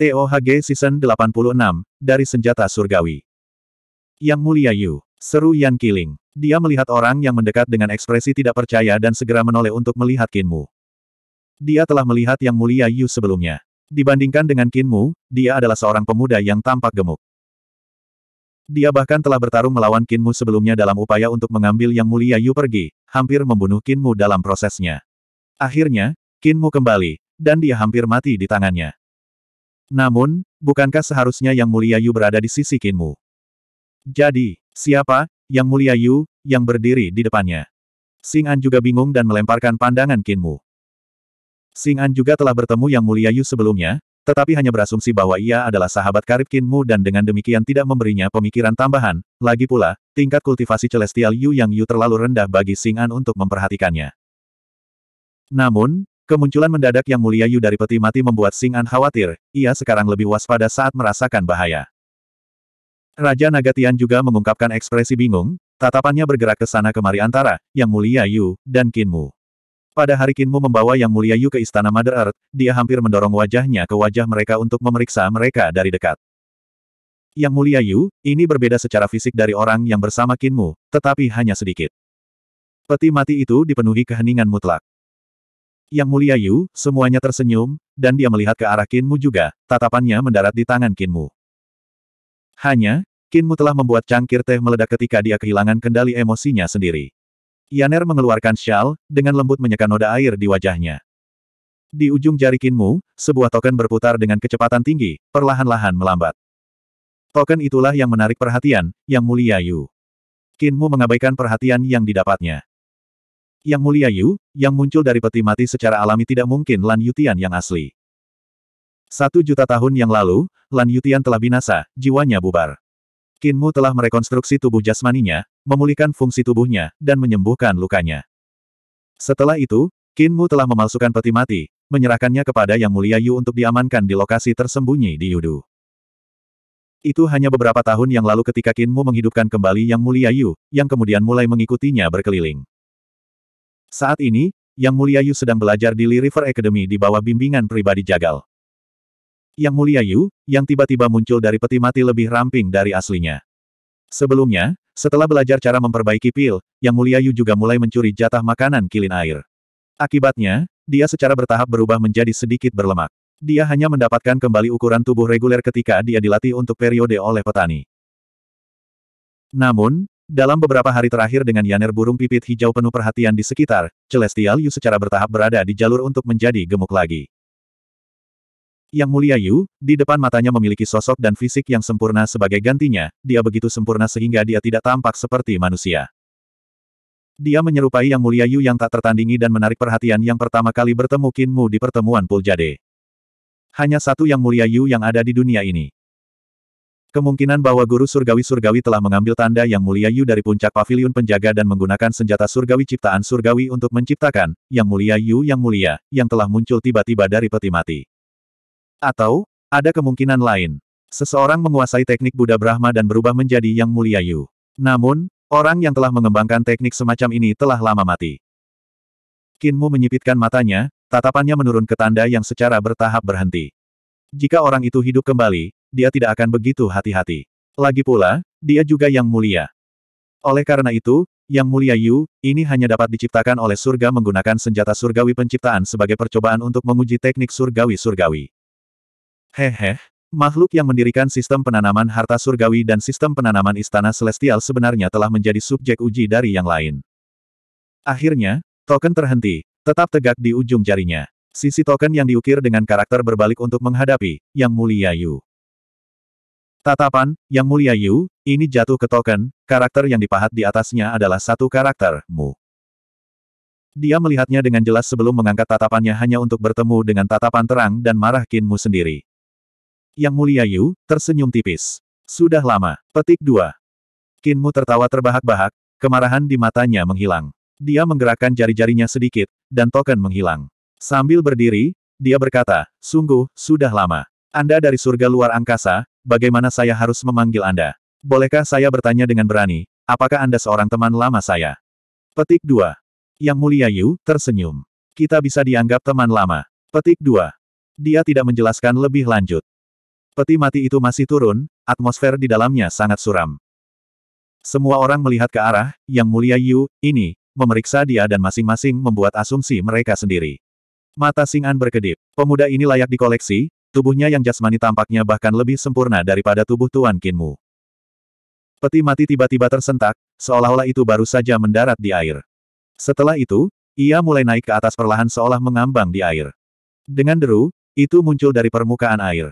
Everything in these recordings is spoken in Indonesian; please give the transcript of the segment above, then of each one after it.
TOHG Season 86, dari senjata surgawi. Yang mulia Yu, seru Yan Kiling. Dia melihat orang yang mendekat dengan ekspresi tidak percaya dan segera menoleh untuk melihat Kinmu. Dia telah melihat Yang mulia Yu sebelumnya. Dibandingkan dengan Kinmu, dia adalah seorang pemuda yang tampak gemuk. Dia bahkan telah bertarung melawan Kinmu sebelumnya dalam upaya untuk mengambil Yang mulia Yu pergi, hampir membunuh Kinmu dalam prosesnya. Akhirnya, Kinmu kembali, dan dia hampir mati di tangannya. Namun, bukankah seharusnya Yang Mulia Yu berada di sisi Kinmu? Jadi, siapa, Yang Mulia Yu, yang berdiri di depannya? Sing An juga bingung dan melemparkan pandangan Kinmu. Sing An juga telah bertemu Yang Mulia Yu sebelumnya, tetapi hanya berasumsi bahwa ia adalah sahabat karib Kinmu dan dengan demikian tidak memberinya pemikiran tambahan. Lagi pula, tingkat kultivasi Celestial Yu yang Yu terlalu rendah bagi Sing An untuk memperhatikannya. Namun, Kemunculan mendadak yang mulia Yu dari peti mati membuat Sing An khawatir, ia sekarang lebih waspada saat merasakan bahaya. Raja Nagatian juga mengungkapkan ekspresi bingung, tatapannya bergerak ke sana kemari antara, Yang Mulia Yu, dan Kinmu. Pada hari Kinmu membawa Yang Mulia Yu ke Istana Mother Earth, dia hampir mendorong wajahnya ke wajah mereka untuk memeriksa mereka dari dekat. Yang Mulia Yu, ini berbeda secara fisik dari orang yang bersama Kinmu, tetapi hanya sedikit. Peti mati itu dipenuhi keheningan mutlak. Yang mulia Yu, semuanya tersenyum, dan dia melihat ke arah Kinmu juga, tatapannya mendarat di tangan Kinmu. Hanya, Kinmu telah membuat cangkir teh meledak ketika dia kehilangan kendali emosinya sendiri. Yaner mengeluarkan shawl, dengan lembut menyeka noda air di wajahnya. Di ujung jari Kinmu, sebuah token berputar dengan kecepatan tinggi, perlahan-lahan melambat. Token itulah yang menarik perhatian, yang mulia Yu. Kinmu mengabaikan perhatian yang didapatnya. Yang mulia Yu, yang muncul dari peti mati secara alami tidak mungkin Lan Yutian yang asli. Satu juta tahun yang lalu, Lan Yutian telah binasa, jiwanya bubar. Kinmu telah merekonstruksi tubuh jasmaninya, memulihkan fungsi tubuhnya, dan menyembuhkan lukanya. Setelah itu, Kinmu telah memalsukan peti mati, menyerahkannya kepada Yang Mulia Yu untuk diamankan di lokasi tersembunyi di Yudu. Itu hanya beberapa tahun yang lalu ketika Kinmu menghidupkan kembali Yang Mulia Yu, yang kemudian mulai mengikutinya berkeliling. Saat ini, Yang Mulia Yu sedang belajar di Lee River Academy di bawah bimbingan pribadi Jagal. Yang Mulia Yu, yang tiba-tiba muncul dari peti mati lebih ramping dari aslinya. Sebelumnya, setelah belajar cara memperbaiki pil, Yang Mulia Yu juga mulai mencuri jatah makanan kilin air. Akibatnya, dia secara bertahap berubah menjadi sedikit berlemak. Dia hanya mendapatkan kembali ukuran tubuh reguler ketika dia dilatih untuk periode oleh petani. Namun, dalam beberapa hari terakhir dengan Yaner burung pipit hijau penuh perhatian di sekitar, Celestial Yu secara bertahap berada di jalur untuk menjadi gemuk lagi. Yang mulia Yu, di depan matanya memiliki sosok dan fisik yang sempurna sebagai gantinya, dia begitu sempurna sehingga dia tidak tampak seperti manusia. Dia menyerupai Yang mulia Yu yang tak tertandingi dan menarik perhatian yang pertama kali bertemu Kinmu di pertemuan Puljade. Hanya satu Yang mulia Yu yang ada di dunia ini. Kemungkinan bahwa guru surgawi-surgawi telah mengambil tanda yang mulia Yu dari puncak pavilion penjaga dan menggunakan senjata surgawi ciptaan surgawi untuk menciptakan, yang mulia Yu yang mulia, yang telah muncul tiba-tiba dari peti mati. Atau, ada kemungkinan lain. Seseorang menguasai teknik Buddha Brahma dan berubah menjadi yang mulia Yu. Namun, orang yang telah mengembangkan teknik semacam ini telah lama mati. Kinmu menyipitkan matanya, tatapannya menurun ke tanda yang secara bertahap berhenti. Jika orang itu hidup kembali, dia tidak akan begitu hati-hati. Lagi pula, dia juga yang mulia. Oleh karena itu, yang mulia Yu, ini hanya dapat diciptakan oleh surga menggunakan senjata surgawi penciptaan sebagai percobaan untuk menguji teknik surgawi-surgawi. Hehe. Makhluk yang mendirikan sistem penanaman harta surgawi dan sistem penanaman istana celestial sebenarnya telah menjadi subjek uji dari yang lain. Akhirnya, token terhenti, tetap tegak di ujung jarinya. Sisi token yang diukir dengan karakter berbalik untuk menghadapi, Yang Mulia Yu. Tatapan, Yang Mulia Yu, ini jatuh ke token, karakter yang dipahat di atasnya adalah satu karakter, Mu. Dia melihatnya dengan jelas sebelum mengangkat tatapannya hanya untuk bertemu dengan tatapan terang dan marah Kin Mu sendiri. Yang Mulia Yu, tersenyum tipis. Sudah lama. Petik dua. Kin Mu tertawa terbahak-bahak, kemarahan di matanya menghilang. Dia menggerakkan jari-jarinya sedikit, dan token menghilang. Sambil berdiri, dia berkata, sungguh, sudah lama. Anda dari surga luar angkasa, bagaimana saya harus memanggil Anda? Bolehkah saya bertanya dengan berani, apakah Anda seorang teman lama saya? Petik 2. Yang Mulia Yu, tersenyum. Kita bisa dianggap teman lama. Petik 2. Dia tidak menjelaskan lebih lanjut. Peti mati itu masih turun, atmosfer di dalamnya sangat suram. Semua orang melihat ke arah, Yang Mulia Yu, ini, memeriksa dia dan masing-masing membuat asumsi mereka sendiri. Mata Sing'an berkedip. Pemuda ini layak dikoleksi, Tubuhnya yang jasmani tampaknya bahkan lebih sempurna daripada tubuh Tuan Kinmu. Peti mati tiba-tiba tersentak, seolah-olah itu baru saja mendarat di air. Setelah itu, ia mulai naik ke atas perlahan seolah mengambang di air. Dengan deru, itu muncul dari permukaan air.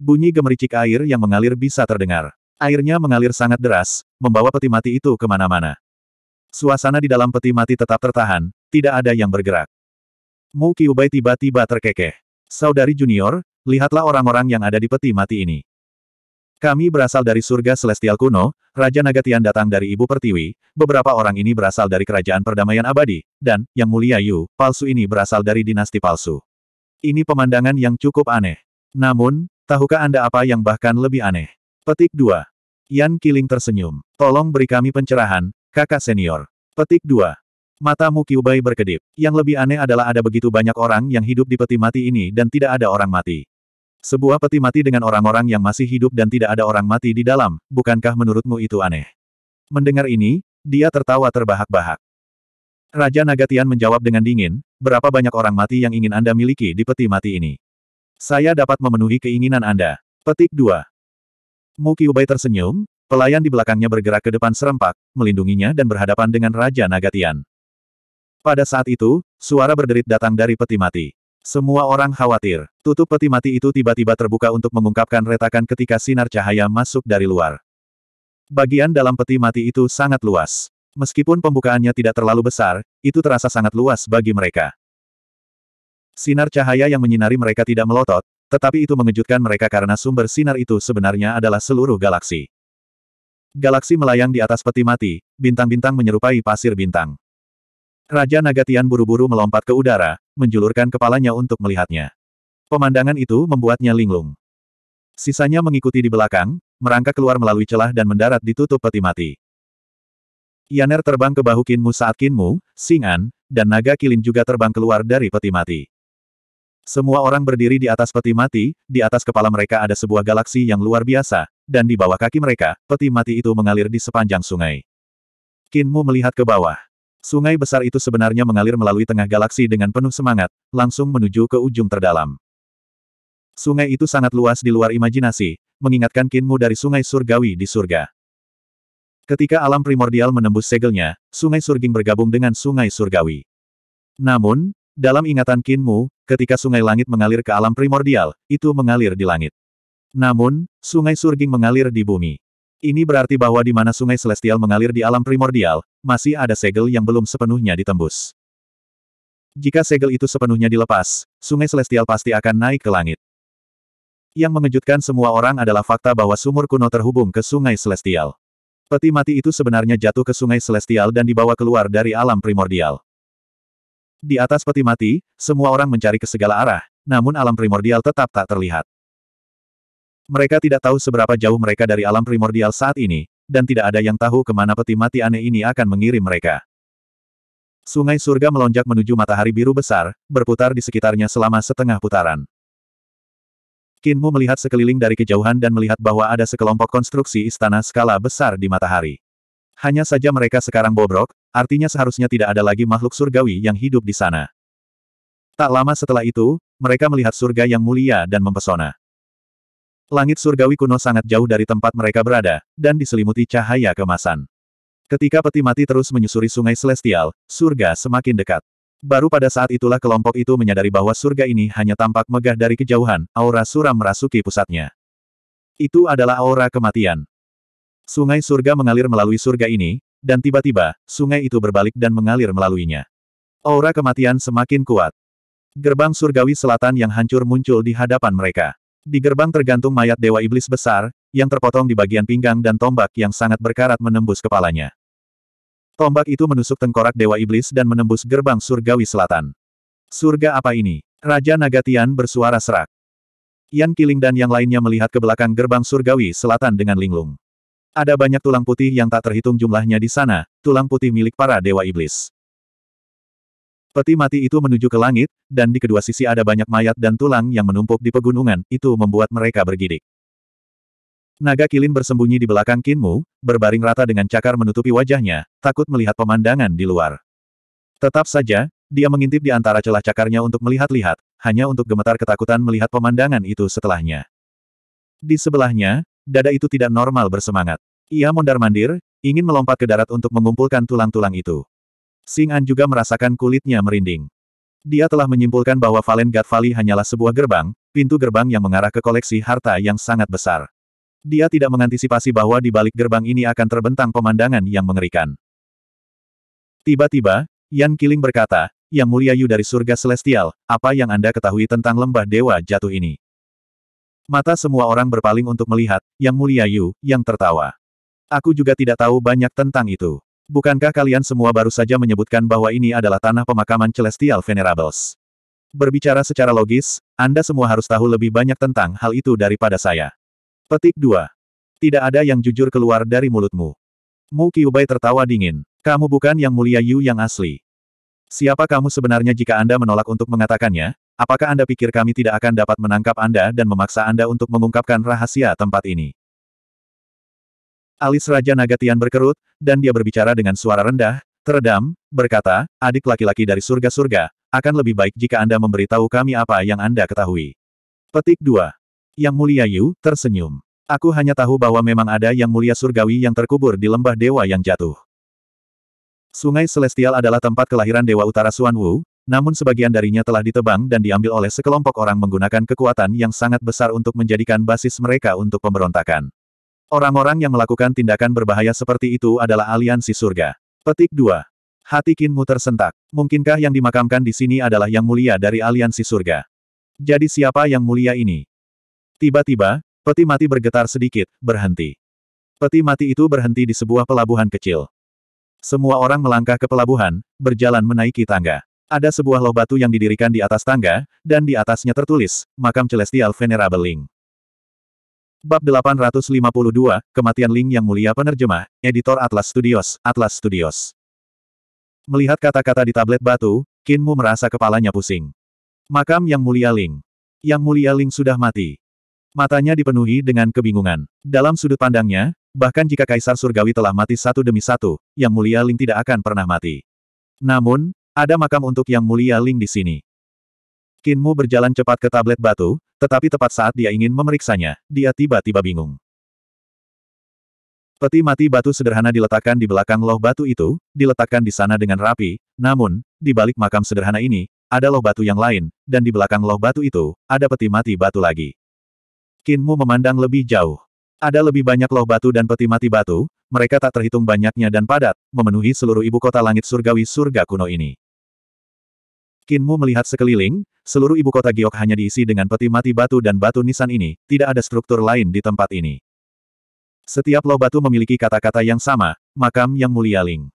Bunyi gemericik air yang mengalir bisa terdengar. Airnya mengalir sangat deras, membawa peti mati itu kemana-mana. Suasana di dalam peti mati tetap tertahan, tidak ada yang bergerak. Mu Kiubai tiba-tiba terkekeh. Saudari junior, lihatlah orang-orang yang ada di peti mati ini. Kami berasal dari surga celestial kuno, Raja Nagatian datang dari Ibu Pertiwi, beberapa orang ini berasal dari kerajaan perdamaian abadi, dan, yang mulia Yu, palsu ini berasal dari dinasti palsu. Ini pemandangan yang cukup aneh. Namun, tahukah Anda apa yang bahkan lebih aneh? Petik 2. Yan Kiling tersenyum. Tolong beri kami pencerahan, kakak senior. Petik 2. Matamu Kiubai berkedip. Yang lebih aneh adalah ada begitu banyak orang yang hidup di peti mati ini dan tidak ada orang mati. Sebuah peti mati dengan orang-orang yang masih hidup dan tidak ada orang mati di dalam, bukankah menurutmu itu aneh? Mendengar ini, dia tertawa terbahak-bahak. Raja Nagatian menjawab dengan dingin, berapa banyak orang mati yang ingin Anda miliki di peti mati ini? Saya dapat memenuhi keinginan Anda. Petik 2. Mukiubai tersenyum, pelayan di belakangnya bergerak ke depan serempak, melindunginya dan berhadapan dengan Raja Nagatian. Pada saat itu, suara berderit datang dari peti mati. Semua orang khawatir. Tutup peti mati itu tiba-tiba terbuka untuk mengungkapkan retakan ketika sinar cahaya masuk dari luar. Bagian dalam peti mati itu sangat luas. Meskipun pembukaannya tidak terlalu besar, itu terasa sangat luas bagi mereka. Sinar cahaya yang menyinari mereka tidak melotot, tetapi itu mengejutkan mereka karena sumber sinar itu sebenarnya adalah seluruh galaksi. Galaksi melayang di atas peti mati, bintang-bintang menyerupai pasir bintang. Raja Nagatian buru-buru melompat ke udara, menjulurkan kepalanya untuk melihatnya. Pemandangan itu membuatnya linglung. Sisanya mengikuti di belakang, merangkak keluar melalui celah dan mendarat di tutup peti mati. Yaner terbang ke bahu Kinmu saat Kinmu, Singan, dan Naga Kilin juga terbang keluar dari peti mati. Semua orang berdiri di atas peti mati, di atas kepala mereka ada sebuah galaksi yang luar biasa, dan di bawah kaki mereka, peti mati itu mengalir di sepanjang sungai. Kinmu melihat ke bawah. Sungai besar itu sebenarnya mengalir melalui tengah galaksi dengan penuh semangat, langsung menuju ke ujung terdalam. Sungai itu sangat luas di luar imajinasi, mengingatkan Kinmu dari sungai surgawi di surga. Ketika alam primordial menembus segelnya, sungai surging bergabung dengan sungai surgawi. Namun, dalam ingatan Kinmu, ketika sungai langit mengalir ke alam primordial, itu mengalir di langit. Namun, sungai surging mengalir di bumi. Ini berarti bahwa di mana sungai celestial mengalir di alam primordial, masih ada segel yang belum sepenuhnya ditembus. Jika segel itu sepenuhnya dilepas, sungai celestial pasti akan naik ke langit. Yang mengejutkan semua orang adalah fakta bahwa sumur kuno terhubung ke sungai celestial. Peti mati itu sebenarnya jatuh ke sungai celestial dan dibawa keluar dari alam primordial. Di atas peti mati, semua orang mencari ke segala arah, namun alam primordial tetap tak terlihat. Mereka tidak tahu seberapa jauh mereka dari alam primordial saat ini, dan tidak ada yang tahu kemana peti mati aneh ini akan mengirim mereka. Sungai surga melonjak menuju matahari biru besar, berputar di sekitarnya selama setengah putaran. Kinmu melihat sekeliling dari kejauhan dan melihat bahwa ada sekelompok konstruksi istana skala besar di matahari. Hanya saja mereka sekarang bobrok, artinya seharusnya tidak ada lagi makhluk surgawi yang hidup di sana. Tak lama setelah itu, mereka melihat surga yang mulia dan mempesona. Langit surgawi kuno sangat jauh dari tempat mereka berada, dan diselimuti cahaya kemasan. Ketika peti mati terus menyusuri sungai celestial, surga semakin dekat. Baru pada saat itulah kelompok itu menyadari bahwa surga ini hanya tampak megah dari kejauhan, aura suram merasuki pusatnya. Itu adalah aura kematian. Sungai surga mengalir melalui surga ini, dan tiba-tiba, sungai itu berbalik dan mengalir melaluinya. Aura kematian semakin kuat. Gerbang surgawi selatan yang hancur muncul di hadapan mereka. Di gerbang tergantung mayat Dewa Iblis besar, yang terpotong di bagian pinggang dan tombak yang sangat berkarat menembus kepalanya. Tombak itu menusuk tengkorak Dewa Iblis dan menembus gerbang surgawi selatan. Surga apa ini? Raja Nagatian bersuara serak. Yan Kiling dan yang lainnya melihat ke belakang gerbang surgawi selatan dengan linglung. Ada banyak tulang putih yang tak terhitung jumlahnya di sana, tulang putih milik para Dewa Iblis. Peti mati itu menuju ke langit, dan di kedua sisi ada banyak mayat dan tulang yang menumpuk di pegunungan, itu membuat mereka bergidik. Naga kilin bersembunyi di belakang Kinmu, berbaring rata dengan cakar menutupi wajahnya, takut melihat pemandangan di luar. Tetap saja, dia mengintip di antara celah cakarnya untuk melihat-lihat, hanya untuk gemetar ketakutan melihat pemandangan itu setelahnya. Di sebelahnya, dada itu tidak normal bersemangat. Ia mondar-mandir, ingin melompat ke darat untuk mengumpulkan tulang-tulang itu. Xing An juga merasakan kulitnya merinding. Dia telah menyimpulkan bahwa Valen God Valley hanyalah sebuah gerbang, pintu gerbang yang mengarah ke koleksi harta yang sangat besar. Dia tidak mengantisipasi bahwa di balik gerbang ini akan terbentang pemandangan yang mengerikan. Tiba-tiba, Yan Kiling berkata, Yang Mulia Yu dari surga celestial, apa yang Anda ketahui tentang lembah dewa jatuh ini? Mata semua orang berpaling untuk melihat, Yang Mulia Yu, yang tertawa. Aku juga tidak tahu banyak tentang itu. Bukankah kalian semua baru saja menyebutkan bahwa ini adalah tanah pemakaman Celestial Venerables? Berbicara secara logis, Anda semua harus tahu lebih banyak tentang hal itu daripada saya. Petik 2. Tidak ada yang jujur keluar dari mulutmu. Mu Qiubai tertawa dingin. Kamu bukan yang mulia Yu yang asli. Siapa kamu sebenarnya jika Anda menolak untuk mengatakannya? Apakah Anda pikir kami tidak akan dapat menangkap Anda dan memaksa Anda untuk mengungkapkan rahasia tempat ini? Alis Raja Nagatian berkerut, dan dia berbicara dengan suara rendah, teredam, berkata, adik laki-laki dari surga-surga, akan lebih baik jika Anda memberitahu kami apa yang Anda ketahui. Petik 2. Yang Mulia Yu, tersenyum. Aku hanya tahu bahwa memang ada Yang Mulia Surgawi yang terkubur di lembah dewa yang jatuh. Sungai Celestial adalah tempat kelahiran Dewa Utara Suan Wu, namun sebagian darinya telah ditebang dan diambil oleh sekelompok orang menggunakan kekuatan yang sangat besar untuk menjadikan basis mereka untuk pemberontakan. Orang-orang yang melakukan tindakan berbahaya seperti itu adalah aliansi surga. Petik 2. Hati Kinmu tersentak. Mungkinkah yang dimakamkan di sini adalah yang mulia dari aliansi surga? Jadi siapa yang mulia ini? Tiba-tiba, peti mati bergetar sedikit, berhenti. Peti mati itu berhenti di sebuah pelabuhan kecil. Semua orang melangkah ke pelabuhan, berjalan menaiki tangga. Ada sebuah lobatu yang didirikan di atas tangga, dan di atasnya tertulis, Makam Celestial Venerable Ling. Bab 852, Kematian Ling Yang Mulia Penerjemah, Editor Atlas Studios, Atlas Studios. Melihat kata-kata di tablet batu, Qin Mu merasa kepalanya pusing. Makam Yang Mulia Ling. Yang Mulia Ling sudah mati. Matanya dipenuhi dengan kebingungan. Dalam sudut pandangnya, bahkan jika Kaisar Surgawi telah mati satu demi satu, Yang Mulia Ling tidak akan pernah mati. Namun, ada makam untuk Yang Mulia Ling di sini. Qin Mu berjalan cepat ke tablet batu, tetapi tepat saat dia ingin memeriksanya, dia tiba-tiba bingung. Peti mati batu sederhana diletakkan di belakang loh batu itu, diletakkan di sana dengan rapi, namun, di balik makam sederhana ini, ada loh batu yang lain, dan di belakang loh batu itu, ada peti mati batu lagi. Kinmu memandang lebih jauh. Ada lebih banyak loh batu dan peti mati batu, mereka tak terhitung banyaknya dan padat, memenuhi seluruh ibu kota langit surgawi surga kuno ini. Kinmu melihat sekeliling, Seluruh ibu kota Giok hanya diisi dengan peti mati batu dan batu nisan ini, tidak ada struktur lain di tempat ini. Setiap lo batu memiliki kata-kata yang sama, makam yang mulia Ling.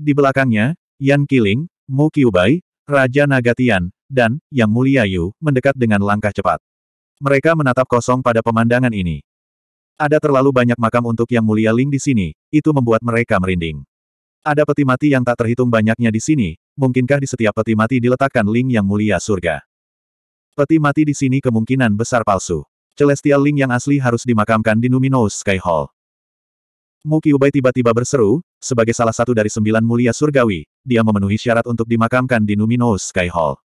Di belakangnya, Yan Qiling, Mu Qiubai, Raja Nagatian, dan Yang Mulia Yu mendekat dengan langkah cepat. Mereka menatap kosong pada pemandangan ini. Ada terlalu banyak makam untuk Yang Mulia Ling di sini, itu membuat mereka merinding. Ada peti mati yang tak terhitung banyaknya di sini, mungkinkah di setiap peti mati diletakkan Ling yang mulia surga? Peti mati di sini kemungkinan besar palsu. Celestial Ling yang asli harus dimakamkan di Numinous Sky Hall. Muki tiba-tiba berseru, sebagai salah satu dari sembilan mulia surgawi, dia memenuhi syarat untuk dimakamkan di Numinous Sky Hall.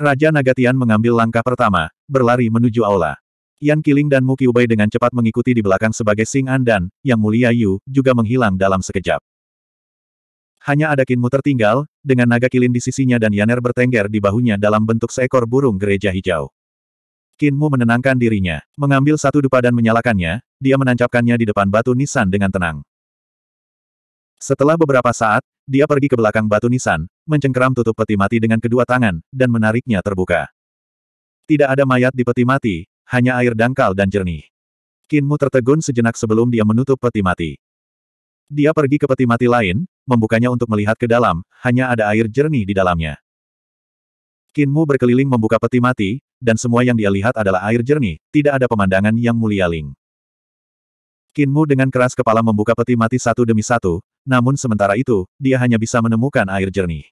Raja Nagatian mengambil langkah pertama, berlari menuju aula. Yan Kiling dan Muki dengan cepat mengikuti di belakang sebagai Sing An dan, Yang Mulia Yu, juga menghilang dalam sekejap. Hanya ada Kinmu tertinggal, dengan naga kilin di sisinya dan Yaner bertengger di bahunya dalam bentuk seekor burung gereja hijau. Kinmu menenangkan dirinya, mengambil satu dupa dan menyalakannya, dia menancapkannya di depan batu nisan dengan tenang. Setelah beberapa saat, dia pergi ke belakang batu nisan, mencengkeram tutup peti mati dengan kedua tangan, dan menariknya terbuka. Tidak ada mayat di peti mati, hanya air dangkal dan jernih. Kinmu tertegun sejenak sebelum dia menutup peti mati. Dia pergi ke peti mati lain, membukanya untuk melihat ke dalam, hanya ada air jernih di dalamnya. Kinmu berkeliling membuka peti mati, dan semua yang dia lihat adalah air jernih, tidak ada pemandangan yang mulia Ling. Kinmu dengan keras kepala membuka peti mati satu demi satu, namun sementara itu, dia hanya bisa menemukan air jernih.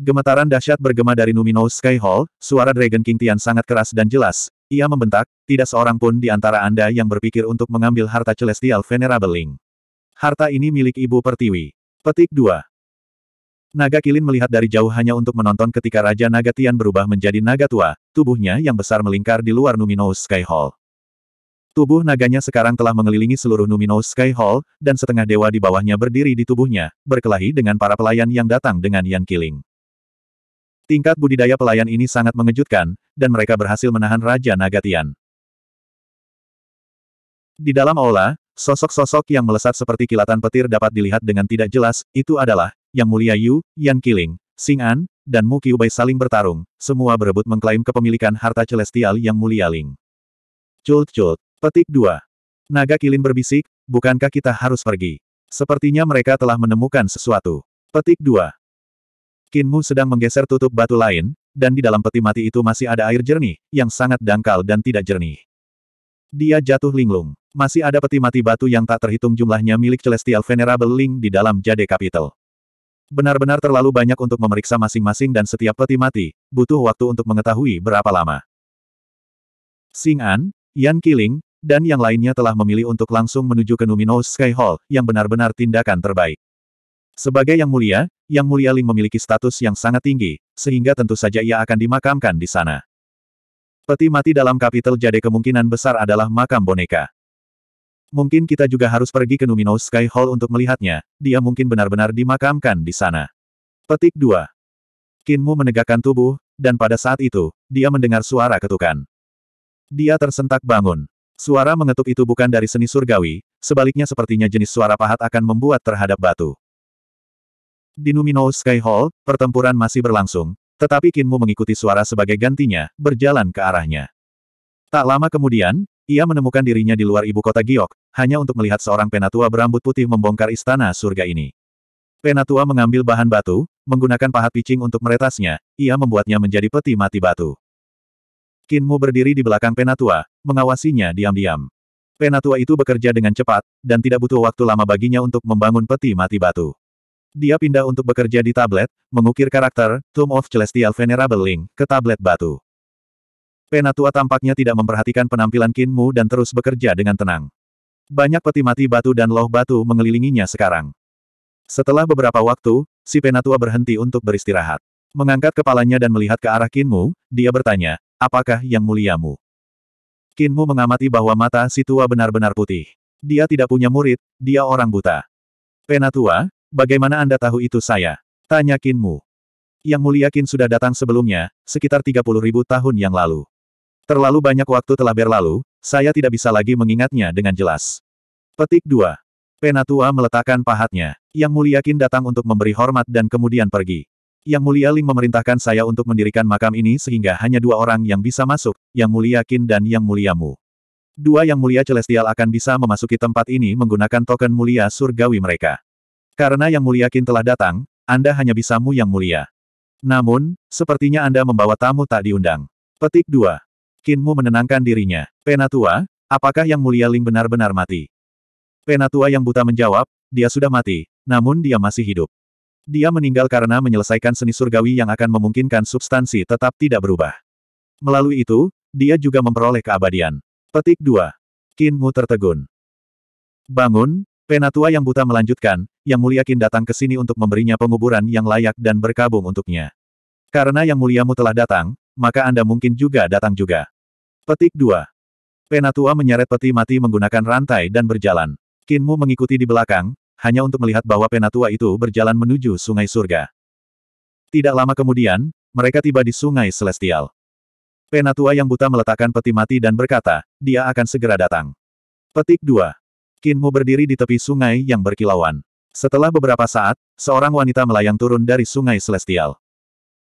Gemetaran dahsyat bergema dari Numinous Sky Hall, suara Dragon King Tian sangat keras dan jelas, ia membentak, tidak seorang pun di antara Anda yang berpikir untuk mengambil harta Celestial Venerable Ling. Harta ini milik Ibu Pertiwi. Petik 2. Naga Kilin melihat dari jauh hanya untuk menonton ketika Raja Naga Tian berubah menjadi naga tua, tubuhnya yang besar melingkar di luar Numinous Sky Hall. Tubuh naganya sekarang telah mengelilingi seluruh Numinous Sky Hall, dan setengah dewa di bawahnya berdiri di tubuhnya, berkelahi dengan para pelayan yang datang dengan Yan Kiling. Tingkat budidaya pelayan ini sangat mengejutkan, dan mereka berhasil menahan Raja Nagatian. Di dalam aula, sosok-sosok yang melesat seperti kilatan petir dapat dilihat dengan tidak jelas, itu adalah, Yang Mulia Yu, Yan Kiling, Sing An, dan Mu Qiubai saling bertarung, semua berebut mengklaim kepemilikan harta celestial Yang Mulia Ling. Cult-cult. Petik 2. Naga Kilin berbisik, bukankah kita harus pergi? Sepertinya mereka telah menemukan sesuatu. Petik 2. Kinmu sedang menggeser tutup batu lain, dan di dalam peti mati itu masih ada air jernih, yang sangat dangkal dan tidak jernih. Dia jatuh linglung. Masih ada peti mati batu yang tak terhitung jumlahnya milik Celestial Venerable Ling di dalam Jade Capital. Benar-benar terlalu banyak untuk memeriksa masing-masing dan setiap peti mati, butuh waktu untuk mengetahui berapa lama. Sing An, Yan Qiling, dan yang lainnya telah memilih untuk langsung menuju ke Numinous Sky Hall, yang benar-benar tindakan terbaik. Sebagai Yang Mulia, Yang Mulia Ling memiliki status yang sangat tinggi, sehingga tentu saja ia akan dimakamkan di sana. Peti mati dalam kapital jade kemungkinan besar adalah makam boneka. Mungkin kita juga harus pergi ke Numino Sky Hall untuk melihatnya, dia mungkin benar-benar dimakamkan di sana. Petik 2. Kinmu menegakkan tubuh, dan pada saat itu, dia mendengar suara ketukan. Dia tersentak bangun. Suara mengetuk itu bukan dari seni surgawi, sebaliknya sepertinya jenis suara pahat akan membuat terhadap batu. Di Numinous Sky Hall, pertempuran masih berlangsung, tetapi Kinmu mengikuti suara sebagai gantinya, berjalan ke arahnya. Tak lama kemudian, ia menemukan dirinya di luar ibu kota Giok, hanya untuk melihat seorang penatua berambut putih membongkar istana surga ini. Penatua mengambil bahan batu, menggunakan pahat picing untuk meretasnya, ia membuatnya menjadi peti mati batu. Kinmu berdiri di belakang penatua, mengawasinya diam-diam. Penatua itu bekerja dengan cepat, dan tidak butuh waktu lama baginya untuk membangun peti mati batu. Dia pindah untuk bekerja di tablet, mengukir karakter, Tomb of Celestial Venerable Link, ke tablet batu. Penatua tampaknya tidak memperhatikan penampilan Kinmu dan terus bekerja dengan tenang. Banyak peti mati batu dan loh batu mengelilinginya sekarang. Setelah beberapa waktu, si Penatua berhenti untuk beristirahat. Mengangkat kepalanya dan melihat ke arah Kinmu, dia bertanya, apakah yang muliamu? Kinmu mengamati bahwa mata si tua benar-benar putih. Dia tidak punya murid, dia orang buta. Penatua, Bagaimana Anda tahu itu saya? Tanya Kinmu. Yang mulia Kin sudah datang sebelumnya, sekitar 30 ribu tahun yang lalu. Terlalu banyak waktu telah berlalu, saya tidak bisa lagi mengingatnya dengan jelas. Petik 2. Penatua meletakkan pahatnya. Yang mulia Kin datang untuk memberi hormat dan kemudian pergi. Yang mulia Ling memerintahkan saya untuk mendirikan makam ini sehingga hanya dua orang yang bisa masuk, Yang mulia Kin dan Yang mulia Mu. Dua Yang mulia Celestial akan bisa memasuki tempat ini menggunakan token mulia surgawi mereka. Karena Yang Mulia kin telah datang, Anda hanya bisa mu Yang Mulia. Namun, sepertinya Anda membawa tamu tak diundang. Petik 2. Kinmu menenangkan dirinya. Penatua, apakah Yang Mulia Ling benar-benar mati? Penatua yang buta menjawab, dia sudah mati, namun dia masih hidup. Dia meninggal karena menyelesaikan seni surgawi yang akan memungkinkan substansi tetap tidak berubah. Melalui itu, dia juga memperoleh keabadian. Petik 2. Kinmu tertegun. Bangun, Penatua yang buta melanjutkan, yang Mulia Kin datang ke sini untuk memberinya penguburan yang layak dan berkabung untuknya. Karena Yang Muliamu telah datang, maka Anda mungkin juga datang juga. Petik 2. Penatua menyeret peti mati menggunakan rantai dan berjalan. Kinmu mengikuti di belakang, hanya untuk melihat bahwa Penatua itu berjalan menuju sungai surga. Tidak lama kemudian, mereka tiba di sungai celestial. Penatua yang buta meletakkan peti mati dan berkata, dia akan segera datang. Petik 2. Kinmu berdiri di tepi sungai yang berkilauan. Setelah beberapa saat, seorang wanita melayang turun dari sungai celestial.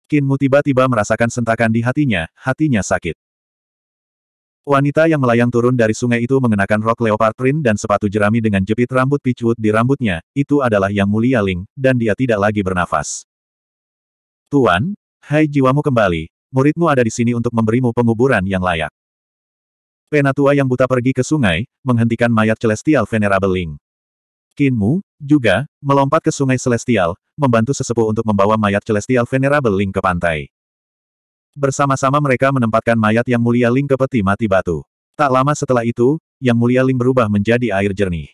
Kinmu tiba-tiba merasakan sentakan di hatinya, hatinya sakit. Wanita yang melayang turun dari sungai itu mengenakan rok leopard print dan sepatu jerami dengan jepit rambut picut di rambutnya, itu adalah Yang Mulia Ling, dan dia tidak lagi bernafas. Tuan, hai jiwamu kembali, muridmu ada di sini untuk memberimu penguburan yang layak. Penatua yang buta pergi ke sungai, menghentikan mayat celestial Venerable Ling. Kinmu, juga, melompat ke sungai Celestial, membantu sesepuh untuk membawa mayat Celestial Venerable Ling ke pantai. Bersama-sama mereka menempatkan mayat Yang Mulia Ling ke peti mati batu. Tak lama setelah itu, Yang Mulia Ling berubah menjadi air jernih.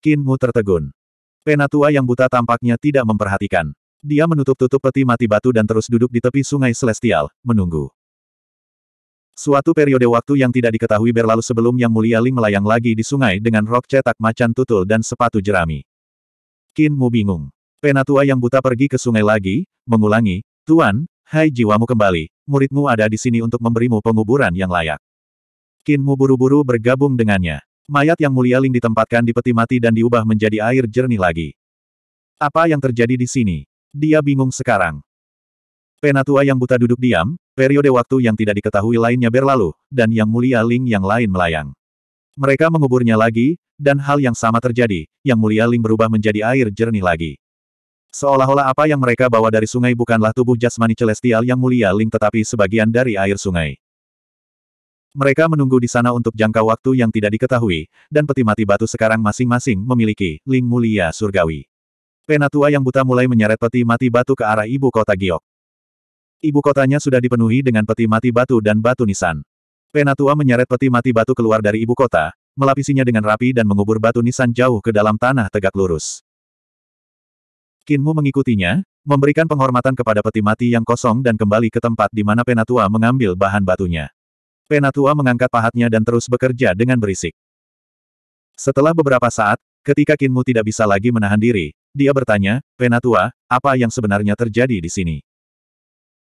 Kinmu tertegun. Penatua yang buta tampaknya tidak memperhatikan. Dia menutup-tutup peti mati batu dan terus duduk di tepi sungai Celestial, menunggu. Suatu periode waktu yang tidak diketahui berlalu sebelum Yang Mulia Ling melayang lagi di sungai dengan rok cetak macan tutul dan sepatu jerami. Qin Mu bingung. Penatua yang buta pergi ke sungai lagi, mengulangi, Tuan, hai jiwamu kembali, muridmu ada di sini untuk memberimu penguburan yang layak. Qin Mu buru-buru bergabung dengannya. Mayat yang mulia Ling ditempatkan di peti mati dan diubah menjadi air jernih lagi. Apa yang terjadi di sini? Dia bingung sekarang. Penatua yang buta duduk diam, periode waktu yang tidak diketahui lainnya berlalu, dan yang mulia Ling yang lain melayang. Mereka menguburnya lagi, dan hal yang sama terjadi, yang mulia Ling berubah menjadi air jernih lagi. Seolah-olah apa yang mereka bawa dari sungai bukanlah tubuh jasmani celestial yang mulia Ling tetapi sebagian dari air sungai. Mereka menunggu di sana untuk jangka waktu yang tidak diketahui, dan peti mati batu sekarang masing-masing memiliki Ling mulia surgawi. Penatua yang buta mulai menyeret peti mati batu ke arah ibu kota Giok. Ibu kotanya sudah dipenuhi dengan peti mati batu dan batu nisan. Penatua menyeret peti mati batu keluar dari ibu kota, melapisinya dengan rapi dan mengubur batu nisan jauh ke dalam tanah tegak lurus. Kinmu mengikutinya, memberikan penghormatan kepada peti mati yang kosong dan kembali ke tempat di mana Penatua mengambil bahan batunya. Penatua mengangkat pahatnya dan terus bekerja dengan berisik. Setelah beberapa saat, ketika Kinmu tidak bisa lagi menahan diri, dia bertanya, Penatua, apa yang sebenarnya terjadi di sini?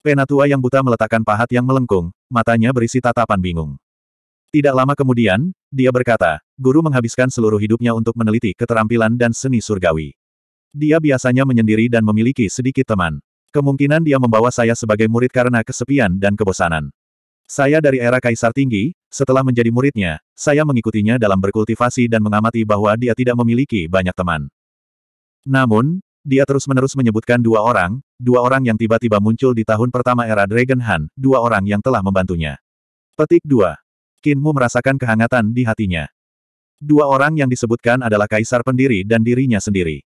Penatua yang buta meletakkan pahat yang melengkung, matanya berisi tatapan bingung. Tidak lama kemudian, dia berkata, guru menghabiskan seluruh hidupnya untuk meneliti keterampilan dan seni surgawi. Dia biasanya menyendiri dan memiliki sedikit teman. Kemungkinan dia membawa saya sebagai murid karena kesepian dan kebosanan. Saya dari era Kaisar Tinggi, setelah menjadi muridnya, saya mengikutinya dalam berkultivasi dan mengamati bahwa dia tidak memiliki banyak teman. Namun, dia terus-menerus menyebutkan dua orang, dua orang yang tiba-tiba muncul di tahun pertama era Dragon Han, dua orang yang telah membantunya. Petik 2. Kinmu merasakan kehangatan di hatinya. Dua orang yang disebutkan adalah kaisar pendiri dan dirinya sendiri.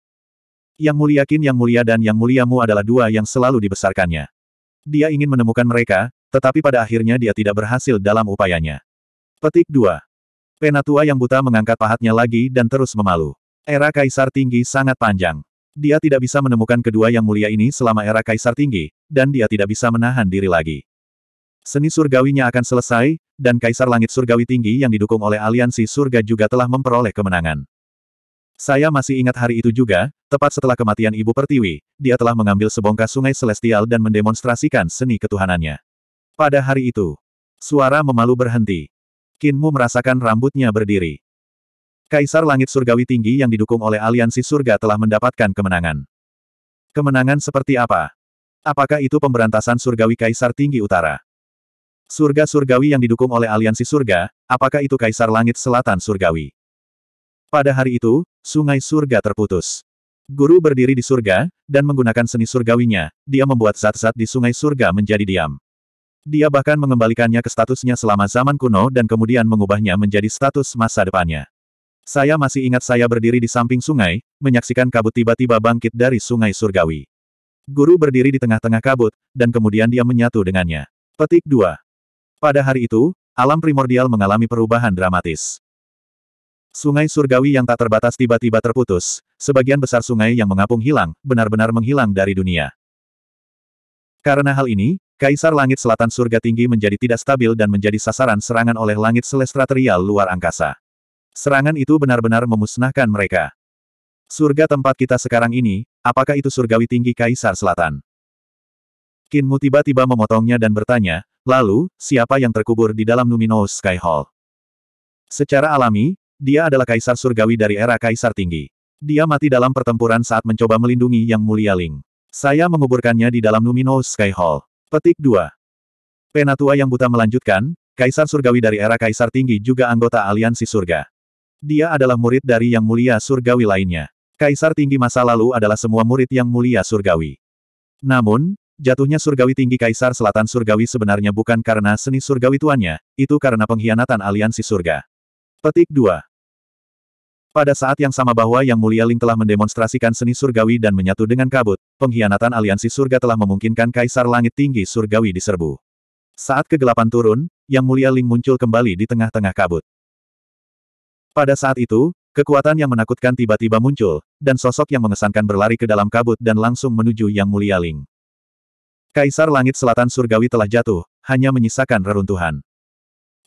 Yang mulia Kin yang mulia dan yang muliamu adalah dua yang selalu dibesarkannya. Dia ingin menemukan mereka, tetapi pada akhirnya dia tidak berhasil dalam upayanya. Petik 2. Penatua yang buta mengangkat pahatnya lagi dan terus memalu. Era kaisar tinggi sangat panjang. Dia tidak bisa menemukan kedua yang mulia ini selama era kaisar tinggi, dan dia tidak bisa menahan diri lagi. Seni surgawinya akan selesai, dan kaisar langit surgawi tinggi yang didukung oleh aliansi surga juga telah memperoleh kemenangan. Saya masih ingat hari itu juga, tepat setelah kematian Ibu Pertiwi, dia telah mengambil sebongkah sungai celestial dan mendemonstrasikan seni ketuhanannya. Pada hari itu, suara memalu berhenti. Kinmu merasakan rambutnya berdiri. Kaisar Langit Surgawi Tinggi yang didukung oleh Aliansi Surga telah mendapatkan kemenangan. Kemenangan seperti apa? Apakah itu pemberantasan Surgawi Kaisar Tinggi Utara? Surga Surgawi yang didukung oleh Aliansi Surga, apakah itu Kaisar Langit Selatan Surgawi? Pada hari itu, sungai surga terputus. Guru berdiri di surga, dan menggunakan seni surgawinya, dia membuat zat-zat di sungai surga menjadi diam. Dia bahkan mengembalikannya ke statusnya selama zaman kuno dan kemudian mengubahnya menjadi status masa depannya. Saya masih ingat saya berdiri di samping sungai, menyaksikan kabut tiba-tiba bangkit dari sungai surgawi. Guru berdiri di tengah-tengah kabut, dan kemudian dia menyatu dengannya. Petik 2. Pada hari itu, alam primordial mengalami perubahan dramatis. Sungai surgawi yang tak terbatas tiba-tiba terputus, sebagian besar sungai yang mengapung hilang, benar-benar menghilang dari dunia. Karena hal ini, Kaisar Langit Selatan Surga Tinggi menjadi tidak stabil dan menjadi sasaran serangan oleh langit selestraterial luar angkasa. Serangan itu benar-benar memusnahkan mereka. Surga tempat kita sekarang ini, apakah itu surgawi tinggi Kaisar Selatan? Kinmu tiba-tiba memotongnya dan bertanya, lalu, siapa yang terkubur di dalam Numinous Sky Hall? Secara alami, dia adalah Kaisar Surgawi dari era Kaisar Tinggi. Dia mati dalam pertempuran saat mencoba melindungi Yang Mulia Ling. Saya menguburkannya di dalam Numinous Sky Hall. Petik 2. Penatua yang buta melanjutkan, Kaisar Surgawi dari era Kaisar Tinggi juga anggota Aliansi Surga. Dia adalah murid dari yang mulia surgawi lainnya. Kaisar tinggi masa lalu adalah semua murid yang mulia surgawi. Namun, jatuhnya surgawi tinggi kaisar selatan surgawi sebenarnya bukan karena seni surgawi tuannya, itu karena pengkhianatan aliansi surga. Petik 2. Pada saat yang sama bahwa Yang Mulia Ling telah mendemonstrasikan seni surgawi dan menyatu dengan kabut, pengkhianatan aliansi surga telah memungkinkan Kaisar Langit Tinggi Surgawi diserbu. Saat kegelapan turun, Yang Mulia Ling muncul kembali di tengah-tengah kabut. Pada saat itu, kekuatan yang menakutkan tiba-tiba muncul, dan sosok yang mengesankan berlari ke dalam kabut dan langsung menuju Yang Mulia Ling. Kaisar Langit Selatan Surgawi telah jatuh, hanya menyisakan reruntuhan.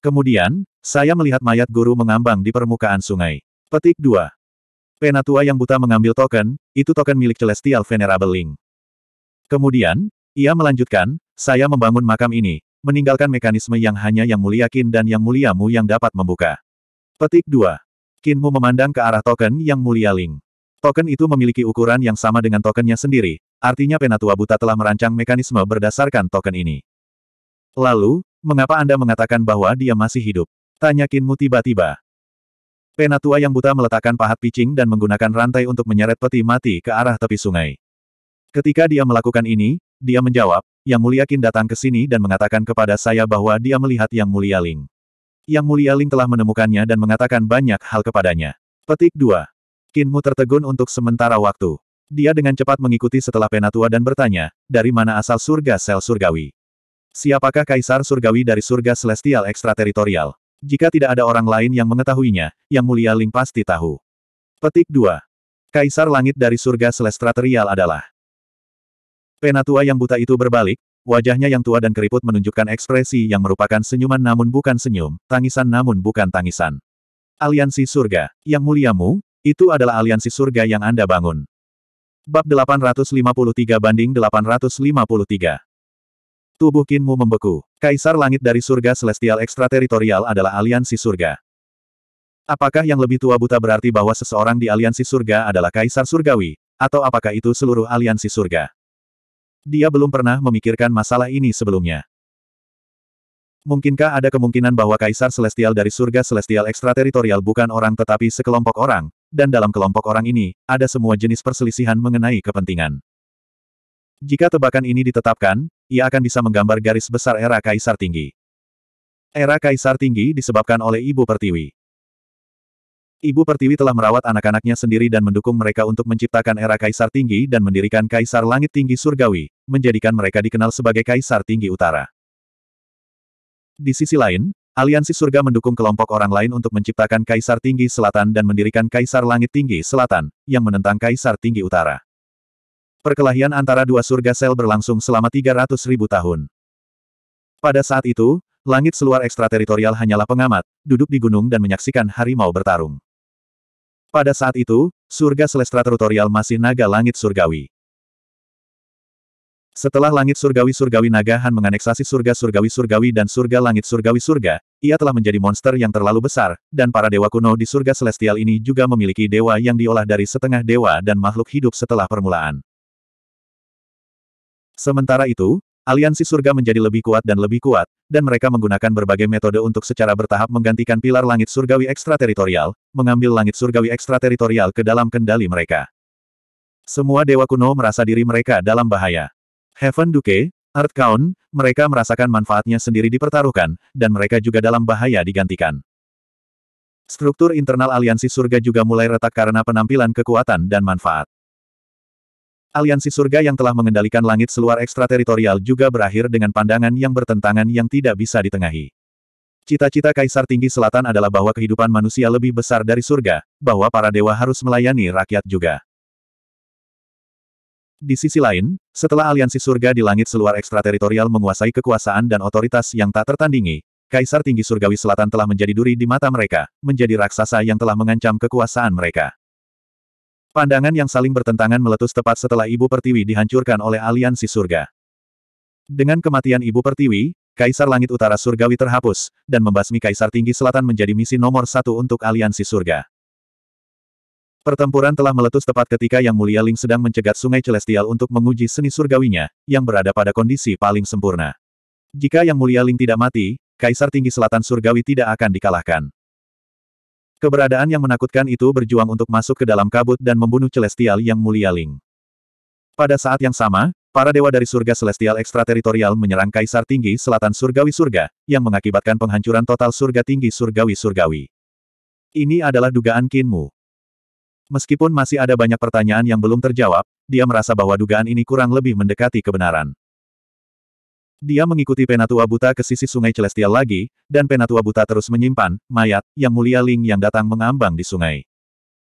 Kemudian, saya melihat mayat guru mengambang di permukaan sungai. Petik 2. Penatua yang buta mengambil token, itu token milik Celestial Venerable Ling. Kemudian, ia melanjutkan, saya membangun makam ini, meninggalkan mekanisme yang hanya Yang Mulia Kin dan Yang mulia Mu yang dapat membuka. Petik 2. Kinmu memandang ke arah token yang mulia Ling. Token itu memiliki ukuran yang sama dengan tokennya sendiri, artinya Penatua Buta telah merancang mekanisme berdasarkan token ini. Lalu, mengapa Anda mengatakan bahwa dia masih hidup? Tanya Kinmu tiba-tiba. Penatua yang buta meletakkan pahat picing dan menggunakan rantai untuk menyeret peti mati ke arah tepi sungai. Ketika dia melakukan ini, dia menjawab, Yang Mulia Kin datang ke sini dan mengatakan kepada saya bahwa dia melihat Yang Mulia Ling. Yang Mulia Ling telah menemukannya dan mengatakan banyak hal kepadanya. Petik 2. Kinmu tertegun untuk sementara waktu. Dia dengan cepat mengikuti setelah Penatua dan bertanya, dari mana asal surga sel surgawi? Siapakah kaisar surgawi dari surga celestial ekstrateritorial? Jika tidak ada orang lain yang mengetahuinya, Yang Mulia Ling pasti tahu. Petik 2. Kaisar langit dari surga celestial adalah Penatua yang buta itu berbalik, Wajahnya yang tua dan keriput menunjukkan ekspresi yang merupakan senyuman namun bukan senyum, tangisan namun bukan tangisan. Aliansi Surga, yang muliamu, itu adalah aliansi surga yang Anda bangun. Bab 853 banding 853 Tubuh Kinmu membeku. Kaisar Langit dari Surga Celestial Ekstrateritorial adalah aliansi surga. Apakah yang lebih tua buta berarti bahwa seseorang di aliansi surga adalah Kaisar Surgawi, atau apakah itu seluruh aliansi surga? Dia belum pernah memikirkan masalah ini sebelumnya. Mungkinkah ada kemungkinan bahwa Kaisar Celestial dari surga Celestial ekstrateritorial bukan orang tetapi sekelompok orang, dan dalam kelompok orang ini, ada semua jenis perselisihan mengenai kepentingan. Jika tebakan ini ditetapkan, ia akan bisa menggambar garis besar era Kaisar Tinggi. Era Kaisar Tinggi disebabkan oleh Ibu Pertiwi. Ibu Pertiwi telah merawat anak-anaknya sendiri dan mendukung mereka untuk menciptakan era Kaisar Tinggi dan mendirikan Kaisar Langit Tinggi Surgawi, menjadikan mereka dikenal sebagai Kaisar Tinggi Utara. Di sisi lain, Aliansi Surga mendukung kelompok orang lain untuk menciptakan Kaisar Tinggi Selatan dan mendirikan Kaisar Langit Tinggi Selatan, yang menentang Kaisar Tinggi Utara. Perkelahian antara dua surga sel berlangsung selama 300 ribu tahun. Pada saat itu, langit seluar ekstrateritorial hanyalah pengamat, duduk di gunung dan menyaksikan harimau bertarung. Pada saat itu, surga Celestra teritorial masih naga langit surgawi. Setelah langit surgawi-surgawi naga Han menganeksasi surga surgawi-surgawi dan surga langit surgawi-surga, ia telah menjadi monster yang terlalu besar, dan para dewa kuno di surga celestial ini juga memiliki dewa yang diolah dari setengah dewa dan makhluk hidup setelah permulaan. Sementara itu, Aliansi surga menjadi lebih kuat dan lebih kuat, dan mereka menggunakan berbagai metode untuk secara bertahap menggantikan pilar langit surgawi ekstrateritorial, mengambil langit surgawi ekstrateritorial ke dalam kendali mereka. Semua dewa kuno merasa diri mereka dalam bahaya. Heaven Duke, Earth mereka merasakan manfaatnya sendiri dipertaruhkan, dan mereka juga dalam bahaya digantikan. Struktur internal aliansi surga juga mulai retak karena penampilan kekuatan dan manfaat. Aliansi surga yang telah mengendalikan langit seluar ekstrateritorial juga berakhir dengan pandangan yang bertentangan yang tidak bisa ditengahi. Cita-cita Kaisar Tinggi Selatan adalah bahwa kehidupan manusia lebih besar dari surga, bahwa para dewa harus melayani rakyat juga. Di sisi lain, setelah aliansi surga di langit seluar ekstrateritorial menguasai kekuasaan dan otoritas yang tak tertandingi, Kaisar Tinggi Surgawi Selatan telah menjadi duri di mata mereka, menjadi raksasa yang telah mengancam kekuasaan mereka. Pandangan yang saling bertentangan meletus tepat setelah Ibu Pertiwi dihancurkan oleh aliansi surga. Dengan kematian Ibu Pertiwi, Kaisar Langit Utara Surgawi terhapus, dan membasmi Kaisar Tinggi Selatan menjadi misi nomor satu untuk aliansi surga. Pertempuran telah meletus tepat ketika Yang Mulia Ling sedang mencegat Sungai Celestial untuk menguji seni surgawinya, yang berada pada kondisi paling sempurna. Jika Yang Mulia Ling tidak mati, Kaisar Tinggi Selatan Surgawi tidak akan dikalahkan. Keberadaan yang menakutkan itu berjuang untuk masuk ke dalam kabut dan membunuh Celestial yang mulia Ling. Pada saat yang sama, para dewa dari surga Celestial ekstrateritorial menyerang Kaisar Tinggi Selatan Surgawi Surga, yang mengakibatkan penghancuran total surga tinggi Surgawi Surgawi. Ini adalah dugaan Kinmu. Meskipun masih ada banyak pertanyaan yang belum terjawab, dia merasa bahwa dugaan ini kurang lebih mendekati kebenaran. Dia mengikuti Penatua Buta ke sisi sungai Celestial lagi, dan Penatua Buta terus menyimpan, mayat, yang mulia Ling yang datang mengambang di sungai.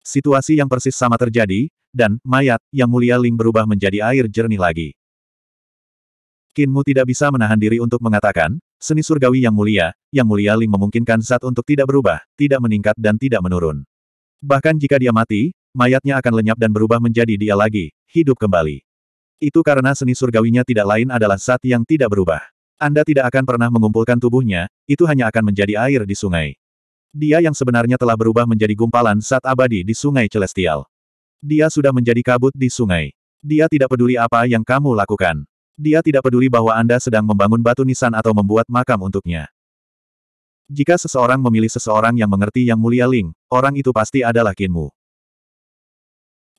Situasi yang persis sama terjadi, dan, mayat, yang mulia Ling berubah menjadi air jernih lagi. Kinmu tidak bisa menahan diri untuk mengatakan, seni surgawi yang mulia, yang mulia Ling memungkinkan zat untuk tidak berubah, tidak meningkat dan tidak menurun. Bahkan jika dia mati, mayatnya akan lenyap dan berubah menjadi dia lagi, hidup kembali. Itu karena seni surgawinya tidak lain adalah zat yang tidak berubah. Anda tidak akan pernah mengumpulkan tubuhnya, itu hanya akan menjadi air di sungai. Dia yang sebenarnya telah berubah menjadi gumpalan saat abadi di sungai celestial. Dia sudah menjadi kabut di sungai. Dia tidak peduli apa yang kamu lakukan. Dia tidak peduli bahwa Anda sedang membangun batu nisan atau membuat makam untuknya. Jika seseorang memilih seseorang yang mengerti yang mulia Ling, orang itu pasti adalah Kinmu.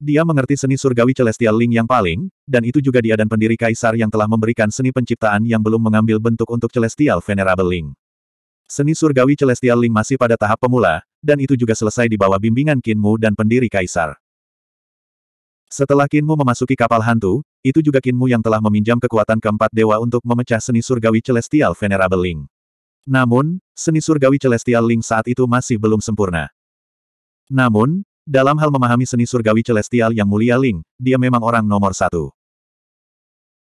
Dia mengerti seni surgawi Celestial Ling yang paling, dan itu juga dia dan pendiri Kaisar yang telah memberikan seni penciptaan yang belum mengambil bentuk untuk Celestial Venerable Ling. Seni surgawi Celestial Ling masih pada tahap pemula, dan itu juga selesai di bawah bimbingan Kinmu dan pendiri Kaisar. Setelah Kinmu memasuki kapal hantu, itu juga Kinmu yang telah meminjam kekuatan keempat dewa untuk memecah seni surgawi Celestial Venerable Ling. Namun, seni surgawi Celestial Ling saat itu masih belum sempurna. Namun, dalam hal memahami seni surgawi celestial yang mulia Ling, dia memang orang nomor satu.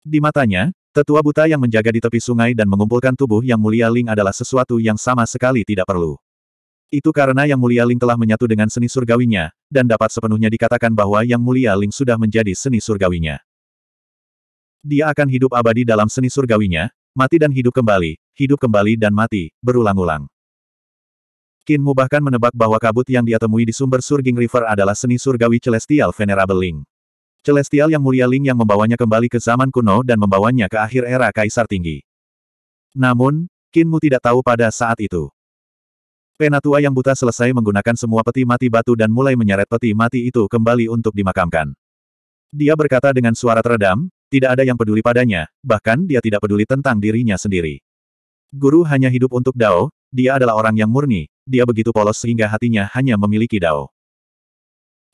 Di matanya, tetua buta yang menjaga di tepi sungai dan mengumpulkan tubuh yang mulia Ling adalah sesuatu yang sama sekali tidak perlu. Itu karena yang mulia Ling telah menyatu dengan seni surgawinya, dan dapat sepenuhnya dikatakan bahwa yang mulia Ling sudah menjadi seni surgawinya. Dia akan hidup abadi dalam seni surgawinya, mati dan hidup kembali, hidup kembali dan mati, berulang-ulang. Qin Mu bahkan menebak bahwa kabut yang dia temui di sumber Surging River adalah seni surgawi Celestial Venerable Ling. Celestial yang mulia Ling yang membawanya kembali ke zaman kuno dan membawanya ke akhir era Kaisar Tinggi. Namun, Qin Mu tidak tahu pada saat itu. Penatua yang buta selesai menggunakan semua peti mati batu dan mulai menyeret peti mati itu kembali untuk dimakamkan. Dia berkata dengan suara teredam, tidak ada yang peduli padanya, bahkan dia tidak peduli tentang dirinya sendiri. Guru hanya hidup untuk Dao, dia adalah orang yang murni, dia begitu polos sehingga hatinya hanya memiliki Dao.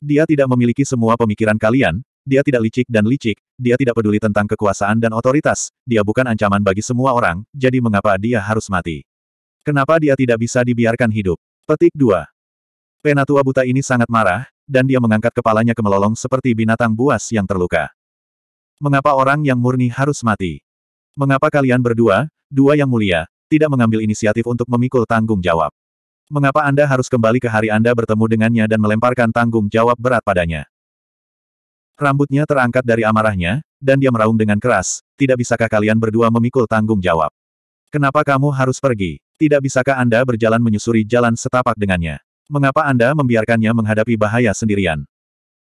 Dia tidak memiliki semua pemikiran kalian, dia tidak licik dan licik, dia tidak peduli tentang kekuasaan dan otoritas, dia bukan ancaman bagi semua orang, jadi mengapa dia harus mati? Kenapa dia tidak bisa dibiarkan hidup? Petik 2. Penatua buta ini sangat marah, dan dia mengangkat kepalanya ke melolong seperti binatang buas yang terluka. Mengapa orang yang murni harus mati? Mengapa kalian berdua, dua yang mulia, tidak mengambil inisiatif untuk memikul tanggung jawab? Mengapa Anda harus kembali ke hari Anda bertemu dengannya dan melemparkan tanggung jawab berat padanya? Rambutnya terangkat dari amarahnya, dan dia meraung dengan keras, tidak bisakah kalian berdua memikul tanggung jawab? Kenapa kamu harus pergi? Tidak bisakah Anda berjalan menyusuri jalan setapak dengannya? Mengapa Anda membiarkannya menghadapi bahaya sendirian?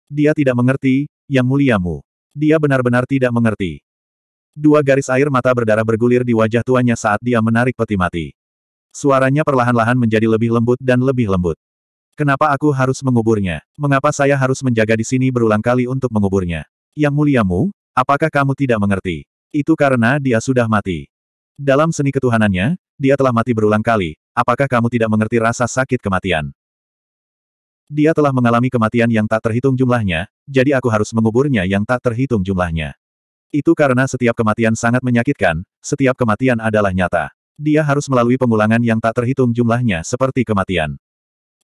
Dia tidak mengerti, yang muliamu. Dia benar-benar tidak mengerti. Dua garis air mata berdarah bergulir di wajah tuannya saat dia menarik peti mati. Suaranya perlahan-lahan menjadi lebih lembut dan lebih lembut. Kenapa aku harus menguburnya? Mengapa saya harus menjaga di sini berulang kali untuk menguburnya? Yang muliamu, apakah kamu tidak mengerti? Itu karena dia sudah mati. Dalam seni ketuhanannya, dia telah mati berulang kali, apakah kamu tidak mengerti rasa sakit kematian? Dia telah mengalami kematian yang tak terhitung jumlahnya, jadi aku harus menguburnya yang tak terhitung jumlahnya. Itu karena setiap kematian sangat menyakitkan, setiap kematian adalah nyata dia harus melalui pengulangan yang tak terhitung jumlahnya seperti kematian.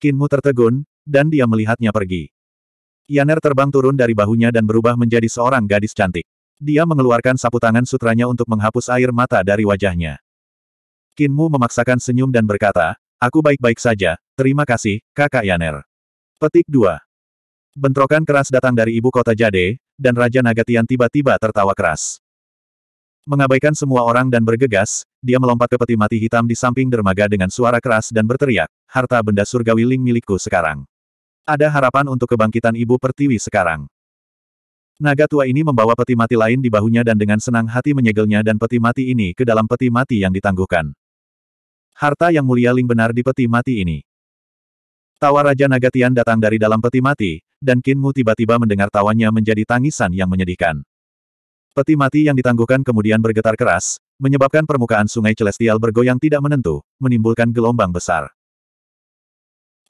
Kinmu tertegun, dan dia melihatnya pergi. Yaner terbang turun dari bahunya dan berubah menjadi seorang gadis cantik. Dia mengeluarkan sapu tangan sutranya untuk menghapus air mata dari wajahnya. Kinmu memaksakan senyum dan berkata, Aku baik-baik saja, terima kasih, kakak Yaner. Petik 2. Bentrokan keras datang dari ibu kota Jade, dan Raja Nagatian tiba-tiba tertawa keras. Mengabaikan semua orang dan bergegas, dia melompat ke peti mati hitam di samping dermaga dengan suara keras dan berteriak, harta benda surgawi Ling milikku sekarang. Ada harapan untuk kebangkitan Ibu Pertiwi sekarang. Naga tua ini membawa peti mati lain di bahunya dan dengan senang hati menyegelnya dan peti mati ini ke dalam peti mati yang ditangguhkan. Harta yang mulia Ling benar di peti mati ini. Tawa Raja Nagatian datang dari dalam peti mati, dan Kinmu tiba-tiba mendengar tawanya menjadi tangisan yang menyedihkan. Peti mati yang ditangguhkan kemudian bergetar keras, menyebabkan permukaan sungai celestial bergoyang tidak menentu, menimbulkan gelombang besar.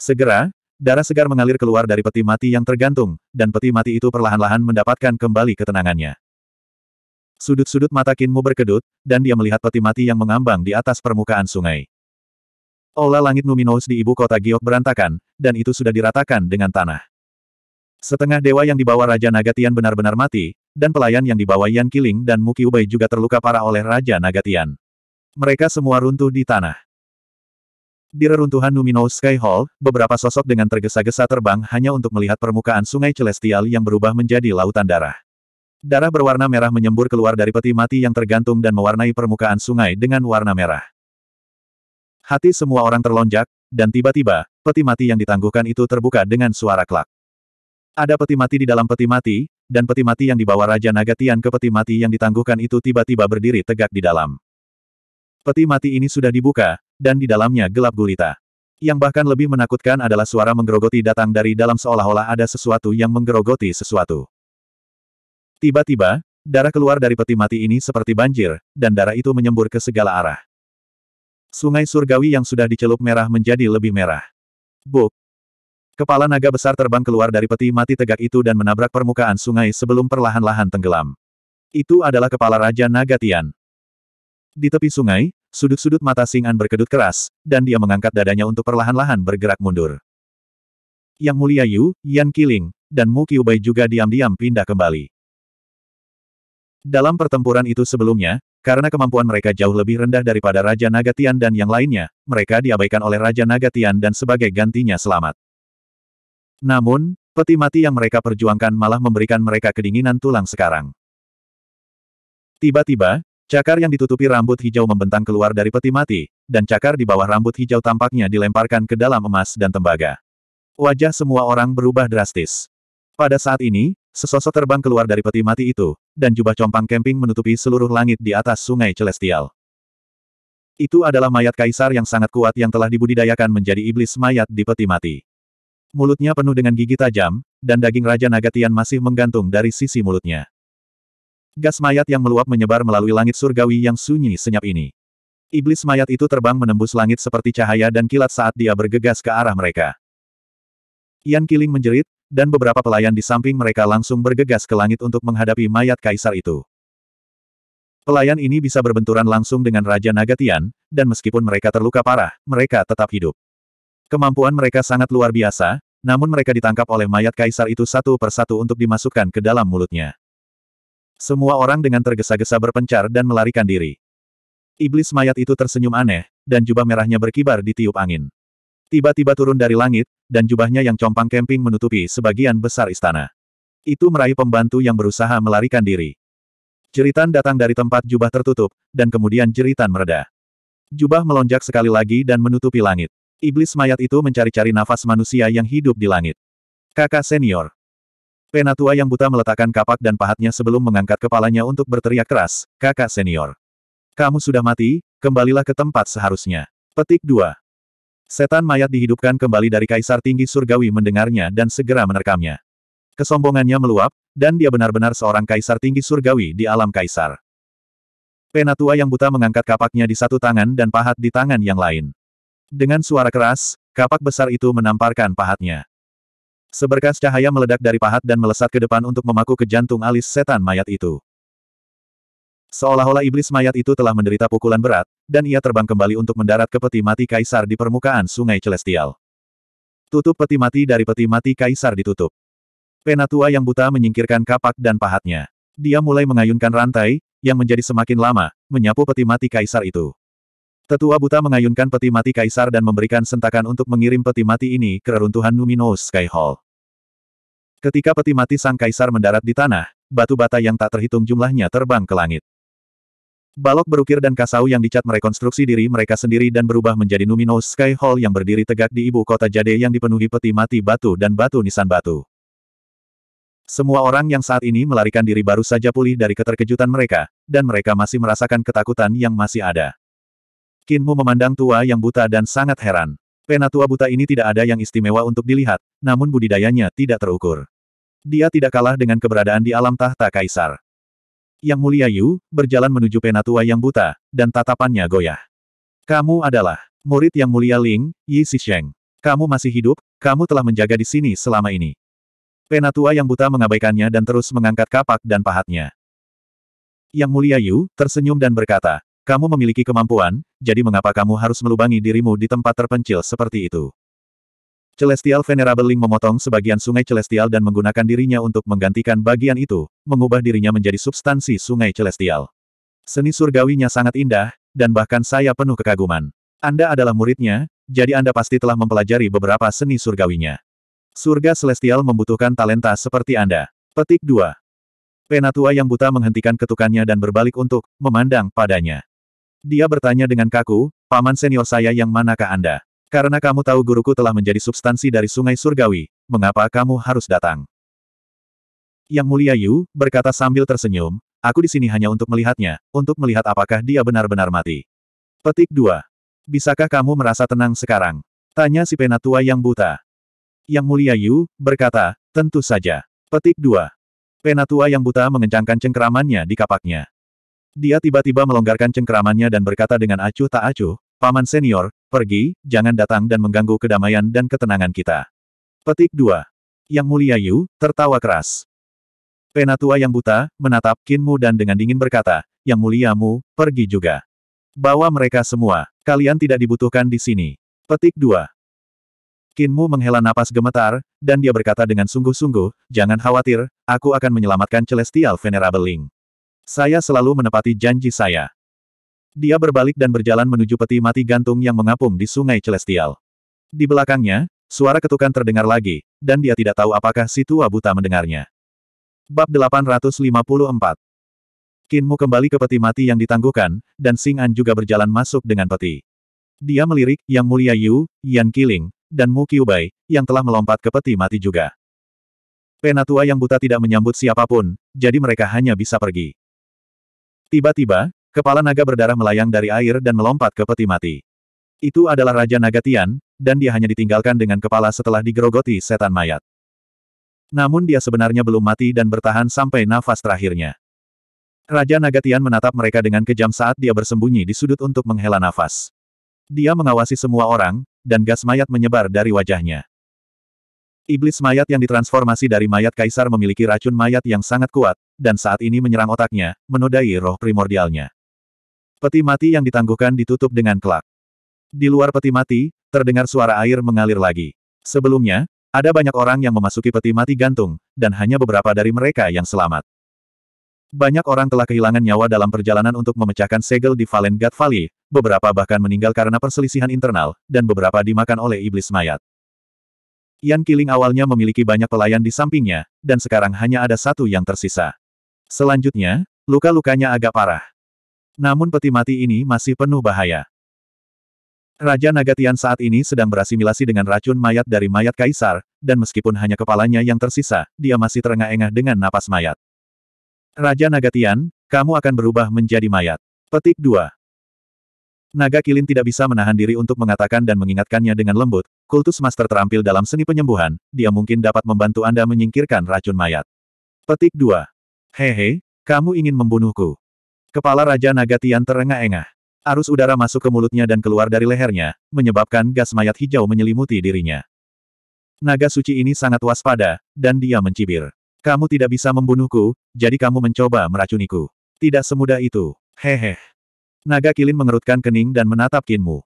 Segera, darah segar mengalir keluar dari peti mati yang tergantung, dan peti mati itu perlahan-lahan mendapatkan kembali ketenangannya. Sudut-sudut mata Kinmu berkedut, dan dia melihat peti mati yang mengambang di atas permukaan sungai. Ola langit Numinous di ibu kota Giok berantakan, dan itu sudah diratakan dengan tanah. Setengah dewa yang dibawa Raja Nagatian benar-benar mati, dan pelayan yang dibawa Yan Kiling dan Mukiubai juga terluka parah oleh Raja Nagatian. Mereka semua runtuh di tanah. Di reruntuhan Numino Sky Hall, beberapa sosok dengan tergesa-gesa terbang hanya untuk melihat permukaan sungai celestial yang berubah menjadi lautan darah. Darah berwarna merah menyembur keluar dari peti mati yang tergantung dan mewarnai permukaan sungai dengan warna merah. Hati semua orang terlonjak, dan tiba-tiba, peti mati yang ditangguhkan itu terbuka dengan suara klak. Ada peti mati di dalam peti mati, dan peti mati yang dibawa Raja Naga Tian ke peti mati yang ditangguhkan itu tiba-tiba berdiri tegak di dalam. Peti mati ini sudah dibuka, dan di dalamnya gelap gulita. Yang bahkan lebih menakutkan adalah suara menggerogoti datang dari dalam seolah-olah ada sesuatu yang menggerogoti sesuatu. Tiba-tiba, darah keluar dari peti mati ini seperti banjir, dan darah itu menyembur ke segala arah. Sungai surgawi yang sudah dicelup merah menjadi lebih merah. Buk, Kepala naga besar terbang keluar dari peti mati tegak itu dan menabrak permukaan sungai sebelum perlahan-lahan tenggelam. Itu adalah kepala Raja Naga Tian. Di tepi sungai, sudut-sudut mata Singan berkedut keras, dan dia mengangkat dadanya untuk perlahan-lahan bergerak mundur. Yang mulia Yu, Yan Qiling, dan Mu Qiubai juga diam-diam pindah kembali. Dalam pertempuran itu sebelumnya, karena kemampuan mereka jauh lebih rendah daripada Raja Naga Tian dan yang lainnya, mereka diabaikan oleh Raja Naga Tian dan sebagai gantinya selamat. Namun, peti mati yang mereka perjuangkan malah memberikan mereka kedinginan tulang sekarang. Tiba-tiba, cakar yang ditutupi rambut hijau membentang keluar dari peti mati, dan cakar di bawah rambut hijau tampaknya dilemparkan ke dalam emas dan tembaga. Wajah semua orang berubah drastis. Pada saat ini, sesosok terbang keluar dari peti mati itu, dan jubah compang kemping menutupi seluruh langit di atas sungai celestial. Itu adalah mayat kaisar yang sangat kuat yang telah dibudidayakan menjadi iblis mayat di peti mati. Mulutnya penuh dengan gigi tajam, dan daging Raja Naga Tian masih menggantung dari sisi mulutnya. Gas mayat yang meluap menyebar melalui langit surgawi yang sunyi senyap ini. Iblis mayat itu terbang menembus langit seperti cahaya dan kilat saat dia bergegas ke arah mereka. Yan Kiling menjerit, dan beberapa pelayan di samping mereka langsung bergegas ke langit untuk menghadapi mayat kaisar itu. Pelayan ini bisa berbenturan langsung dengan Raja Nagatian, dan meskipun mereka terluka parah, mereka tetap hidup. Kemampuan mereka sangat luar biasa, namun mereka ditangkap oleh mayat kaisar itu satu persatu untuk dimasukkan ke dalam mulutnya. Semua orang dengan tergesa-gesa berpencar dan melarikan diri. Iblis mayat itu tersenyum aneh, dan jubah merahnya berkibar di tiup angin. Tiba-tiba turun dari langit, dan jubahnya yang compang kemping menutupi sebagian besar istana. Itu meraih pembantu yang berusaha melarikan diri. Jeritan datang dari tempat jubah tertutup, dan kemudian jeritan mereda. Jubah melonjak sekali lagi dan menutupi langit. Iblis mayat itu mencari-cari nafas manusia yang hidup di langit. Kakak senior. Penatua yang buta meletakkan kapak dan pahatnya sebelum mengangkat kepalanya untuk berteriak keras, kakak senior. Kamu sudah mati, kembalilah ke tempat seharusnya. Petik 2. Setan mayat dihidupkan kembali dari Kaisar Tinggi Surgawi mendengarnya dan segera menerkamnya. Kesombongannya meluap, dan dia benar-benar seorang Kaisar Tinggi Surgawi di alam Kaisar. Penatua yang buta mengangkat kapaknya di satu tangan dan pahat di tangan yang lain. Dengan suara keras, kapak besar itu menamparkan pahatnya. Seberkas cahaya meledak dari pahat dan melesat ke depan untuk memaku ke jantung alis setan mayat itu. Seolah-olah iblis mayat itu telah menderita pukulan berat, dan ia terbang kembali untuk mendarat ke peti mati kaisar di permukaan sungai Celestial. Tutup peti mati dari peti mati kaisar ditutup. Penatua yang buta menyingkirkan kapak dan pahatnya. Dia mulai mengayunkan rantai, yang menjadi semakin lama, menyapu peti mati kaisar itu. Tetua buta mengayunkan peti mati kaisar dan memberikan sentakan untuk mengirim peti mati ini ke reruntuhan Numinous Sky Hall. Ketika peti mati sang kaisar mendarat di tanah, batu bata yang tak terhitung jumlahnya terbang ke langit. Balok berukir dan kasau yang dicat merekonstruksi diri mereka sendiri dan berubah menjadi Numinous Sky Hall yang berdiri tegak di ibu kota Jade yang dipenuhi peti mati batu dan batu nisan batu. Semua orang yang saat ini melarikan diri baru saja pulih dari keterkejutan mereka, dan mereka masih merasakan ketakutan yang masih ada. Kinmu memandang tua yang buta dan sangat heran. Penatua buta ini tidak ada yang istimewa untuk dilihat, namun budidayanya tidak terukur. Dia tidak kalah dengan keberadaan di alam tahta kaisar. Yang Mulia Yu, berjalan menuju penatua yang buta, dan tatapannya goyah. Kamu adalah murid Yang Mulia Ling, Yi Sisheng. Kamu masih hidup, kamu telah menjaga di sini selama ini. Penatua yang buta mengabaikannya dan terus mengangkat kapak dan pahatnya. Yang Mulia Yu, tersenyum dan berkata, kamu memiliki kemampuan, jadi mengapa kamu harus melubangi dirimu di tempat terpencil seperti itu? Celestial Venerable Ling memotong sebagian sungai Celestial dan menggunakan dirinya untuk menggantikan bagian itu, mengubah dirinya menjadi substansi sungai Celestial. Seni surgawinya sangat indah, dan bahkan saya penuh kekaguman. Anda adalah muridnya, jadi Anda pasti telah mempelajari beberapa seni surgawinya. Surga Celestial membutuhkan talenta seperti Anda. Petik 2. Penatua yang buta menghentikan ketukannya dan berbalik untuk memandang padanya. Dia bertanya dengan kaku, paman senior saya yang manakah Anda? Karena kamu tahu guruku telah menjadi substansi dari sungai surgawi, mengapa kamu harus datang? Yang mulia Yu, berkata sambil tersenyum, aku di sini hanya untuk melihatnya, untuk melihat apakah dia benar-benar mati. Petik 2. Bisakah kamu merasa tenang sekarang? Tanya si penatua yang buta. Yang mulia Yu, berkata, tentu saja. Petik 2. Penatua yang buta mengencangkan cengkeramannya di kapaknya. Dia tiba-tiba melonggarkan cengkeramannya dan berkata dengan acuh tak acuh, Paman senior, pergi, jangan datang dan mengganggu kedamaian dan ketenangan kita. Petik 2. Yang mulia Yu, tertawa keras. Penatua yang buta, menatap Kinmu dan dengan dingin berkata, Yang muliamu, pergi juga. Bawa mereka semua, kalian tidak dibutuhkan di sini. Petik 2. Kinmu menghela napas gemetar, dan dia berkata dengan sungguh-sungguh, Jangan khawatir, aku akan menyelamatkan Celestial Venerable Ling. Saya selalu menepati janji saya. Dia berbalik dan berjalan menuju peti mati gantung yang mengapung di sungai Celestial. Di belakangnya, suara ketukan terdengar lagi, dan dia tidak tahu apakah si tua buta mendengarnya. Bab 854 Kinmu kembali ke peti mati yang ditangguhkan, dan Sing An juga berjalan masuk dengan peti. Dia melirik Yang Mulia Yu, Yan Kiling, dan Mu Qiubai, yang telah melompat ke peti mati juga. Penatua yang buta tidak menyambut siapapun, jadi mereka hanya bisa pergi. Tiba-tiba, kepala naga berdarah melayang dari air dan melompat ke peti mati. Itu adalah Raja Naga Tian, dan dia hanya ditinggalkan dengan kepala setelah digerogoti setan mayat. Namun dia sebenarnya belum mati dan bertahan sampai nafas terakhirnya. Raja Naga Tian menatap mereka dengan kejam saat dia bersembunyi di sudut untuk menghela nafas. Dia mengawasi semua orang, dan gas mayat menyebar dari wajahnya. Iblis mayat yang ditransformasi dari mayat kaisar memiliki racun mayat yang sangat kuat, dan saat ini menyerang otaknya, menodai roh primordialnya. Peti mati yang ditangguhkan ditutup dengan kelak. Di luar peti mati, terdengar suara air mengalir lagi. Sebelumnya, ada banyak orang yang memasuki peti mati gantung, dan hanya beberapa dari mereka yang selamat. Banyak orang telah kehilangan nyawa dalam perjalanan untuk memecahkan segel di Valen Valley, beberapa bahkan meninggal karena perselisihan internal, dan beberapa dimakan oleh iblis mayat. Yan Qiling awalnya memiliki banyak pelayan di sampingnya, dan sekarang hanya ada satu yang tersisa. Selanjutnya, luka-lukanya agak parah. Namun peti mati ini masih penuh bahaya. Raja Nagatian saat ini sedang berasimilasi dengan racun mayat dari mayat kaisar, dan meskipun hanya kepalanya yang tersisa, dia masih terengah-engah dengan napas mayat. Raja Nagatian, kamu akan berubah menjadi mayat. Petik 2. Naga Kilin tidak bisa menahan diri untuk mengatakan dan mengingatkannya dengan lembut, kultus master terampil dalam seni penyembuhan, dia mungkin dapat membantu Anda menyingkirkan racun mayat. Petik 2. Hehe, kamu ingin membunuhku. Kepala Raja Naga Tian terengah-engah. Arus udara masuk ke mulutnya dan keluar dari lehernya, menyebabkan gas mayat hijau menyelimuti dirinya. Naga suci ini sangat waspada, dan dia mencibir. Kamu tidak bisa membunuhku, jadi kamu mencoba meracuniku. Tidak semudah itu. Hehe. Naga Kilin mengerutkan kening dan menatap Kinmu.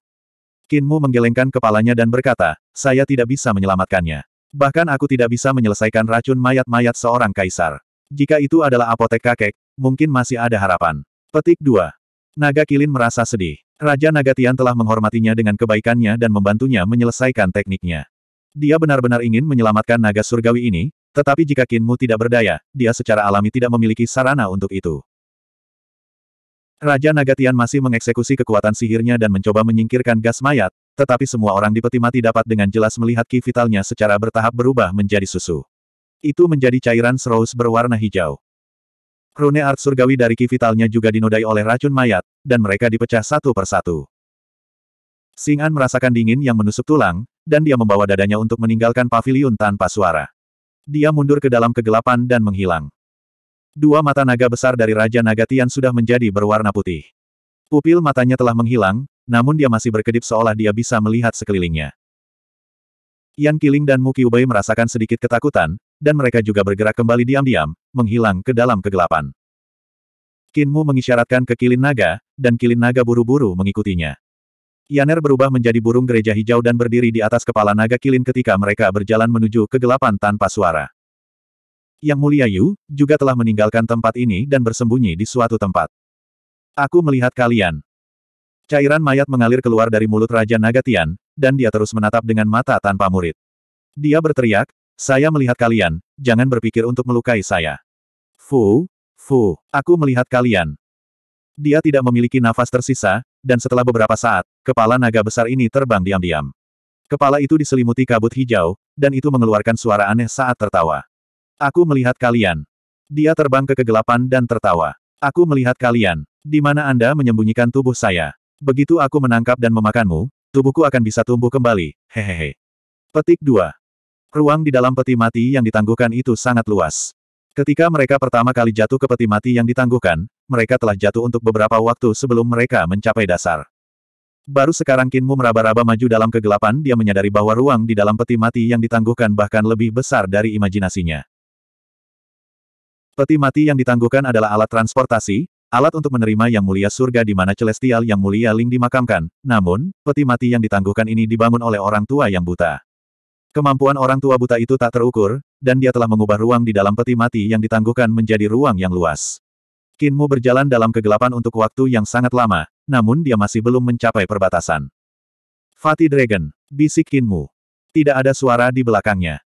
Kinmu menggelengkan kepalanya dan berkata, saya tidak bisa menyelamatkannya. Bahkan aku tidak bisa menyelesaikan racun mayat-mayat seorang kaisar. Jika itu adalah apotek kakek, mungkin masih ada harapan. Petik 2. Naga Kilin merasa sedih. Raja Nagatian telah menghormatinya dengan kebaikannya dan membantunya menyelesaikan tekniknya. Dia benar-benar ingin menyelamatkan naga surgawi ini, tetapi jika Kinmu tidak berdaya, dia secara alami tidak memiliki sarana untuk itu. Raja Nagatian masih mengeksekusi kekuatan sihirnya dan mencoba menyingkirkan gas mayat, tetapi semua orang di peti mati dapat dengan jelas melihat ki vitalnya secara bertahap berubah menjadi susu. Itu menjadi cairan serous berwarna hijau. Rune art surgawi dari ki vitalnya juga dinodai oleh racun mayat, dan mereka dipecah satu persatu. Singan merasakan dingin yang menusuk tulang, dan dia membawa dadanya untuk meninggalkan pavilion tanpa suara. Dia mundur ke dalam kegelapan dan menghilang. Dua mata naga besar dari Raja Naga Tian sudah menjadi berwarna putih. Pupil matanya telah menghilang, namun dia masih berkedip seolah dia bisa melihat sekelilingnya. Yan Kiling dan Mu Qiubei merasakan sedikit ketakutan, dan mereka juga bergerak kembali diam-diam, menghilang ke dalam kegelapan. Kinmu mengisyaratkan ke Kilin Naga, dan Kilin Naga buru-buru mengikutinya. Yaner berubah menjadi burung gereja hijau dan berdiri di atas kepala naga Kilin ketika mereka berjalan menuju kegelapan tanpa suara. Yang mulia Yu, juga telah meninggalkan tempat ini dan bersembunyi di suatu tempat. Aku melihat kalian. Cairan mayat mengalir keluar dari mulut Raja Nagatian, dan dia terus menatap dengan mata tanpa murid. Dia berteriak, saya melihat kalian, jangan berpikir untuk melukai saya. Fu, fu, aku melihat kalian. Dia tidak memiliki nafas tersisa, dan setelah beberapa saat, kepala naga besar ini terbang diam-diam. Kepala itu diselimuti kabut hijau, dan itu mengeluarkan suara aneh saat tertawa. Aku melihat kalian. Dia terbang ke kegelapan dan tertawa. Aku melihat kalian. Di mana Anda menyembunyikan tubuh saya? Begitu aku menangkap dan memakanmu, tubuhku akan bisa tumbuh kembali. Hehehe. Petik 2. Ruang di dalam peti mati yang ditangguhkan itu sangat luas. Ketika mereka pertama kali jatuh ke peti mati yang ditangguhkan, mereka telah jatuh untuk beberapa waktu sebelum mereka mencapai dasar. Baru sekarang Kinmu meraba-raba maju dalam kegelapan dia menyadari bahwa ruang di dalam peti mati yang ditangguhkan bahkan lebih besar dari imajinasinya. Peti mati yang ditangguhkan adalah alat transportasi, alat untuk menerima yang mulia surga di mana celestial yang mulia Ling dimakamkan. Namun, peti mati yang ditangguhkan ini dibangun oleh orang tua yang buta. Kemampuan orang tua buta itu tak terukur, dan dia telah mengubah ruang di dalam peti mati yang ditangguhkan menjadi ruang yang luas. Kinmu berjalan dalam kegelapan untuk waktu yang sangat lama, namun dia masih belum mencapai perbatasan. Fati Dragon, bisik Kinmu. Tidak ada suara di belakangnya.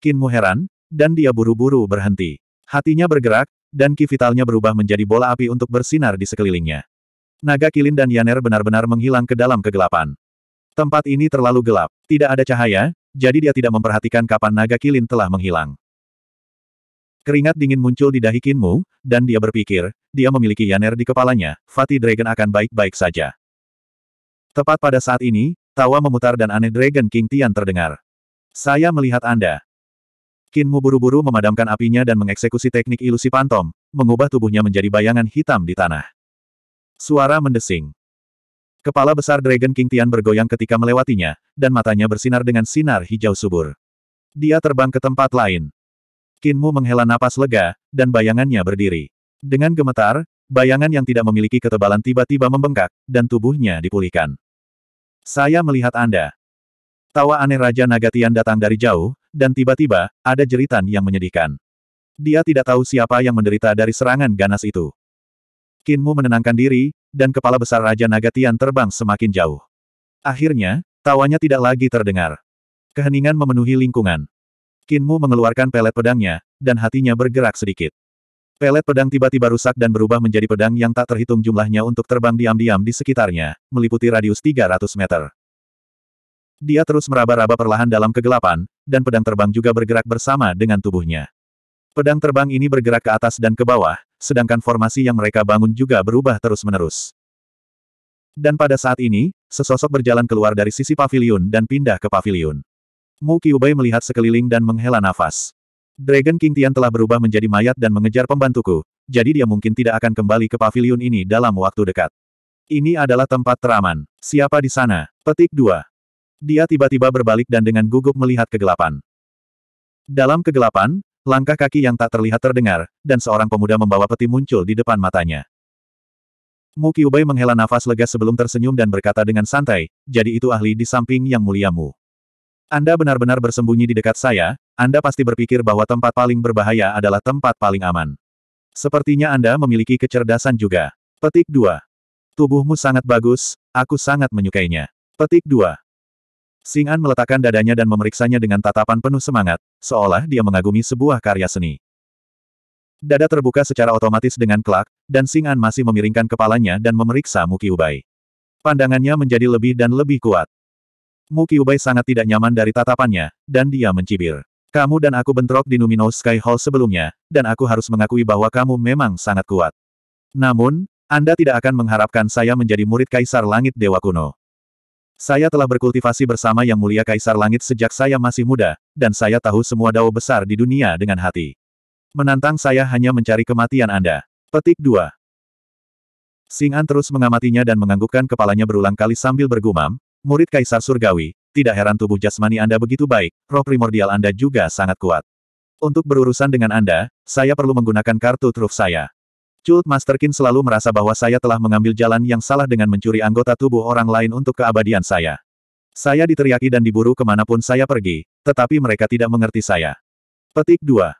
Kinmu heran, dan dia buru-buru berhenti. Hatinya bergerak, dan ki vitalnya berubah menjadi bola api untuk bersinar di sekelilingnya. Naga Kilin dan Yaner benar-benar menghilang ke dalam kegelapan. Tempat ini terlalu gelap, tidak ada cahaya, jadi dia tidak memperhatikan kapan Naga Kilin telah menghilang. Keringat dingin muncul di dahi Kinmu, dan dia berpikir, dia memiliki Yaner di kepalanya, Fatih Dragon akan baik-baik saja. Tepat pada saat ini, tawa memutar dan aneh Dragon King Tian terdengar. Saya melihat Anda. Kinmu buru-buru memadamkan apinya dan mengeksekusi teknik ilusi pantom, mengubah tubuhnya menjadi bayangan hitam di tanah. Suara mendesing. Kepala besar Dragon King Tian bergoyang ketika melewatinya, dan matanya bersinar dengan sinar hijau subur. Dia terbang ke tempat lain. Kinmu menghela napas lega, dan bayangannya berdiri. Dengan gemetar, bayangan yang tidak memiliki ketebalan tiba-tiba membengkak, dan tubuhnya dipulihkan. Saya melihat Anda. Tawa aneh Raja Nagatian datang dari jauh, dan tiba-tiba, ada jeritan yang menyedihkan. Dia tidak tahu siapa yang menderita dari serangan ganas itu. Kinmu menenangkan diri, dan kepala besar Raja Nagatian terbang semakin jauh. Akhirnya, tawanya tidak lagi terdengar. Keheningan memenuhi lingkungan. Kinmu mengeluarkan pelet pedangnya, dan hatinya bergerak sedikit. Pelet pedang tiba-tiba rusak dan berubah menjadi pedang yang tak terhitung jumlahnya untuk terbang diam-diam di sekitarnya, meliputi radius 300 meter. Dia terus meraba-raba perlahan dalam kegelapan, dan pedang terbang juga bergerak bersama dengan tubuhnya. Pedang terbang ini bergerak ke atas dan ke bawah, sedangkan formasi yang mereka bangun juga berubah terus-menerus. Dan pada saat ini, sesosok berjalan keluar dari sisi pavilion dan pindah ke pavilion. Mu Qiubai melihat sekeliling dan menghela nafas. Dragon King Tian telah berubah menjadi mayat dan mengejar pembantuku, jadi dia mungkin tidak akan kembali ke pavilion ini dalam waktu dekat. Ini adalah tempat teraman. Siapa di sana? Petik 2. Dia tiba-tiba berbalik dan dengan gugup melihat kegelapan. Dalam kegelapan, langkah kaki yang tak terlihat terdengar, dan seorang pemuda membawa peti muncul di depan matanya. Mukiubai menghela nafas lega sebelum tersenyum dan berkata dengan santai, jadi itu ahli di samping yang muliamu. Anda benar-benar bersembunyi di dekat saya, Anda pasti berpikir bahwa tempat paling berbahaya adalah tempat paling aman. Sepertinya Anda memiliki kecerdasan juga. Petik 2. Tubuhmu sangat bagus, aku sangat menyukainya. Petik 2. Singan meletakkan dadanya dan memeriksanya dengan tatapan penuh semangat, seolah dia mengagumi sebuah karya seni. Dada terbuka secara otomatis dengan kelak, dan Singan masih memiringkan kepalanya dan memeriksa Mukiubai. Pandangannya menjadi lebih dan lebih kuat. Mukiubai sangat tidak nyaman dari tatapannya, dan dia mencibir. Kamu dan aku bentrok di Numino Sky Hall sebelumnya, dan aku harus mengakui bahwa kamu memang sangat kuat. Namun, Anda tidak akan mengharapkan saya menjadi murid Kaisar Langit Dewa Kuno. Saya telah berkultivasi bersama Yang Mulia Kaisar Langit sejak saya masih muda, dan saya tahu semua dao besar di dunia dengan hati. Menantang saya hanya mencari kematian Anda. Petik 2. Sing'an terus mengamatinya dan menganggukkan kepalanya berulang kali sambil bergumam, murid Kaisar Surgawi, tidak heran tubuh jasmani Anda begitu baik, roh primordial Anda juga sangat kuat. Untuk berurusan dengan Anda, saya perlu menggunakan kartu truf saya. Cult Masterkin selalu merasa bahwa saya telah mengambil jalan yang salah dengan mencuri anggota tubuh orang lain untuk keabadian saya. Saya diteriaki dan diburu kemanapun saya pergi, tetapi mereka tidak mengerti saya. Petik 2.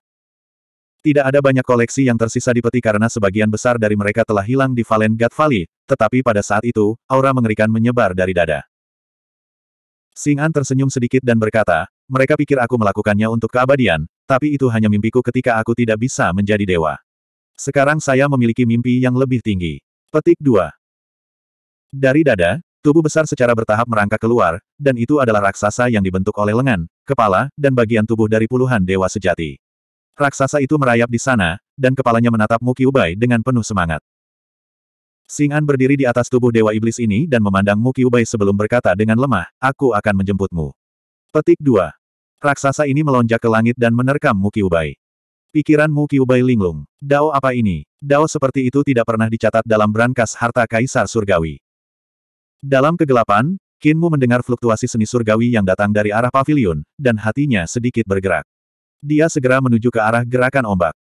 Tidak ada banyak koleksi yang tersisa di peti karena sebagian besar dari mereka telah hilang di Valen Gat Valley, tetapi pada saat itu, aura mengerikan menyebar dari dada. Singan tersenyum sedikit dan berkata, mereka pikir aku melakukannya untuk keabadian, tapi itu hanya mimpiku ketika aku tidak bisa menjadi dewa. Sekarang saya memiliki mimpi yang lebih tinggi. Petik 2. Dari dada, tubuh besar secara bertahap merangkak keluar, dan itu adalah raksasa yang dibentuk oleh lengan, kepala, dan bagian tubuh dari puluhan dewa sejati. Raksasa itu merayap di sana, dan kepalanya menatap Mukiubai dengan penuh semangat. Singan berdiri di atas tubuh Dewa Iblis ini dan memandang Mukiubai sebelum berkata dengan lemah, aku akan menjemputmu. Petik 2. Raksasa ini melonjak ke langit dan menerkam Mukiubai. Pikiranmu Kiubai linglung. Dao apa ini? Dao seperti itu tidak pernah dicatat dalam brankas harta kaisar surgawi. Dalam kegelapan, Kinmu mendengar fluktuasi seni surgawi yang datang dari arah pavilion, dan hatinya sedikit bergerak. Dia segera menuju ke arah gerakan ombak.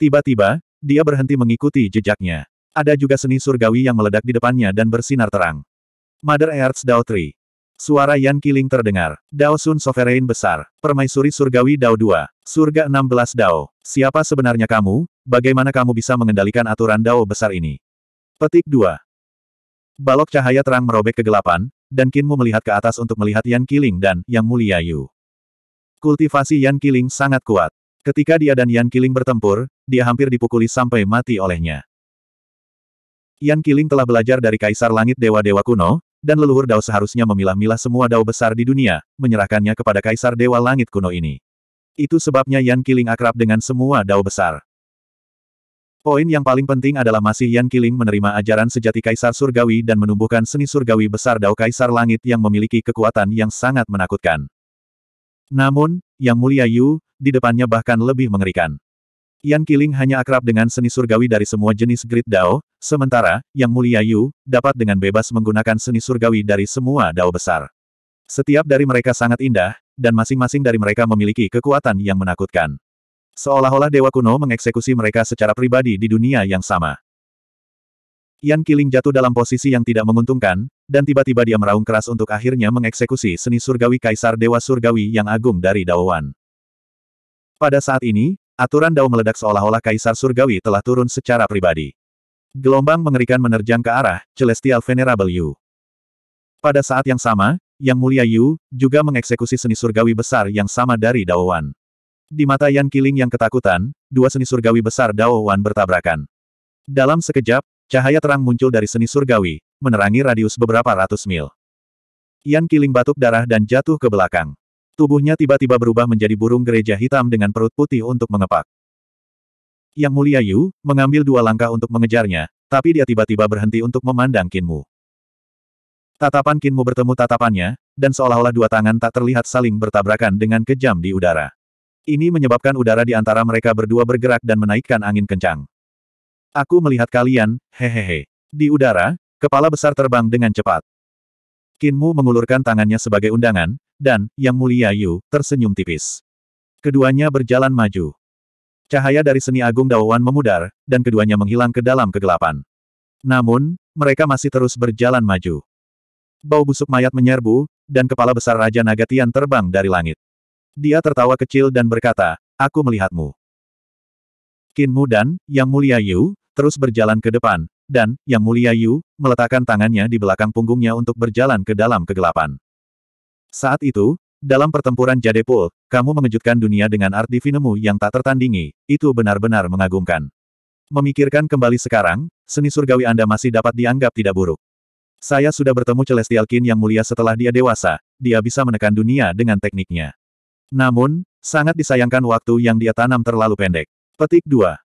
Tiba-tiba, dia berhenti mengikuti jejaknya. Ada juga seni surgawi yang meledak di depannya dan bersinar terang. Mother Earth's Dao Tree. Suara Yan Kiling terdengar. Dao Sun Sovereign Besar. Permaisuri Surgawi Dao 2. Surga 16 Dao. Siapa sebenarnya kamu? Bagaimana kamu bisa mengendalikan aturan Dao besar ini? Petik 2. Balok cahaya terang merobek kegelapan, dan Kinmu melihat ke atas untuk melihat Yan Kiling dan Yang Mulia Yu. Kultivasi Yan Kiling sangat kuat. Ketika dia dan Yan Kiling bertempur, dia hampir dipukuli sampai mati olehnya. Yan Kiling telah belajar dari Kaisar Langit Dewa-Dewa kuno, dan leluhur Dao seharusnya memilah-milah semua Dao besar di dunia, menyerahkannya kepada Kaisar Dewa Langit kuno ini. Itu sebabnya Yan Killing akrab dengan semua Dao besar. Poin yang paling penting adalah masih Yan Killing menerima ajaran sejati Kaisar Surgawi dan menumbuhkan seni Surgawi besar Dao Kaisar Langit yang memiliki kekuatan yang sangat menakutkan. Namun, Yang Mulia Yu, di depannya bahkan lebih mengerikan. Yan Qiling hanya akrab dengan seni surgawi dari semua jenis grid dao, sementara, Yang Mulia Yu, dapat dengan bebas menggunakan seni surgawi dari semua dao besar. Setiap dari mereka sangat indah, dan masing-masing dari mereka memiliki kekuatan yang menakutkan. Seolah-olah dewa kuno mengeksekusi mereka secara pribadi di dunia yang sama. Yan Qiling jatuh dalam posisi yang tidak menguntungkan, dan tiba-tiba dia meraung keras untuk akhirnya mengeksekusi seni surgawi kaisar dewa surgawi yang agung dari Dao Wan. Pada saat ini, Aturan Dao meledak seolah-olah Kaisar Surgawi telah turun secara pribadi. Gelombang mengerikan menerjang ke arah Celestial Venerable Yu. Pada saat yang sama, Yang Mulia Yu juga mengeksekusi seni surgawi besar yang sama dari Dao Wan. Di mata Yan Kiling yang ketakutan, dua seni surgawi besar Dao Wan bertabrakan. Dalam sekejap, cahaya terang muncul dari seni surgawi, menerangi radius beberapa ratus mil. Yan Kiling batuk darah dan jatuh ke belakang. Tubuhnya tiba-tiba berubah menjadi burung gereja hitam dengan perut putih untuk mengepak. Yang mulia Yu, mengambil dua langkah untuk mengejarnya, tapi dia tiba-tiba berhenti untuk memandang Kinmu. Tatapan Kinmu bertemu tatapannya, dan seolah-olah dua tangan tak terlihat saling bertabrakan dengan kejam di udara. Ini menyebabkan udara di antara mereka berdua bergerak dan menaikkan angin kencang. Aku melihat kalian, hehehe. Di udara, kepala besar terbang dengan cepat. Kinmu mengulurkan tangannya sebagai undangan, dan, Yang Mulia Yu, tersenyum tipis. Keduanya berjalan maju. Cahaya dari seni agung Dawan memudar, dan keduanya menghilang ke dalam kegelapan. Namun, mereka masih terus berjalan maju. Bau busuk mayat menyerbu, dan kepala besar Raja Nagatian terbang dari langit. Dia tertawa kecil dan berkata, Aku melihatmu. Kinmu dan Yang Mulia Yu terus berjalan ke depan, dan, Yang Mulia Yu, meletakkan tangannya di belakang punggungnya untuk berjalan ke dalam kegelapan. Saat itu, dalam pertempuran Jade Pool, kamu mengejutkan dunia dengan art divinemu yang tak tertandingi, itu benar-benar mengagumkan. Memikirkan kembali sekarang, seni surgawi Anda masih dapat dianggap tidak buruk. Saya sudah bertemu Celestial Kin yang mulia setelah dia dewasa, dia bisa menekan dunia dengan tekniknya. Namun, sangat disayangkan waktu yang dia tanam terlalu pendek. Petik 2.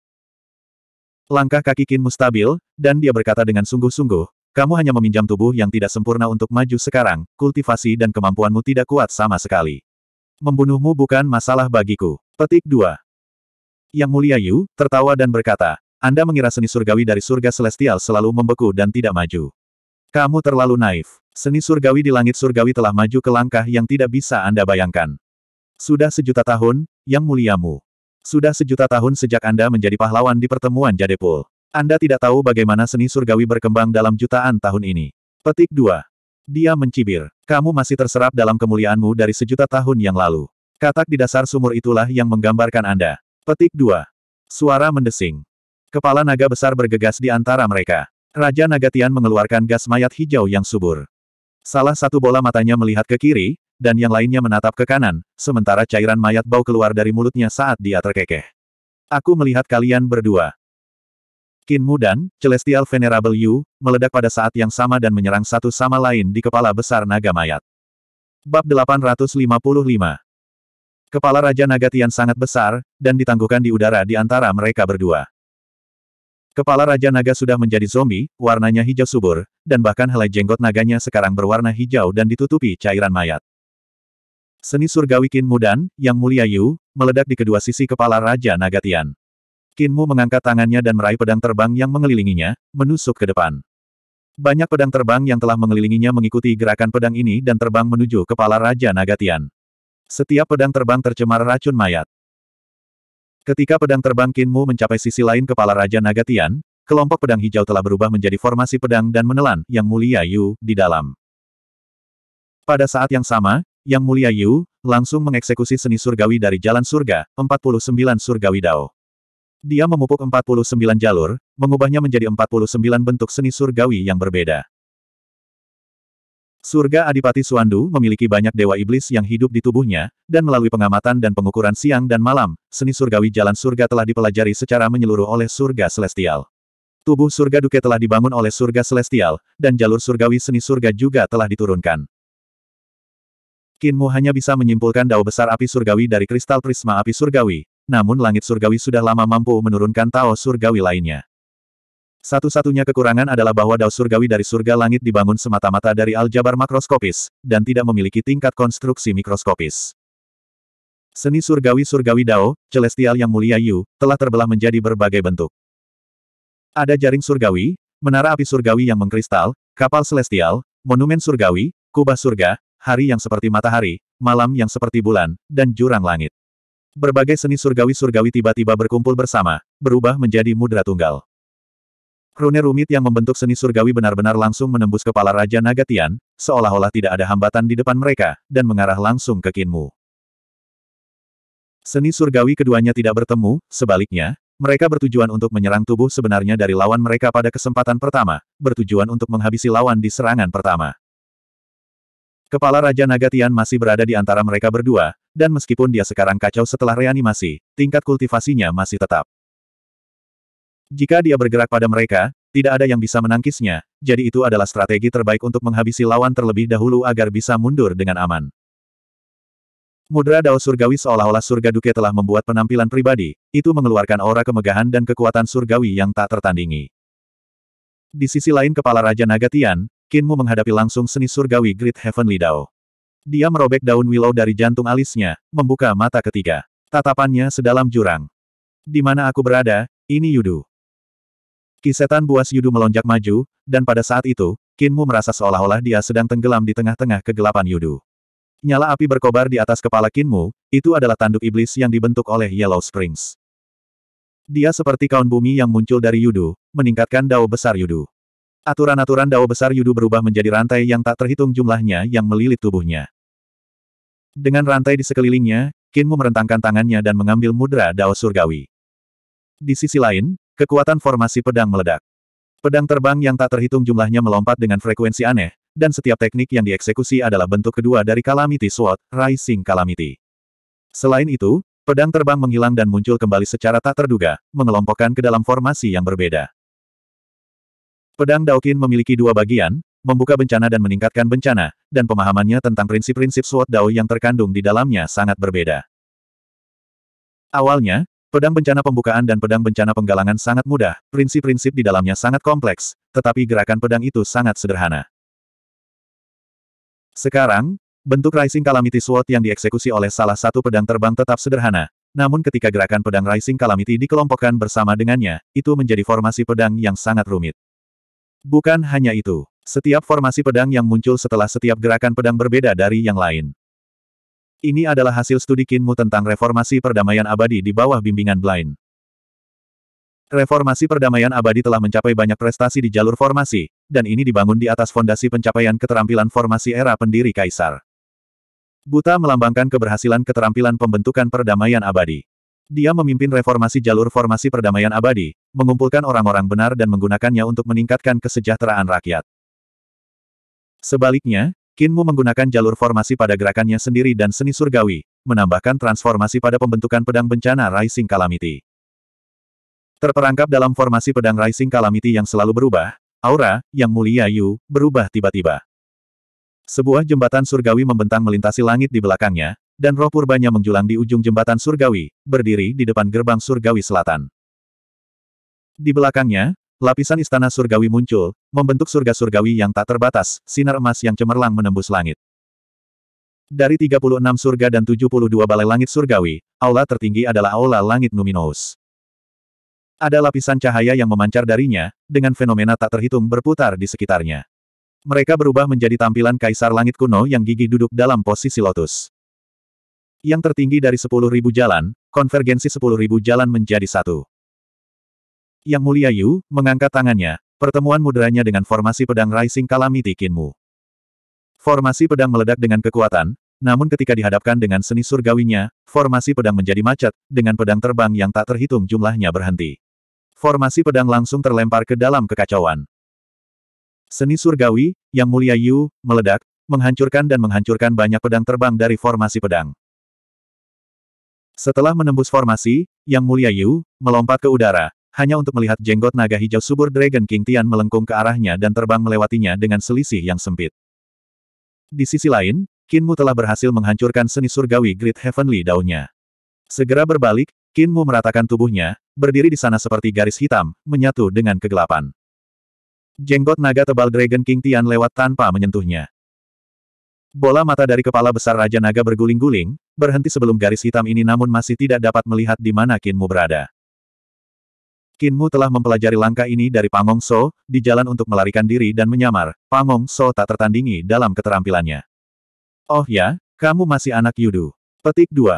Langkah kaki Qin mustabil, dan dia berkata dengan sungguh-sungguh, kamu hanya meminjam tubuh yang tidak sempurna untuk maju sekarang, kultivasi dan kemampuanmu tidak kuat sama sekali. Membunuhmu bukan masalah bagiku. Petik 2. Yang mulia Yu, tertawa dan berkata, Anda mengira seni surgawi dari surga celestial selalu membeku dan tidak maju. Kamu terlalu naif. Seni surgawi di langit surgawi telah maju ke langkah yang tidak bisa Anda bayangkan. Sudah sejuta tahun, yang muliamu. Sudah sejuta tahun sejak Anda menjadi pahlawan di pertemuan Jadepul. Anda tidak tahu bagaimana seni surgawi berkembang dalam jutaan tahun ini. Petik 2. Dia mencibir. Kamu masih terserap dalam kemuliaanmu dari sejuta tahun yang lalu. Katak di dasar sumur itulah yang menggambarkan Anda. Petik 2. Suara mendesing. Kepala naga besar bergegas di antara mereka. Raja Nagatian mengeluarkan gas mayat hijau yang subur. Salah satu bola matanya melihat ke kiri, dan yang lainnya menatap ke kanan, sementara cairan mayat bau keluar dari mulutnya saat dia terkekeh. Aku melihat kalian berdua. Kinmu Mudan, Celestial Venerable Yu meledak pada saat yang sama dan menyerang satu sama lain di kepala besar naga mayat. Bab 855 Kepala Raja Naga Tian sangat besar, dan ditangguhkan di udara di antara mereka berdua. Kepala Raja Naga sudah menjadi zombie, warnanya hijau subur, dan bahkan helai jenggot naganya sekarang berwarna hijau dan ditutupi cairan mayat. Seni surgawi Kinmu dan, Yang Mulia Yu, meledak di kedua sisi kepala Raja Nagatian. Kinmu mengangkat tangannya dan meraih pedang terbang yang mengelilinginya, menusuk ke depan. Banyak pedang terbang yang telah mengelilinginya mengikuti gerakan pedang ini dan terbang menuju kepala Raja Nagatian. Setiap pedang terbang tercemar racun mayat. Ketika pedang terbang Kinmu mencapai sisi lain kepala Raja Nagatian, kelompok pedang hijau telah berubah menjadi formasi pedang dan menelan Yang Mulia Yu di dalam. Pada saat yang sama, yang Mulia Yu, langsung mengeksekusi seni surgawi dari jalan surga, 49 surgawi dao. Dia memupuk 49 jalur, mengubahnya menjadi 49 bentuk seni surgawi yang berbeda. Surga Adipati Suandu memiliki banyak dewa iblis yang hidup di tubuhnya, dan melalui pengamatan dan pengukuran siang dan malam, seni surgawi jalan surga telah dipelajari secara menyeluruh oleh surga celestial. Tubuh surga duke telah dibangun oleh surga celestial, dan jalur surgawi seni surga juga telah diturunkan. Kinmu hanya bisa menyimpulkan dao besar api surgawi dari kristal prisma api surgawi, namun langit surgawi sudah lama mampu menurunkan Tao surgawi lainnya. Satu-satunya kekurangan adalah bahwa dao surgawi dari surga langit dibangun semata-mata dari aljabar makroskopis, dan tidak memiliki tingkat konstruksi mikroskopis. Seni surgawi-surgawi Dao, Celestial Yang Mulia Yu, telah terbelah menjadi berbagai bentuk. Ada jaring surgawi, menara api surgawi yang mengkristal, kapal celestial, monumen surgawi, kubah surga, hari yang seperti matahari, malam yang seperti bulan, dan jurang langit. Berbagai seni surgawi-surgawi tiba-tiba berkumpul bersama, berubah menjadi mudra tunggal. Rune rumit yang membentuk seni surgawi benar-benar langsung menembus kepala Raja Nagatian, seolah-olah tidak ada hambatan di depan mereka, dan mengarah langsung ke Kinmu. Seni surgawi keduanya tidak bertemu, sebaliknya, mereka bertujuan untuk menyerang tubuh sebenarnya dari lawan mereka pada kesempatan pertama, bertujuan untuk menghabisi lawan di serangan pertama. Kepala Raja Nagatian masih berada di antara mereka berdua, dan meskipun dia sekarang kacau setelah reanimasi, tingkat kultivasinya masih tetap. Jika dia bergerak pada mereka, tidak ada yang bisa menangkisnya, jadi itu adalah strategi terbaik untuk menghabisi lawan terlebih dahulu agar bisa mundur dengan aman. Mudra Dao Surgawi seolah-olah surga duke telah membuat penampilan pribadi, itu mengeluarkan aura kemegahan dan kekuatan surgawi yang tak tertandingi. Di sisi lain kepala Raja Nagatian, Kinmu menghadapi langsung seni surgawi Great Heavenly Dao. Dia merobek daun willow dari jantung alisnya, membuka mata ketiga. Tatapannya sedalam jurang. Di mana aku berada, ini Yudu. Kisetan buas Yudu melonjak maju, dan pada saat itu, Kinmu merasa seolah-olah dia sedang tenggelam di tengah-tengah kegelapan Yudu. Nyala api berkobar di atas kepala Kinmu, itu adalah tanduk iblis yang dibentuk oleh Yellow Springs. Dia seperti kaun bumi yang muncul dari Yudu, meningkatkan dao besar Yudu. Aturan-aturan dao besar Yudu berubah menjadi rantai yang tak terhitung jumlahnya yang melilit tubuhnya. Dengan rantai di sekelilingnya, Kinmu merentangkan tangannya dan mengambil mudra dao surgawi. Di sisi lain, kekuatan formasi pedang meledak. Pedang terbang yang tak terhitung jumlahnya melompat dengan frekuensi aneh, dan setiap teknik yang dieksekusi adalah bentuk kedua dari Calamity Sword, Rising Calamity. Selain itu, pedang terbang menghilang dan muncul kembali secara tak terduga, mengelompokkan ke dalam formasi yang berbeda. Pedang Daokin memiliki dua bagian, membuka bencana dan meningkatkan bencana, dan pemahamannya tentang prinsip-prinsip Sword Dao yang terkandung di dalamnya sangat berbeda. Awalnya, pedang bencana pembukaan dan pedang bencana penggalangan sangat mudah, prinsip-prinsip di dalamnya sangat kompleks, tetapi gerakan pedang itu sangat sederhana. Sekarang, bentuk Rising Calamity Sword yang dieksekusi oleh salah satu pedang terbang tetap sederhana, namun ketika gerakan pedang Rising Calamity dikelompokkan bersama dengannya, itu menjadi formasi pedang yang sangat rumit. Bukan hanya itu, setiap formasi pedang yang muncul setelah setiap gerakan pedang berbeda dari yang lain. Ini adalah hasil studi Kinmu tentang reformasi perdamaian abadi di bawah bimbingan Blind. Reformasi perdamaian abadi telah mencapai banyak prestasi di jalur formasi, dan ini dibangun di atas fondasi pencapaian keterampilan formasi era pendiri Kaisar. Buta melambangkan keberhasilan keterampilan pembentukan perdamaian abadi. Dia memimpin reformasi jalur formasi perdamaian abadi, mengumpulkan orang-orang benar dan menggunakannya untuk meningkatkan kesejahteraan rakyat. Sebaliknya, Kinmu menggunakan jalur formasi pada gerakannya sendiri dan seni surgawi, menambahkan transformasi pada pembentukan pedang bencana Rising Calamity. Terperangkap dalam formasi pedang Rising Calamity yang selalu berubah, aura, yang mulia Yu, berubah tiba-tiba. Sebuah jembatan surgawi membentang melintasi langit di belakangnya, dan roh purbanya menjulang di ujung jembatan surgawi, berdiri di depan gerbang surgawi selatan. Di belakangnya, lapisan istana surgawi muncul, membentuk surga surgawi yang tak terbatas, sinar emas yang cemerlang menembus langit. Dari 36 surga dan 72 balai langit surgawi, aula tertinggi adalah aula langit Numinous. Ada lapisan cahaya yang memancar darinya, dengan fenomena tak terhitung berputar di sekitarnya. Mereka berubah menjadi tampilan kaisar langit kuno yang gigih duduk dalam posisi lotus. Yang tertinggi dari 10.000 jalan, konvergensi 10.000 jalan menjadi satu. Yang Mulia Yu, mengangkat tangannya, pertemuan mudranya dengan formasi pedang Rising Calamity Kinmu. Formasi pedang meledak dengan kekuatan, namun ketika dihadapkan dengan seni surgawinya, formasi pedang menjadi macet, dengan pedang terbang yang tak terhitung jumlahnya berhenti. Formasi pedang langsung terlempar ke dalam kekacauan. Seni surgawi, yang mulia Yu, meledak, menghancurkan dan menghancurkan banyak pedang terbang dari formasi pedang. Setelah menembus formasi, Yang Mulia Yu, melompat ke udara, hanya untuk melihat jenggot naga hijau subur Dragon King Tian melengkung ke arahnya dan terbang melewatinya dengan selisih yang sempit. Di sisi lain, Kinmu telah berhasil menghancurkan seni surgawi Great Heavenly daunnya. Segera berbalik, Kinmu meratakan tubuhnya, berdiri di sana seperti garis hitam, menyatu dengan kegelapan. Jenggot naga tebal Dragon King Tian lewat tanpa menyentuhnya. Bola mata dari kepala besar Raja Naga berguling-guling, berhenti sebelum garis hitam ini namun masih tidak dapat melihat di mana Kinmu berada. Kinmu telah mempelajari langkah ini dari Pangong So, di jalan untuk melarikan diri dan menyamar, Pangong So tak tertandingi dalam keterampilannya. Oh ya, kamu masih anak Yudu. Petik 2.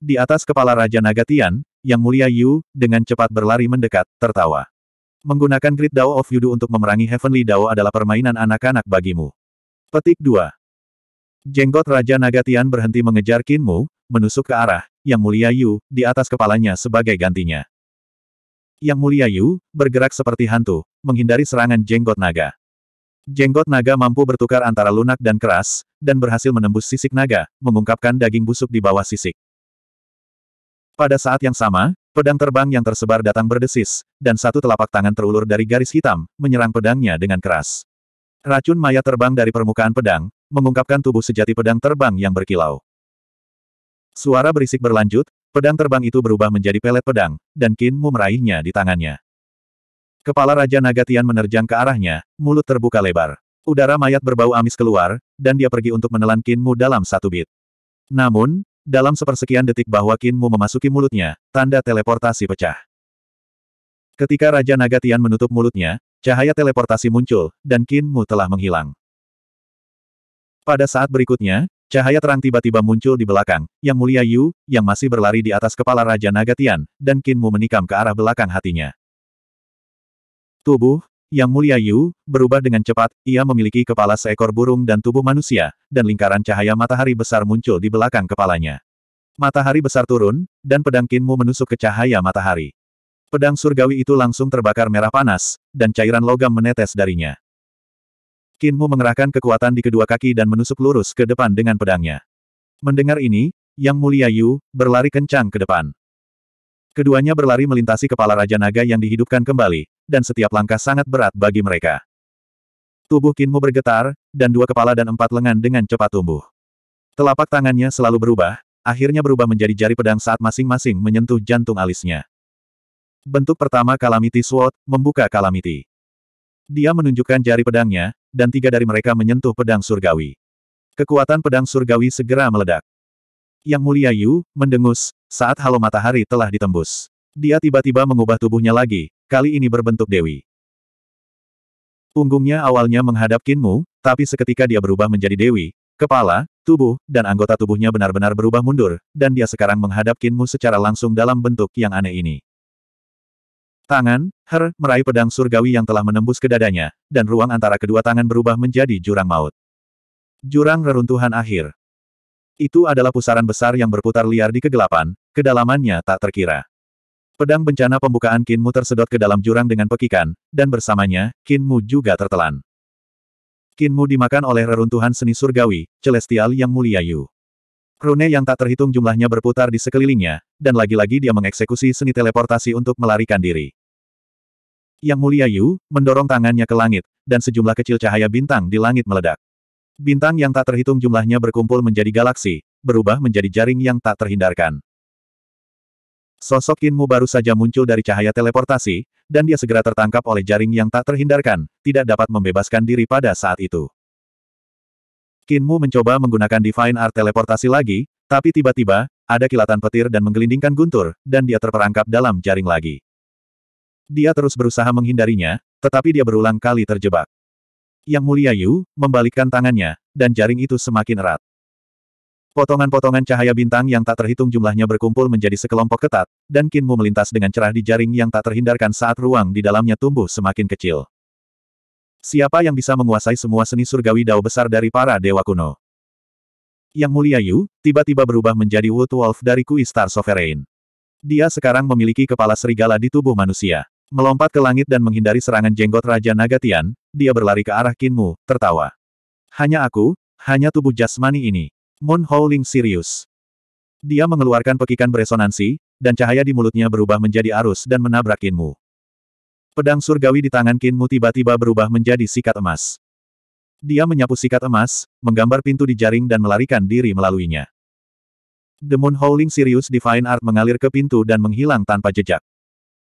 Di atas kepala Raja Naga Tian, Yang Mulia Yu, dengan cepat berlari mendekat, tertawa. Menggunakan Great Dao of Yudu untuk memerangi Heavenly Dao adalah permainan anak-anak bagimu. Petik 2. Jenggot Raja Nagatian berhenti mengejar Kinmu, menusuk ke arah, Yang Mulia Yu, di atas kepalanya sebagai gantinya. Yang Mulia Yu, bergerak seperti hantu, menghindari serangan Jenggot Naga. Jenggot Naga mampu bertukar antara lunak dan keras, dan berhasil menembus sisik naga, mengungkapkan daging busuk di bawah sisik. Pada saat yang sama, pedang terbang yang tersebar datang berdesis, dan satu telapak tangan terulur dari garis hitam, menyerang pedangnya dengan keras. Racun maya terbang dari permukaan pedang, mengungkapkan tubuh sejati pedang terbang yang berkilau. Suara berisik berlanjut, pedang terbang itu berubah menjadi pelet pedang, dan Mu meraihnya di tangannya. Kepala Raja Nagatian menerjang ke arahnya, mulut terbuka lebar. Udara mayat berbau amis keluar, dan dia pergi untuk menelan Mu dalam satu bit. Namun, dalam sepersekian detik bahwa Mu memasuki mulutnya, tanda teleportasi pecah. Ketika Raja Nagatian menutup mulutnya, cahaya teleportasi muncul, dan Mu telah menghilang. Pada saat berikutnya, cahaya terang tiba-tiba muncul di belakang, Yang Mulia Yu, yang masih berlari di atas kepala Raja Nagatian, dan Kinmu menikam ke arah belakang hatinya. Tubuh, Yang Mulia Yu, berubah dengan cepat, ia memiliki kepala seekor burung dan tubuh manusia, dan lingkaran cahaya matahari besar muncul di belakang kepalanya. Matahari besar turun, dan pedang Kinmu menusuk ke cahaya matahari. Pedang surgawi itu langsung terbakar merah panas, dan cairan logam menetes darinya. Kinmu mengerahkan kekuatan di kedua kaki dan menusuk lurus ke depan dengan pedangnya. Mendengar ini, Yang Mulia Yu, berlari kencang ke depan. Keduanya berlari melintasi kepala Raja Naga yang dihidupkan kembali, dan setiap langkah sangat berat bagi mereka. Tubuh Kinmu bergetar, dan dua kepala dan empat lengan dengan cepat tumbuh. Telapak tangannya selalu berubah, akhirnya berubah menjadi jari pedang saat masing-masing menyentuh jantung alisnya. Bentuk pertama kalamiti Sword, membuka kalamiti. Dia menunjukkan jari pedangnya, dan tiga dari mereka menyentuh pedang surgawi. Kekuatan pedang surgawi segera meledak. Yang mulia Yu, mendengus, saat halo matahari telah ditembus. Dia tiba-tiba mengubah tubuhnya lagi, kali ini berbentuk Dewi. Punggungnya awalnya menghadap Kinmu, tapi seketika dia berubah menjadi Dewi. Kepala, tubuh, dan anggota tubuhnya benar-benar berubah mundur, dan dia sekarang menghadap Kinmu secara langsung dalam bentuk yang aneh ini. Tangan, Her, meraih pedang surgawi yang telah menembus ke dadanya, dan ruang antara kedua tangan berubah menjadi jurang maut. Jurang reruntuhan akhir. Itu adalah pusaran besar yang berputar liar di kegelapan, kedalamannya tak terkira. Pedang bencana pembukaan Kinmu tersedot ke dalam jurang dengan pekikan, dan bersamanya, Kinmu juga tertelan. Kinmu dimakan oleh reruntuhan seni surgawi, Celestial yang mulia Yu. Rune yang tak terhitung jumlahnya berputar di sekelilingnya, dan lagi-lagi dia mengeksekusi seni teleportasi untuk melarikan diri. Yang mulia Yu, mendorong tangannya ke langit, dan sejumlah kecil cahaya bintang di langit meledak. Bintang yang tak terhitung jumlahnya berkumpul menjadi galaksi, berubah menjadi jaring yang tak terhindarkan. Sosok Kinmu baru saja muncul dari cahaya teleportasi, dan dia segera tertangkap oleh jaring yang tak terhindarkan, tidak dapat membebaskan diri pada saat itu. Kinmu mencoba menggunakan Divine Art teleportasi lagi, tapi tiba-tiba, ada kilatan petir dan menggelindingkan guntur, dan dia terperangkap dalam jaring lagi. Dia terus berusaha menghindarinya, tetapi dia berulang kali terjebak. Yang Mulia Yu, membalikkan tangannya, dan jaring itu semakin erat. Potongan-potongan cahaya bintang yang tak terhitung jumlahnya berkumpul menjadi sekelompok ketat, dan Kinmu melintas dengan cerah di jaring yang tak terhindarkan saat ruang di dalamnya tumbuh semakin kecil. Siapa yang bisa menguasai semua seni surgawi dao besar dari para dewa kuno? Yang Mulia Yu, tiba-tiba berubah menjadi Wood Wolf dari Kui Star Sovereign. Dia sekarang memiliki kepala serigala di tubuh manusia. Melompat ke langit dan menghindari serangan jenggot Raja Nagatian, dia berlari ke arah Kinmu, tertawa. Hanya aku, hanya tubuh jasmani ini. Moon Howling Sirius. Dia mengeluarkan pekikan beresonansi, dan cahaya di mulutnya berubah menjadi arus dan menabrak Kinmu. Pedang surgawi di tangan Kinmu tiba-tiba berubah menjadi sikat emas. Dia menyapu sikat emas, menggambar pintu di jaring dan melarikan diri melaluinya. The Moon Howling Sirius Divine Art mengalir ke pintu dan menghilang tanpa jejak.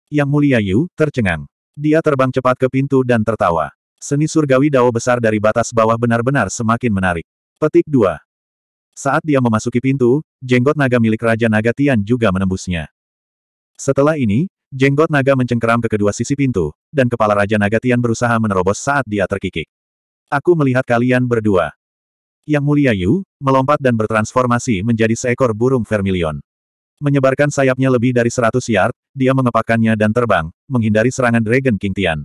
Yang mulia Yu, tercengang. Dia terbang cepat ke pintu dan tertawa. Seni surgawi dao besar dari batas bawah benar-benar semakin menarik. Petik 2. Saat dia memasuki pintu, jenggot naga milik Raja Naga Tian juga menembusnya. Setelah ini, jenggot naga mencengkeram ke kedua sisi pintu, dan kepala Raja Naga Tian berusaha menerobos saat dia terkikik. Aku melihat kalian berdua. Yang mulia Yu, melompat dan bertransformasi menjadi seekor burung vermilion. Menyebarkan sayapnya lebih dari 100 yard, dia mengepakannya dan terbang, menghindari serangan Dragon King Tian.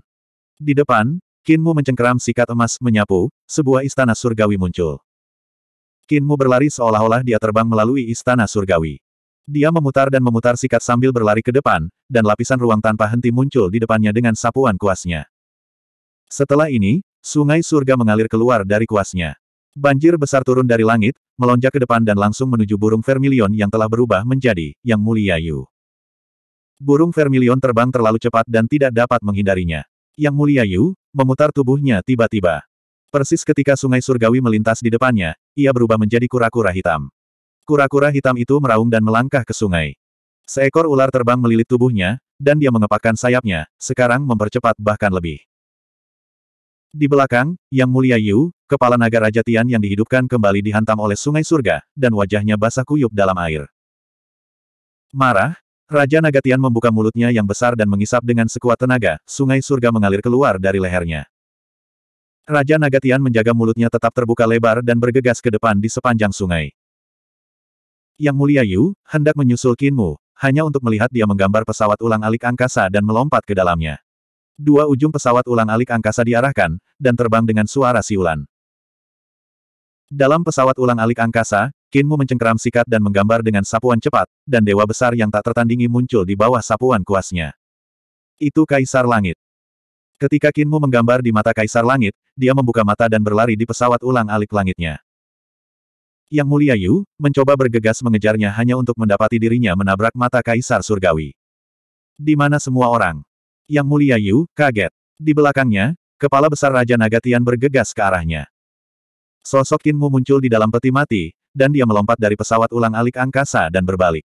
Di depan, Kinmu mencengkeram sikat emas menyapu, sebuah istana surgawi muncul. Kinmu berlari seolah-olah dia terbang melalui istana surgawi. Dia memutar dan memutar sikat sambil berlari ke depan, dan lapisan ruang tanpa henti muncul di depannya dengan sapuan kuasnya. Setelah ini, sungai surga mengalir keluar dari kuasnya. Banjir besar turun dari langit, melonjak ke depan dan langsung menuju burung vermilion yang telah berubah menjadi Yang Mulia Yu. Burung vermilion terbang terlalu cepat dan tidak dapat menghindarinya. Yang mulia Yu, memutar tubuhnya tiba-tiba. Persis ketika sungai surgawi melintas di depannya, ia berubah menjadi kura-kura hitam. Kura-kura hitam itu meraung dan melangkah ke sungai. Seekor ular terbang melilit tubuhnya, dan dia mengepakkan sayapnya, sekarang mempercepat bahkan lebih. Di belakang, Yang Mulia Yu, kepala naga Raja Tian yang dihidupkan kembali dihantam oleh sungai surga, dan wajahnya basah kuyup dalam air. Marah, Raja Nagatian membuka mulutnya yang besar dan mengisap dengan sekuat tenaga, sungai surga mengalir keluar dari lehernya. Raja Nagatian menjaga mulutnya tetap terbuka lebar dan bergegas ke depan di sepanjang sungai. Yang mulia Yu, hendak menyusul Kinmu, hanya untuk melihat dia menggambar pesawat ulang alik angkasa dan melompat ke dalamnya. Dua ujung pesawat ulang alik angkasa diarahkan, dan terbang dengan suara siulan. Dalam pesawat ulang alik angkasa, Kinmu mencengkeram sikat dan menggambar dengan sapuan cepat, dan dewa besar yang tak tertandingi muncul di bawah sapuan kuasnya. Itu Kaisar Langit. Ketika Kinmu menggambar di mata Kaisar Langit, dia membuka mata dan berlari di pesawat ulang alik langitnya. Yang Mulia Yu, mencoba bergegas mengejarnya hanya untuk mendapati dirinya menabrak mata Kaisar Surgawi. Di mana semua orang? Yang Mulia Yu, kaget. Di belakangnya, kepala besar Raja Nagatian bergegas ke arahnya. Sosok Kinmu muncul di dalam peti mati, dan dia melompat dari pesawat ulang-alik angkasa dan berbalik.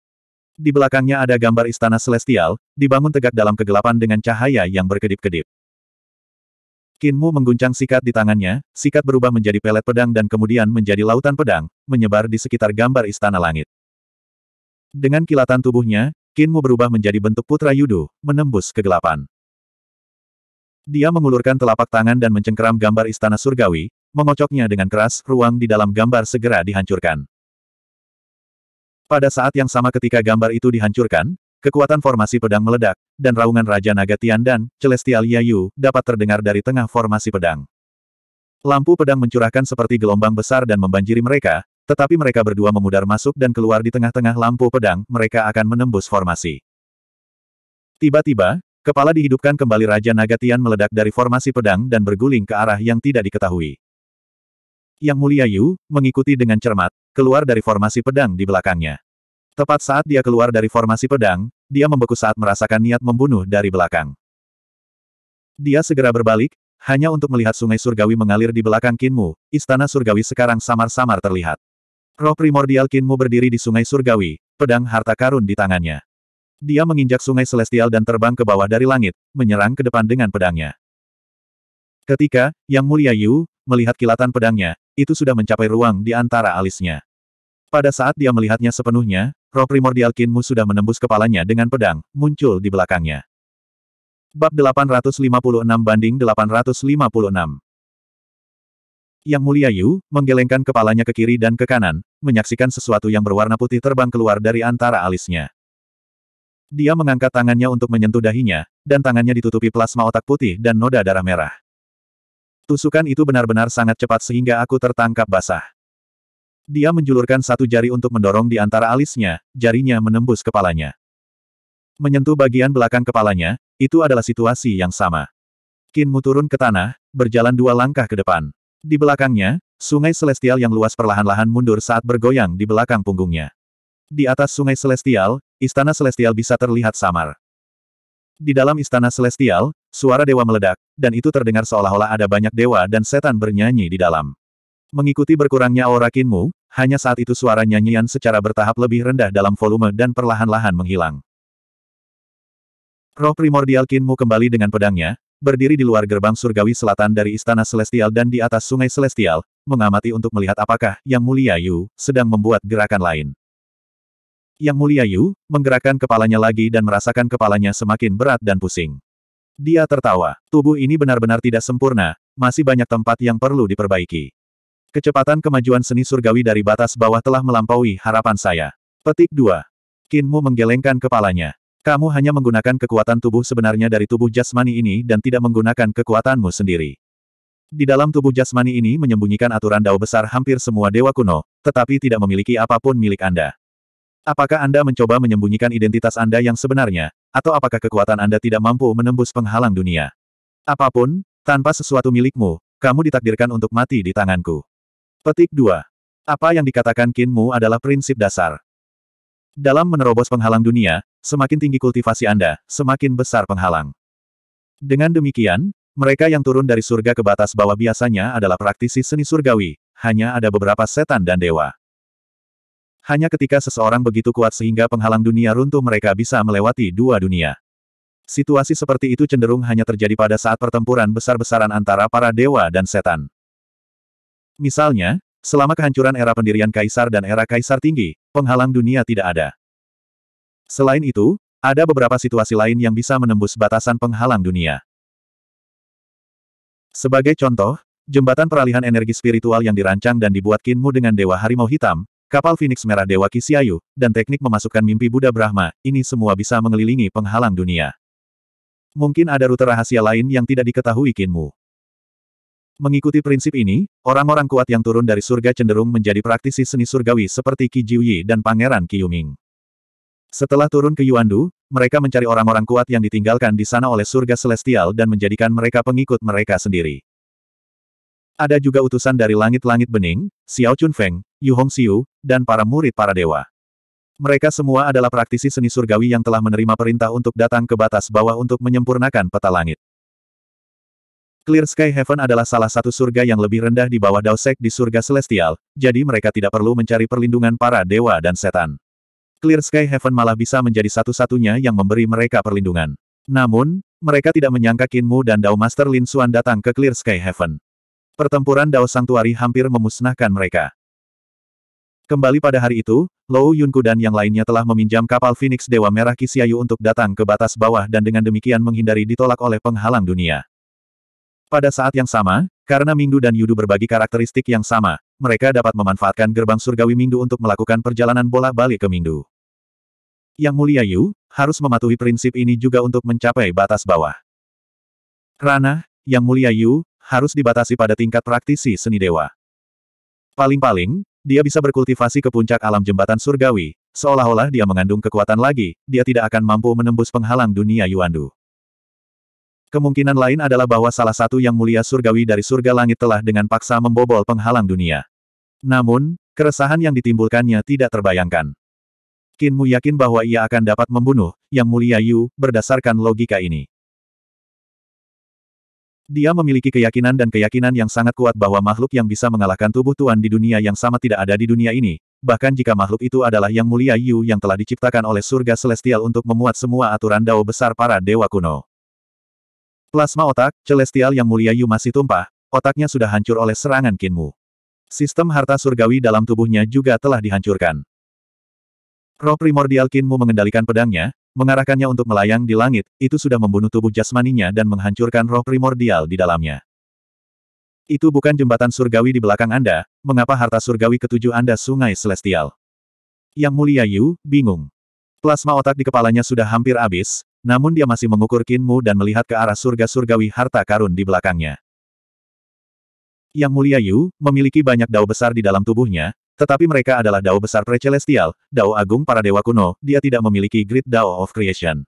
Di belakangnya ada gambar istana celestial, dibangun tegak dalam kegelapan dengan cahaya yang berkedip-kedip. Kinmu mengguncang sikat di tangannya, sikat berubah menjadi pelet pedang dan kemudian menjadi lautan pedang, menyebar di sekitar gambar istana langit. Dengan kilatan tubuhnya, Kinmu berubah menjadi bentuk putra Yudu, menembus kegelapan. Dia mengulurkan telapak tangan dan mencengkeram gambar istana surgawi, mengocoknya dengan keras, ruang di dalam gambar segera dihancurkan. Pada saat yang sama ketika gambar itu dihancurkan, kekuatan formasi pedang meledak, dan raungan Raja Naga Tian dan Celestial Yayu dapat terdengar dari tengah formasi pedang. Lampu pedang mencurahkan seperti gelombang besar dan membanjiri mereka, tetapi mereka berdua memudar masuk dan keluar di tengah-tengah lampu pedang, mereka akan menembus formasi. Tiba-tiba, kepala dihidupkan kembali Raja Naga Tian meledak dari formasi pedang dan berguling ke arah yang tidak diketahui. Yang mulia Yu, mengikuti dengan cermat, keluar dari formasi pedang di belakangnya. Tepat saat dia keluar dari formasi pedang, dia membeku saat merasakan niat membunuh dari belakang. Dia segera berbalik, hanya untuk melihat sungai surgawi mengalir di belakang Kinmu, istana surgawi sekarang samar-samar terlihat. Roh primordial Kinmu berdiri di sungai surgawi, pedang harta karun di tangannya. Dia menginjak sungai celestial dan terbang ke bawah dari langit, menyerang ke depan dengan pedangnya. Ketika, Yang Mulia Yu, melihat kilatan pedangnya, itu sudah mencapai ruang di antara alisnya. Pada saat dia melihatnya sepenuhnya, roh primordial Kinmu sudah menembus kepalanya dengan pedang, muncul di belakangnya. Bab 856 banding 856 Yang Mulia Yu, menggelengkan kepalanya ke kiri dan ke kanan, menyaksikan sesuatu yang berwarna putih terbang keluar dari antara alisnya. Dia mengangkat tangannya untuk menyentuh dahinya, dan tangannya ditutupi plasma otak putih dan noda darah merah. Tusukan itu benar-benar sangat cepat sehingga aku tertangkap basah. Dia menjulurkan satu jari untuk mendorong di antara alisnya, jarinya menembus kepalanya. Menyentuh bagian belakang kepalanya, itu adalah situasi yang sama. Kinmu turun ke tanah, berjalan dua langkah ke depan. Di belakangnya, sungai celestial yang luas perlahan-lahan mundur saat bergoyang di belakang punggungnya. Di atas sungai celestial, istana celestial bisa terlihat samar. Di dalam istana celestial, Suara dewa meledak, dan itu terdengar seolah-olah ada banyak dewa dan setan bernyanyi di dalam. Mengikuti berkurangnya aura kinmu, hanya saat itu suara nyanyian secara bertahap lebih rendah dalam volume dan perlahan-lahan menghilang. Roh primordial kinmu kembali dengan pedangnya, berdiri di luar gerbang surgawi selatan dari Istana Celestial dan di atas Sungai Celestial, mengamati untuk melihat apakah Yang Mulia Yu sedang membuat gerakan lain. Yang Mulia Yu menggerakkan kepalanya lagi dan merasakan kepalanya semakin berat dan pusing. Dia tertawa. Tubuh ini benar-benar tidak sempurna, masih banyak tempat yang perlu diperbaiki. Kecepatan kemajuan seni surgawi dari batas bawah telah melampaui harapan saya. Petik 2. Kinmu menggelengkan kepalanya. Kamu hanya menggunakan kekuatan tubuh sebenarnya dari tubuh jasmani ini dan tidak menggunakan kekuatanmu sendiri. Di dalam tubuh jasmani ini menyembunyikan aturan dao besar hampir semua dewa kuno, tetapi tidak memiliki apapun milik Anda. Apakah Anda mencoba menyembunyikan identitas Anda yang sebenarnya, atau apakah kekuatan Anda tidak mampu menembus penghalang dunia? Apapun, tanpa sesuatu milikmu, kamu ditakdirkan untuk mati di tanganku. Petik 2. Apa yang dikatakan Kinmu adalah prinsip dasar. Dalam menerobos penghalang dunia, semakin tinggi kultivasi Anda, semakin besar penghalang. Dengan demikian, mereka yang turun dari surga ke batas bawah biasanya adalah praktisi seni surgawi, hanya ada beberapa setan dan dewa. Hanya ketika seseorang begitu kuat sehingga penghalang dunia runtuh mereka bisa melewati dua dunia. Situasi seperti itu cenderung hanya terjadi pada saat pertempuran besar-besaran antara para dewa dan setan. Misalnya, selama kehancuran era pendirian kaisar dan era kaisar tinggi, penghalang dunia tidak ada. Selain itu, ada beberapa situasi lain yang bisa menembus batasan penghalang dunia. Sebagai contoh, jembatan peralihan energi spiritual yang dirancang dan dibuat Kinmu dengan Dewa Harimau Hitam, Kapal Phoenix Merah Dewa Kisiayu, dan teknik memasukkan mimpi Buddha Brahma, ini semua bisa mengelilingi penghalang dunia. Mungkin ada rute rahasia lain yang tidak diketahui Kinmu. Mengikuti prinsip ini, orang-orang kuat yang turun dari surga cenderung menjadi praktisi seni surgawi seperti Ki Jiuyi dan Pangeran Ki Yuming. Setelah turun ke Yuandu, mereka mencari orang-orang kuat yang ditinggalkan di sana oleh surga celestial dan menjadikan mereka pengikut mereka sendiri. Ada juga utusan dari langit-langit bening, Xiao Chunfeng, Yu Hong Xiu, dan para murid para dewa. Mereka semua adalah praktisi seni surgawi yang telah menerima perintah untuk datang ke batas bawah untuk menyempurnakan peta langit. Clear Sky Heaven adalah salah satu surga yang lebih rendah di bawah Dao Daosek di surga celestial, jadi mereka tidak perlu mencari perlindungan para dewa dan setan. Clear Sky Heaven malah bisa menjadi satu-satunya yang memberi mereka perlindungan. Namun, mereka tidak menyangka Kinmu dan Dao Master Lin Xuan datang ke Clear Sky Heaven. Pertempuran Dao Sangtuari hampir memusnahkan mereka. Kembali pada hari itu, Lou Yunku dan yang lainnya telah meminjam kapal Phoenix Dewa Merah Siayu untuk datang ke batas bawah dan dengan demikian menghindari ditolak oleh penghalang dunia. Pada saat yang sama, karena Mingdu dan Yudu berbagi karakteristik yang sama, mereka dapat memanfaatkan gerbang surgawi Mingdu untuk melakukan perjalanan bola balik ke Mingdu. Yang mulia Yu, harus mematuhi prinsip ini juga untuk mencapai batas bawah. Rana, Yang mulia Yu, harus dibatasi pada tingkat praktisi seni dewa. Paling-paling, dia bisa berkultivasi ke puncak alam jembatan surgawi, seolah-olah dia mengandung kekuatan lagi, dia tidak akan mampu menembus penghalang dunia Yuandu. Kemungkinan lain adalah bahwa salah satu yang mulia surgawi dari surga langit telah dengan paksa membobol penghalang dunia. Namun, keresahan yang ditimbulkannya tidak terbayangkan. Kinmu yakin bahwa ia akan dapat membunuh, yang mulia Yu, berdasarkan logika ini. Dia memiliki keyakinan dan keyakinan yang sangat kuat bahwa makhluk yang bisa mengalahkan tubuh Tuan di dunia yang sama tidak ada di dunia ini, bahkan jika makhluk itu adalah yang mulia Yu yang telah diciptakan oleh surga celestial untuk memuat semua aturan dao besar para dewa kuno. Plasma otak, celestial yang mulia Yu masih tumpah, otaknya sudah hancur oleh serangan Kinmu. Sistem harta surgawi dalam tubuhnya juga telah dihancurkan. Roh primordial Kinmu mengendalikan pedangnya, mengarahkannya untuk melayang di langit, itu sudah membunuh tubuh jasmaninya dan menghancurkan roh primordial di dalamnya. Itu bukan jembatan surgawi di belakang Anda, mengapa harta surgawi ketujuh Anda sungai celestial? Yang mulia Yu, bingung. Plasma otak di kepalanya sudah hampir habis, namun dia masih mengukur Kinmu dan melihat ke arah surga surgawi harta karun di belakangnya. Yang mulia Yu, memiliki banyak dao besar di dalam tubuhnya, tetapi mereka adalah Dao besar precelestial, Dao agung para dewa kuno, dia tidak memiliki Great Dao of Creation.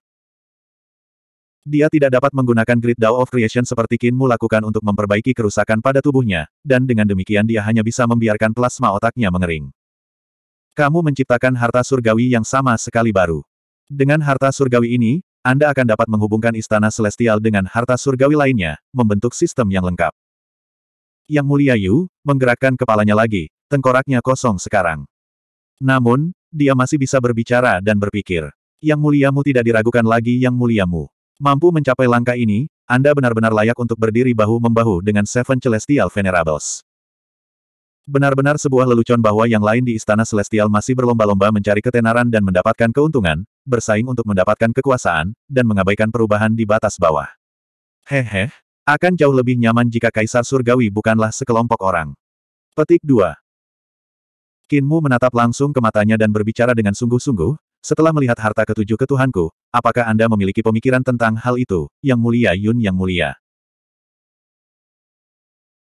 Dia tidak dapat menggunakan Great Dao of Creation seperti Kinmu lakukan untuk memperbaiki kerusakan pada tubuhnya, dan dengan demikian dia hanya bisa membiarkan plasma otaknya mengering. Kamu menciptakan harta surgawi yang sama sekali baru. Dengan harta surgawi ini, Anda akan dapat menghubungkan istana celestial dengan harta surgawi lainnya, membentuk sistem yang lengkap. Yang Mulia Yu, menggerakkan kepalanya lagi, Tengkoraknya kosong sekarang. Namun, dia masih bisa berbicara dan berpikir. Yang muliamu tidak diragukan lagi yang muliamu. Mampu mencapai langkah ini, Anda benar-benar layak untuk berdiri bahu-membahu dengan Seven Celestial Venerables. Benar-benar sebuah lelucon bahwa yang lain di Istana Celestial masih berlomba-lomba mencari ketenaran dan mendapatkan keuntungan, bersaing untuk mendapatkan kekuasaan, dan mengabaikan perubahan di batas bawah. Hehe, akan jauh lebih nyaman jika Kaisar Surgawi bukanlah sekelompok orang. Petik 2. Kinmu menatap langsung ke matanya dan berbicara dengan sungguh-sungguh, setelah melihat harta ketujuh ketuhanku, apakah Anda memiliki pemikiran tentang hal itu, Yang Mulia Yun Yang Mulia?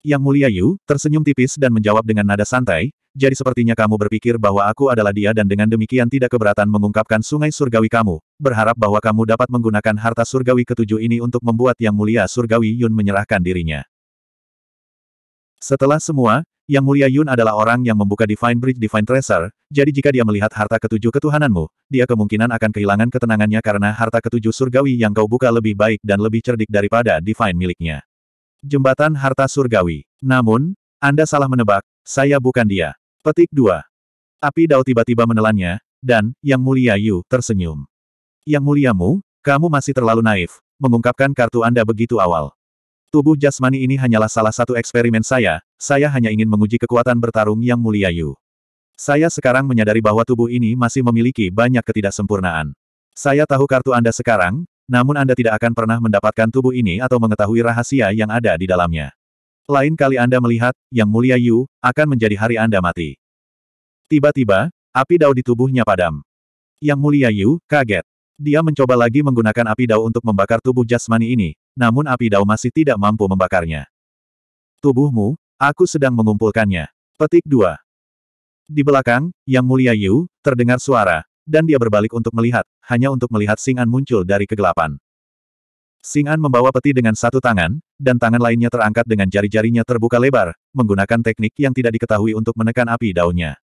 Yang Mulia Yu, tersenyum tipis dan menjawab dengan nada santai, jadi sepertinya kamu berpikir bahwa aku adalah dia dan dengan demikian tidak keberatan mengungkapkan sungai surgawi kamu, berharap bahwa kamu dapat menggunakan harta surgawi ketujuh ini untuk membuat Yang Mulia Surgawi Yun menyerahkan dirinya. Setelah semua, yang mulia Yun adalah orang yang membuka Divine Bridge Divine Treasure, jadi jika dia melihat harta ketujuh ketuhananmu, dia kemungkinan akan kehilangan ketenangannya karena harta ketujuh surgawi yang kau buka lebih baik dan lebih cerdik daripada Divine miliknya. Jembatan Harta Surgawi. Namun, Anda salah menebak, saya bukan dia. Petik 2. Api Dao tiba-tiba menelannya, dan, Yang Mulia Yu, tersenyum. Yang Muliamu, kamu masih terlalu naif, mengungkapkan kartu Anda begitu awal. Tubuh jasmani ini hanyalah salah satu eksperimen saya, saya hanya ingin menguji kekuatan bertarung yang mulia Yu. Saya sekarang menyadari bahwa tubuh ini masih memiliki banyak ketidaksempurnaan. Saya tahu kartu Anda sekarang, namun Anda tidak akan pernah mendapatkan tubuh ini atau mengetahui rahasia yang ada di dalamnya. Lain kali Anda melihat, Yang Mulia Yu, akan menjadi hari Anda mati. Tiba-tiba, api dao di tubuhnya padam. Yang Mulia Yu, kaget. Dia mencoba lagi menggunakan api dao untuk membakar tubuh jasmani ini, namun api dao masih tidak mampu membakarnya. Tubuhmu, aku sedang mengumpulkannya. Petik 2. Di belakang, Yang Mulia Yu, terdengar suara, dan dia berbalik untuk melihat, hanya untuk melihat Singan muncul dari kegelapan. Singan membawa peti dengan satu tangan, dan tangan lainnya terangkat dengan jari-jarinya terbuka lebar, menggunakan teknik yang tidak diketahui untuk menekan api daunnya.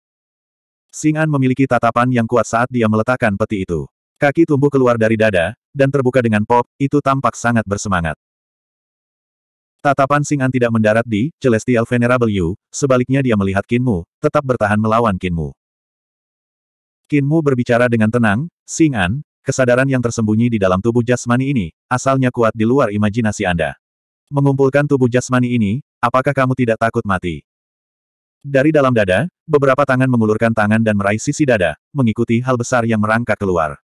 Singan memiliki tatapan yang kuat saat dia meletakkan peti itu. Kaki tumbuh keluar dari dada, dan terbuka dengan pop, itu tampak sangat bersemangat. Tatapan Singan tidak mendarat di Celestial Venerable Yu, sebaliknya dia melihat Kinmu, tetap bertahan melawan Kinmu. Kinmu berbicara dengan tenang, Singan, kesadaran yang tersembunyi di dalam tubuh jasmani ini, asalnya kuat di luar imajinasi Anda. Mengumpulkan tubuh jasmani ini, apakah kamu tidak takut mati? Dari dalam dada, beberapa tangan mengulurkan tangan dan meraih sisi dada, mengikuti hal besar yang merangkak keluar.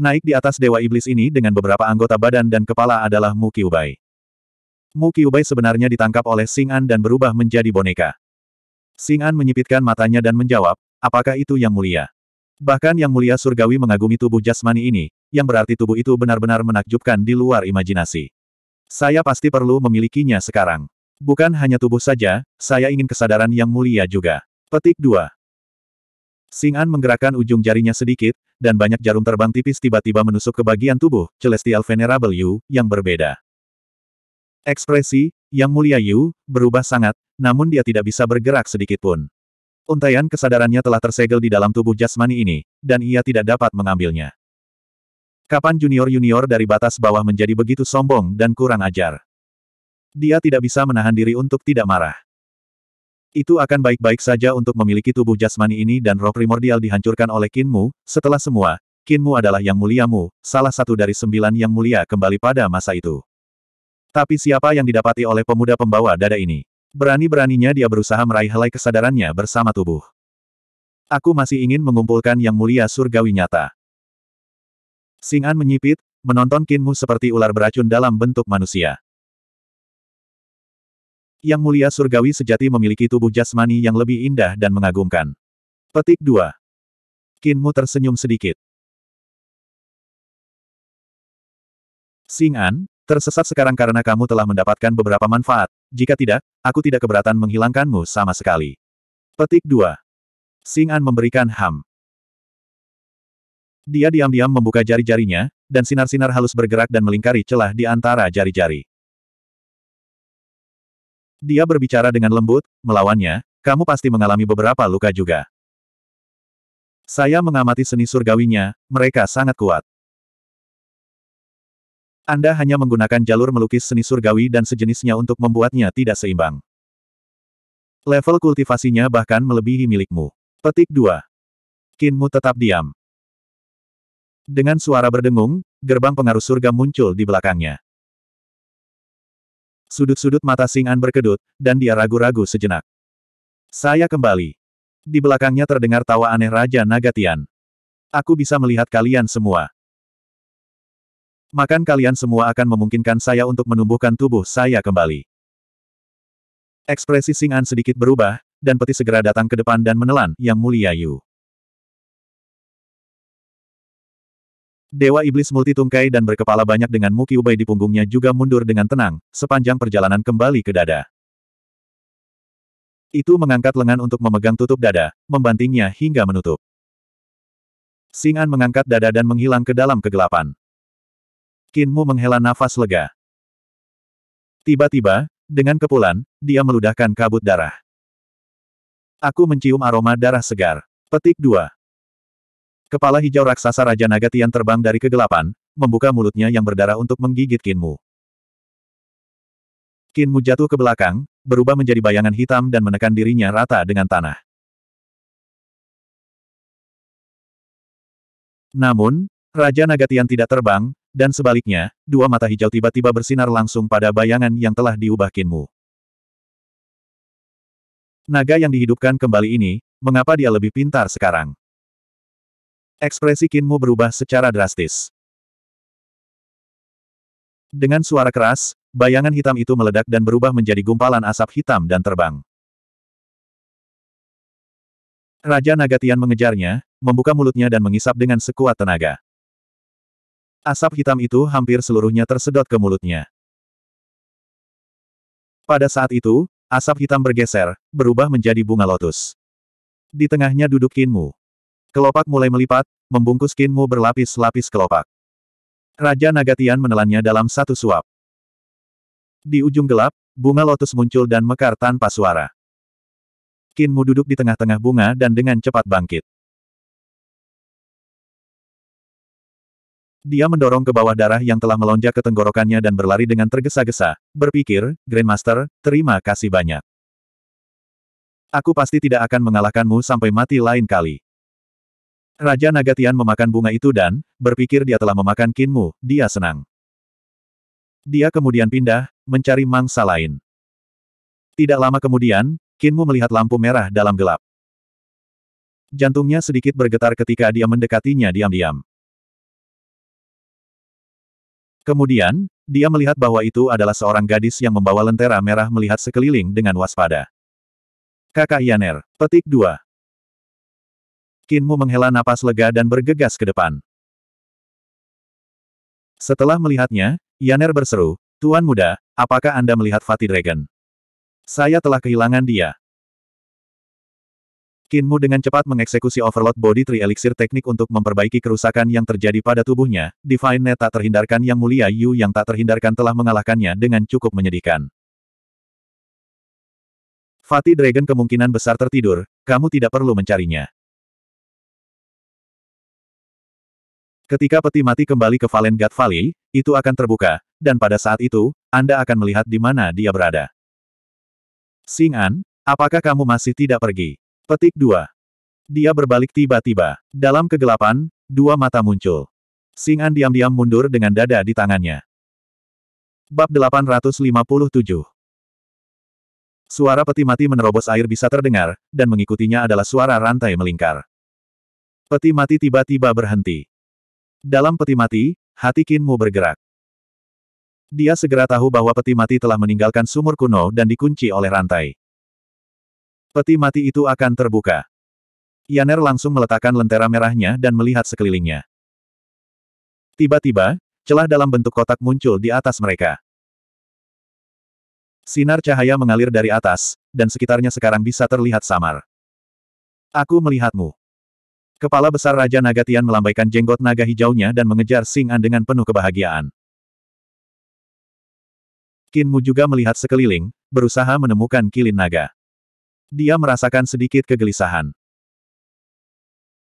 Naik di atas Dewa Iblis ini dengan beberapa anggota badan dan kepala adalah Mu Qiubai. Mu Qiubai sebenarnya ditangkap oleh Sing dan berubah menjadi boneka. Sing menyipitkan matanya dan menjawab, apakah itu yang mulia? Bahkan yang mulia surgawi mengagumi tubuh jasmani ini, yang berarti tubuh itu benar-benar menakjubkan di luar imajinasi. Saya pasti perlu memilikinya sekarang. Bukan hanya tubuh saja, saya ingin kesadaran yang mulia juga. Petik 2. Sing menggerakkan ujung jarinya sedikit, dan banyak jarum terbang tipis tiba-tiba menusuk ke bagian tubuh Celestial Venerable Yu yang berbeda. Ekspresi, Yang Mulia Yu, berubah sangat, namun dia tidak bisa bergerak sedikit pun. Untaian kesadarannya telah tersegel di dalam tubuh jasmani ini, dan ia tidak dapat mengambilnya. Kapan junior-junior dari batas bawah menjadi begitu sombong dan kurang ajar? Dia tidak bisa menahan diri untuk tidak marah. Itu akan baik-baik saja untuk memiliki tubuh jasmani ini dan roh primordial dihancurkan oleh Kinmu, setelah semua, Kinmu adalah yang muliamu, salah satu dari sembilan yang mulia kembali pada masa itu. Tapi siapa yang didapati oleh pemuda pembawa dada ini? Berani-beraninya dia berusaha meraih helai kesadarannya bersama tubuh. Aku masih ingin mengumpulkan yang mulia surgawi nyata. Singan menyipit, menonton Kinmu seperti ular beracun dalam bentuk manusia. Yang mulia surgawi sejati memiliki tubuh jasmani yang lebih indah dan mengagumkan. Petik 2. Kinmu tersenyum sedikit. Singan, tersesat sekarang karena kamu telah mendapatkan beberapa manfaat. Jika tidak, aku tidak keberatan menghilangkanmu sama sekali. Petik 2. Singan memberikan ham. Dia diam-diam membuka jari-jarinya, dan sinar-sinar halus bergerak dan melingkari celah di antara jari-jari. Dia berbicara dengan lembut, melawannya, kamu pasti mengalami beberapa luka juga. Saya mengamati seni surgawinya, mereka sangat kuat. Anda hanya menggunakan jalur melukis seni surgawi dan sejenisnya untuk membuatnya tidak seimbang. Level kultivasinya bahkan melebihi milikmu. Petik 2. Kinmu tetap diam. Dengan suara berdengung, gerbang pengaruh surga muncul di belakangnya sudut-sudut mata Singan berkedut, dan dia ragu-ragu sejenak. Saya kembali. Di belakangnya terdengar tawa aneh Raja Nagatian. Aku bisa melihat kalian semua. Makan kalian semua akan memungkinkan saya untuk menumbuhkan tubuh saya kembali. Ekspresi Singan sedikit berubah, dan peti segera datang ke depan dan menelan Yang Mulia Yu. Dewa Iblis multitungkai dan berkepala banyak dengan Muki Ubai di punggungnya juga mundur dengan tenang, sepanjang perjalanan kembali ke dada. Itu mengangkat lengan untuk memegang tutup dada, membantingnya hingga menutup. Singan mengangkat dada dan menghilang ke dalam kegelapan. Kinmu menghela nafas lega. Tiba-tiba, dengan kepulan, dia meludahkan kabut darah. Aku mencium aroma darah segar. Petik 2. Kepala hijau raksasa Raja Naga Tian terbang dari kegelapan, membuka mulutnya yang berdarah untuk menggigit Kinmu. Kinmu jatuh ke belakang, berubah menjadi bayangan hitam dan menekan dirinya rata dengan tanah. Namun, Raja Naga Tian tidak terbang, dan sebaliknya, dua mata hijau tiba-tiba bersinar langsung pada bayangan yang telah diubah Kinmu. Naga yang dihidupkan kembali ini, mengapa dia lebih pintar sekarang? Ekspresi Kinmu berubah secara drastis. Dengan suara keras, bayangan hitam itu meledak dan berubah menjadi gumpalan asap hitam dan terbang. Raja Nagatian mengejarnya, membuka mulutnya dan mengisap dengan sekuat tenaga. Asap hitam itu hampir seluruhnya tersedot ke mulutnya. Pada saat itu, asap hitam bergeser, berubah menjadi bunga lotus. Di tengahnya duduk Kinmu. Kelopak mulai melipat, membungkus kinmu berlapis-lapis kelopak. Raja Nagatian menelannya dalam satu suap. Di ujung gelap, bunga lotus muncul dan mekar tanpa suara. Kinmu duduk di tengah-tengah bunga dan dengan cepat bangkit. Dia mendorong ke bawah darah yang telah melonjak ke tenggorokannya dan berlari dengan tergesa-gesa, berpikir, Grandmaster, terima kasih banyak. Aku pasti tidak akan mengalahkanmu sampai mati lain kali. Raja Naga Tian memakan bunga itu dan, berpikir dia telah memakan kinmu, dia senang. Dia kemudian pindah, mencari mangsa lain. Tidak lama kemudian, Kinmu melihat lampu merah dalam gelap. Jantungnya sedikit bergetar ketika dia mendekatinya diam-diam. Kemudian, dia melihat bahwa itu adalah seorang gadis yang membawa lentera merah melihat sekeliling dengan waspada. Kakak Yaner, petik 2. Kinmu menghela napas lega dan bergegas ke depan. Setelah melihatnya, Yaner berseru, Tuan Muda, apakah Anda melihat Fatih Dragon? Saya telah kehilangan dia. Kinmu dengan cepat mengeksekusi Overload Body Tree Elixir teknik untuk memperbaiki kerusakan yang terjadi pada tubuhnya. Divine Net tak terhindarkan yang mulia Yu yang tak terhindarkan telah mengalahkannya dengan cukup menyedihkan. Fatih Dragon kemungkinan besar tertidur, kamu tidak perlu mencarinya. Ketika peti mati kembali ke God Valley, itu akan terbuka, dan pada saat itu, Anda akan melihat di mana dia berada. Sing An, apakah kamu masih tidak pergi? Petik 2. Dia berbalik tiba-tiba. Dalam kegelapan, dua mata muncul. Sing An diam-diam mundur dengan dada di tangannya. Bab 857 Suara peti mati menerobos air bisa terdengar, dan mengikutinya adalah suara rantai melingkar. Peti mati tiba-tiba berhenti. Dalam peti mati, hati Kinmu bergerak. Dia segera tahu bahwa peti mati telah meninggalkan sumur kuno dan dikunci oleh rantai. Peti mati itu akan terbuka. Yaner langsung meletakkan lentera merahnya dan melihat sekelilingnya. Tiba-tiba, celah dalam bentuk kotak muncul di atas mereka. Sinar cahaya mengalir dari atas, dan sekitarnya sekarang bisa terlihat samar. Aku melihatmu. Kepala besar Raja Naga Tian melambaikan jenggot naga hijaunya dan mengejar Singan An dengan penuh kebahagiaan. Kinmu juga melihat sekeliling, berusaha menemukan kilin naga. Dia merasakan sedikit kegelisahan.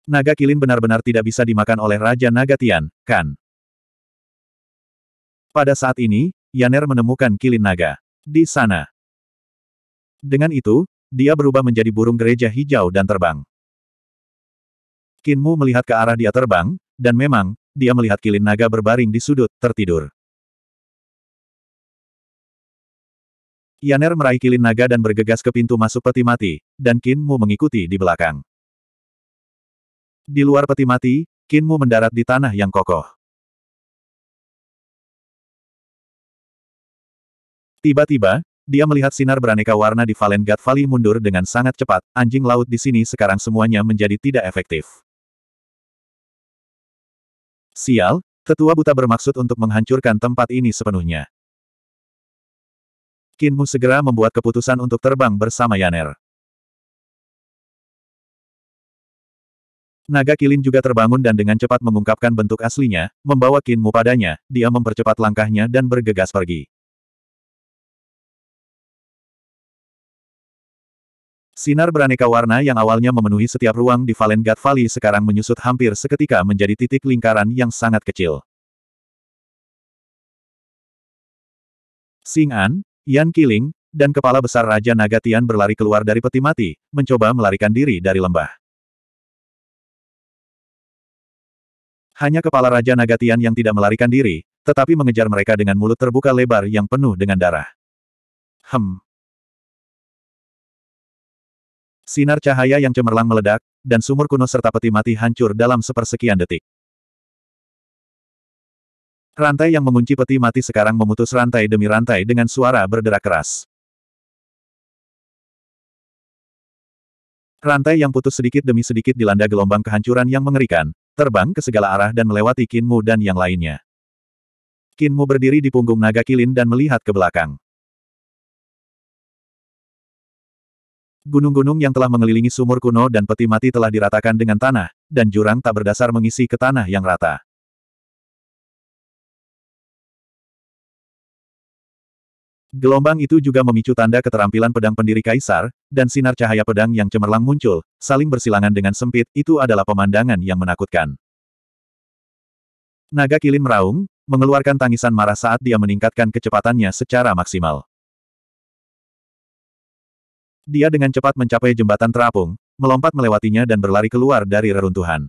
Naga kilin benar-benar tidak bisa dimakan oleh Raja Naga Tian, kan? Pada saat ini, Yaner menemukan kilin naga. Di sana. Dengan itu, dia berubah menjadi burung gereja hijau dan terbang. Kinmu melihat ke arah dia terbang, dan memang, dia melihat kilin naga berbaring di sudut, tertidur. Yaner meraih kilin naga dan bergegas ke pintu masuk peti mati, dan Kinmu mengikuti di belakang. Di luar peti mati, Kinmu mendarat di tanah yang kokoh. Tiba-tiba, dia melihat sinar beraneka warna di Valen Valley mundur dengan sangat cepat, anjing laut di sini sekarang semuanya menjadi tidak efektif. Sial, tetua buta bermaksud untuk menghancurkan tempat ini sepenuhnya. Kinmu segera membuat keputusan untuk terbang bersama Yaner. Naga Kilin juga terbangun dan dengan cepat mengungkapkan bentuk aslinya, membawa Kinmu padanya, dia mempercepat langkahnya dan bergegas pergi. Sinar beraneka warna yang awalnya memenuhi setiap ruang di Valen God Valley sekarang menyusut hampir seketika menjadi titik lingkaran yang sangat kecil. Xing'an, An, Yan Qiling, dan kepala besar Raja Naga Tian berlari keluar dari peti mati, mencoba melarikan diri dari lembah. Hanya kepala Raja Naga Tian yang tidak melarikan diri, tetapi mengejar mereka dengan mulut terbuka lebar yang penuh dengan darah. Hem, Sinar cahaya yang cemerlang meledak, dan sumur kuno serta peti mati hancur dalam sepersekian detik. Rantai yang mengunci peti mati sekarang memutus rantai demi rantai dengan suara berderak keras. Rantai yang putus sedikit demi sedikit dilanda gelombang kehancuran yang mengerikan, terbang ke segala arah dan melewati Kinmu dan yang lainnya. Kinmu berdiri di punggung naga kilin dan melihat ke belakang. Gunung-gunung yang telah mengelilingi sumur kuno dan peti mati telah diratakan dengan tanah, dan jurang tak berdasar mengisi ke tanah yang rata. Gelombang itu juga memicu tanda keterampilan pedang pendiri kaisar, dan sinar cahaya pedang yang cemerlang muncul, saling bersilangan dengan sempit, itu adalah pemandangan yang menakutkan. Naga kilin meraung, mengeluarkan tangisan marah saat dia meningkatkan kecepatannya secara maksimal. Dia dengan cepat mencapai jembatan terapung, melompat melewatinya dan berlari keluar dari reruntuhan.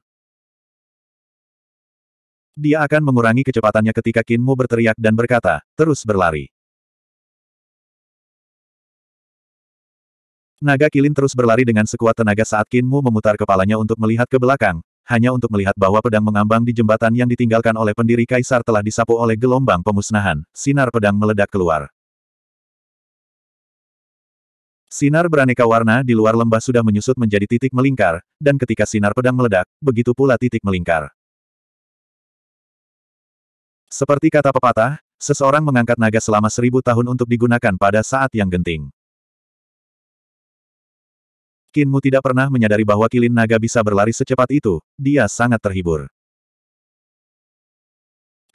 Dia akan mengurangi kecepatannya ketika Kinmu berteriak dan berkata, terus berlari. Naga Kilin terus berlari dengan sekuat tenaga saat Kinmu memutar kepalanya untuk melihat ke belakang, hanya untuk melihat bahwa pedang mengambang di jembatan yang ditinggalkan oleh pendiri Kaisar telah disapu oleh gelombang pemusnahan, sinar pedang meledak keluar. Sinar beraneka warna di luar lembah sudah menyusut menjadi titik melingkar, dan ketika sinar pedang meledak, begitu pula titik melingkar. Seperti kata pepatah, seseorang mengangkat naga selama seribu tahun untuk digunakan pada saat yang genting. Kinmu tidak pernah menyadari bahwa kilin naga bisa berlari secepat itu, dia sangat terhibur.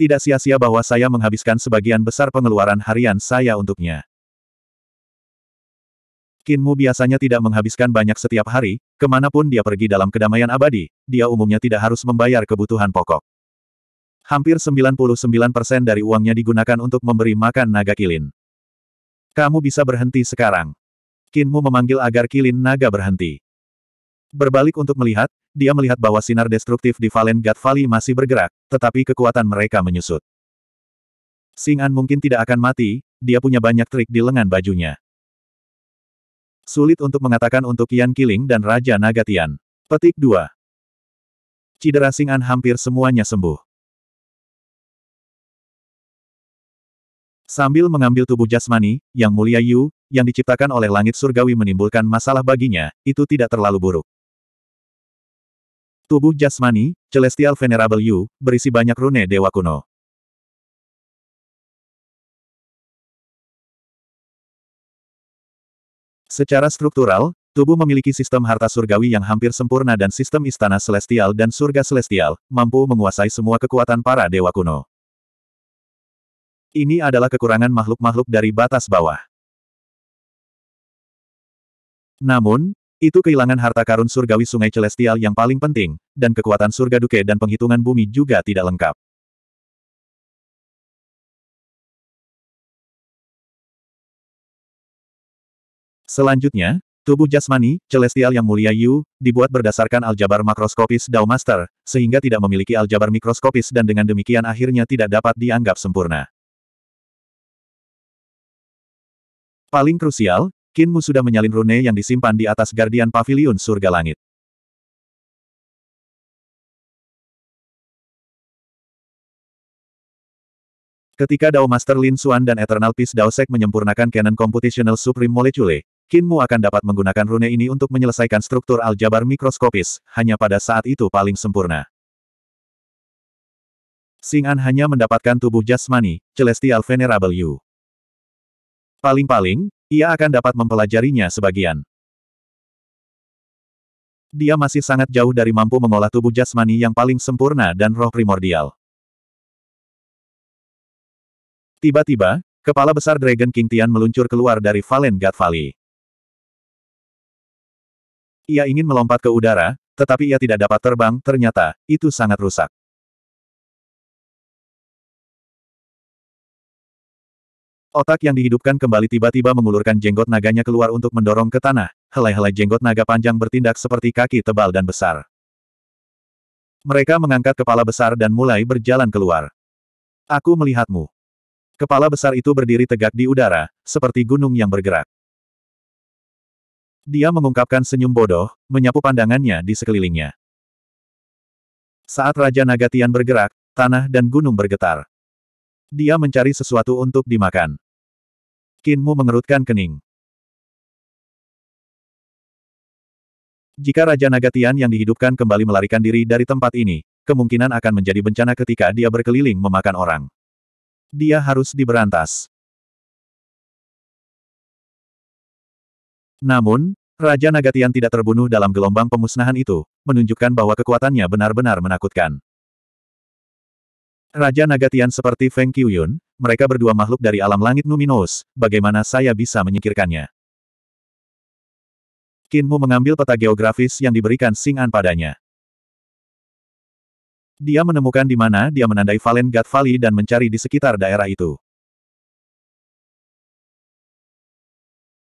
Tidak sia-sia bahwa saya menghabiskan sebagian besar pengeluaran harian saya untuknya. Kinmu biasanya tidak menghabiskan banyak setiap hari, kemanapun dia pergi dalam kedamaian abadi, dia umumnya tidak harus membayar kebutuhan pokok. Hampir 99% dari uangnya digunakan untuk memberi makan naga kilin. Kamu bisa berhenti sekarang. Kinmu memanggil agar kilin naga berhenti. Berbalik untuk melihat, dia melihat bahwa sinar destruktif di Valen God Valley masih bergerak, tetapi kekuatan mereka menyusut. Singan mungkin tidak akan mati, dia punya banyak trik di lengan bajunya. Sulit untuk mengatakan untuk Yan Kiling dan Raja Nagatian. Tian. Petik 2. Cedera Singan hampir semuanya sembuh. Sambil mengambil tubuh jasmani, Yang Mulia Yu, yang diciptakan oleh langit surgawi menimbulkan masalah baginya, itu tidak terlalu buruk. Tubuh jasmani, Celestial Venerable Yu, berisi banyak rune dewa kuno. Secara struktural, tubuh memiliki sistem harta surgawi yang hampir sempurna dan sistem istana celestial dan surga celestial, mampu menguasai semua kekuatan para dewa kuno. Ini adalah kekurangan makhluk-makhluk dari batas bawah. Namun, itu kehilangan harta karun surgawi sungai celestial yang paling penting, dan kekuatan surga duke dan penghitungan bumi juga tidak lengkap. Selanjutnya, tubuh jasmani, celestial yang mulia Yu, dibuat berdasarkan aljabar makroskopis Dao Master, sehingga tidak memiliki aljabar mikroskopis dan dengan demikian akhirnya tidak dapat dianggap sempurna. Paling krusial, Kinmu sudah menyalin rune yang disimpan di atas Guardian Pavilion Surga Langit. Ketika Dao Master Lin Xuan dan Eternal Peace Dao Sek menyempurnakan Canon Computational Supreme Molecule, Kinmu akan dapat menggunakan rune ini untuk menyelesaikan struktur aljabar mikroskopis, hanya pada saat itu paling sempurna. Singan hanya mendapatkan tubuh jasmani, Celestial Venerable Yu. Paling-paling, ia akan dapat mempelajarinya sebagian. Dia masih sangat jauh dari mampu mengolah tubuh jasmani yang paling sempurna dan roh primordial. Tiba-tiba, kepala besar Dragon King Tian meluncur keluar dari Valen God Valley. Ia ingin melompat ke udara, tetapi ia tidak dapat terbang, ternyata, itu sangat rusak. Otak yang dihidupkan kembali tiba-tiba mengulurkan jenggot naganya keluar untuk mendorong ke tanah, helai-helai jenggot naga panjang bertindak seperti kaki tebal dan besar. Mereka mengangkat kepala besar dan mulai berjalan keluar. Aku melihatmu. Kepala besar itu berdiri tegak di udara, seperti gunung yang bergerak. Dia mengungkapkan senyum bodoh, menyapu pandangannya di sekelilingnya. Saat Raja Nagatian bergerak, tanah dan gunung bergetar. Dia mencari sesuatu untuk dimakan. Kinmu mengerutkan kening. Jika Raja Nagatian yang dihidupkan kembali melarikan diri dari tempat ini, kemungkinan akan menjadi bencana ketika dia berkeliling memakan orang. Dia harus diberantas. Namun, Raja Nagatian tidak terbunuh dalam gelombang pemusnahan itu, menunjukkan bahwa kekuatannya benar-benar menakutkan. Raja Nagatian seperti Feng Qiuyun, mereka berdua makhluk dari alam langit Numinous, bagaimana saya bisa menyikirkannya? Kinmu mengambil peta geografis yang diberikan Sing'an padanya. Dia menemukan di mana dia menandai Valen Gat Valley dan mencari di sekitar daerah itu.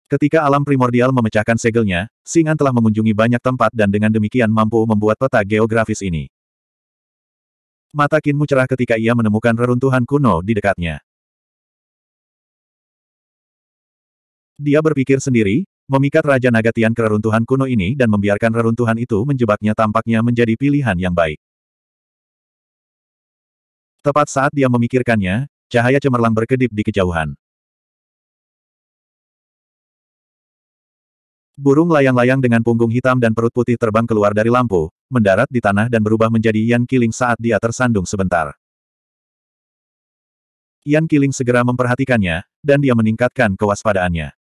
Ketika alam primordial memecahkan segelnya, Singan telah mengunjungi banyak tempat dan dengan demikian mampu membuat peta geografis ini. Mata Kinmu cerah ketika ia menemukan reruntuhan kuno di dekatnya. Dia berpikir sendiri, memikat Raja nagatian ke reruntuhan kuno ini dan membiarkan reruntuhan itu menjebaknya tampaknya menjadi pilihan yang baik. Tepat saat dia memikirkannya, cahaya cemerlang berkedip di kejauhan. Burung layang-layang dengan punggung hitam dan perut putih terbang keluar dari lampu, mendarat di tanah dan berubah menjadi Yan Kiling saat dia tersandung sebentar. Yan Kiling segera memperhatikannya, dan dia meningkatkan kewaspadaannya.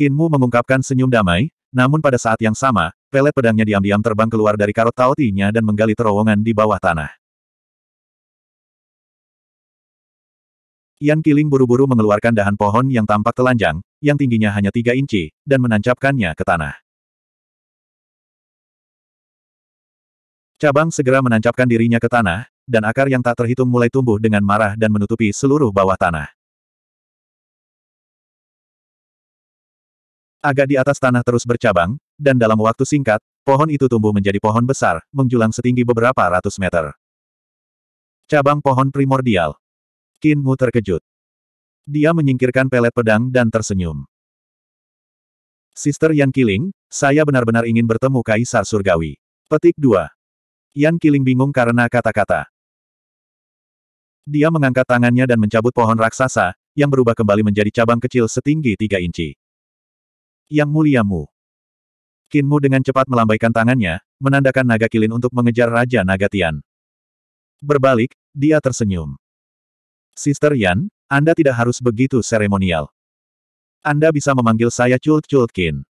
Kinmu mengungkapkan senyum damai, namun pada saat yang sama, pelet pedangnya diam-diam terbang keluar dari karot tautinya dan menggali terowongan di bawah tanah. Yan Kiling buru-buru mengeluarkan dahan pohon yang tampak telanjang, yang tingginya hanya tiga inci, dan menancapkannya ke tanah. Cabang segera menancapkan dirinya ke tanah, dan akar yang tak terhitung mulai tumbuh dengan marah dan menutupi seluruh bawah tanah. Agak di atas tanah terus bercabang, dan dalam waktu singkat, pohon itu tumbuh menjadi pohon besar, menjulang setinggi beberapa ratus meter. Cabang pohon primordial. Qin Mu terkejut. Dia menyingkirkan pelet pedang dan tersenyum. Sister Yan Kiling, saya benar-benar ingin bertemu Kaisar Surgawi. Petik 2. Yan Kiling bingung karena kata-kata. Dia mengangkat tangannya dan mencabut pohon raksasa, yang berubah kembali menjadi cabang kecil setinggi tiga inci. Yang mulia Mu. Kinmu dengan cepat melambaikan tangannya, menandakan naga kilin untuk mengejar Raja Naga Tian. Berbalik, dia tersenyum. Sister Yan, Anda tidak harus begitu seremonial. Anda bisa memanggil saya Chult Chultkin.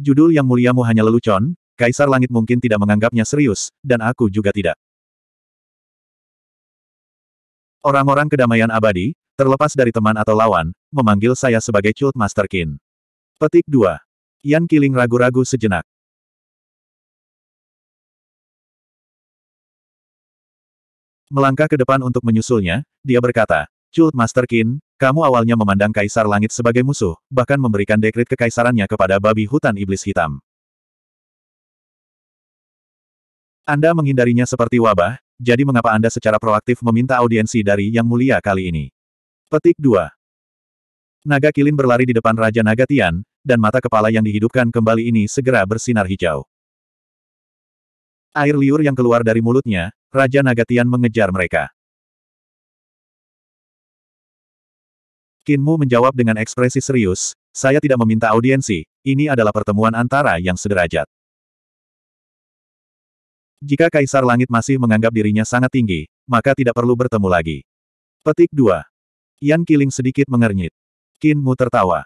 Judul yang muliamu hanya lelucon, Kaisar Langit mungkin tidak menganggapnya serius, dan aku juga tidak. Orang-orang kedamaian abadi, terlepas dari teman atau lawan, memanggil saya sebagai Chult Master Kin. Petik 2. Yan Kiling ragu-ragu sejenak. Melangkah ke depan untuk menyusulnya, dia berkata, Cult Master Qin, kamu awalnya memandang Kaisar Langit sebagai musuh, bahkan memberikan dekrit kekaisarannya kepada babi hutan iblis hitam. Anda menghindarinya seperti wabah, jadi mengapa Anda secara proaktif meminta audiensi dari Yang Mulia kali ini? Petik 2. Naga Kilin berlari di depan Raja Naga Tian, dan mata kepala yang dihidupkan kembali ini segera bersinar hijau. Air liur yang keluar dari mulutnya, Raja Nagatian mengejar mereka. Kinmu menjawab dengan ekspresi serius, saya tidak meminta audiensi, ini adalah pertemuan antara yang sederajat. Jika Kaisar Langit masih menganggap dirinya sangat tinggi, maka tidak perlu bertemu lagi. Petik 2. Yan Kiling sedikit mengernyit. Kinmu tertawa.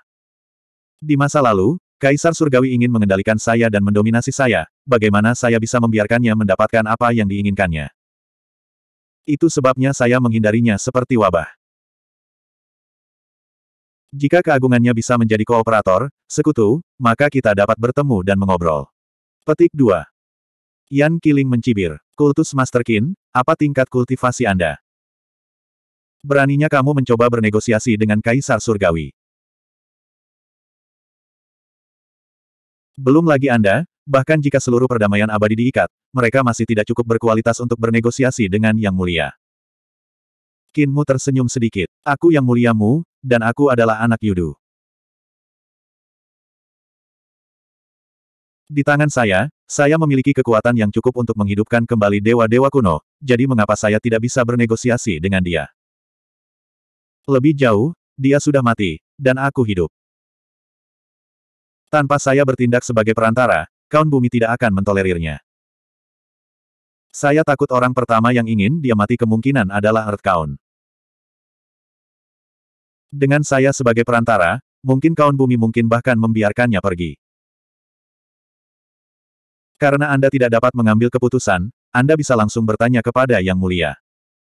Di masa lalu, Kaisar Surgawi ingin mengendalikan saya dan mendominasi saya, bagaimana saya bisa membiarkannya mendapatkan apa yang diinginkannya. Itu sebabnya saya menghindarinya seperti wabah. Jika keagungannya bisa menjadi kooperator, sekutu, maka kita dapat bertemu dan mengobrol. Petik 2. Yan Kiling mencibir. Kultus Master Qin, apa tingkat kultivasi Anda? Beraninya kamu mencoba bernegosiasi dengan Kaisar Surgawi. Belum lagi Anda, Bahkan jika seluruh perdamaian abadi diikat, mereka masih tidak cukup berkualitas untuk bernegosiasi dengan Yang Mulia. Kinmu tersenyum sedikit. Aku Yang Muliamu, dan aku adalah anak Yudu. Di tangan saya, saya memiliki kekuatan yang cukup untuk menghidupkan kembali dewa-dewa kuno, jadi mengapa saya tidak bisa bernegosiasi dengan dia? Lebih jauh, dia sudah mati, dan aku hidup. Tanpa saya bertindak sebagai perantara, Kaun Bumi tidak akan mentolerirnya. Saya takut orang pertama yang ingin dia mati kemungkinan adalah Earth Kaun. Dengan saya sebagai perantara, mungkin Kaun Bumi mungkin bahkan membiarkannya pergi. Karena Anda tidak dapat mengambil keputusan, Anda bisa langsung bertanya kepada Yang Mulia.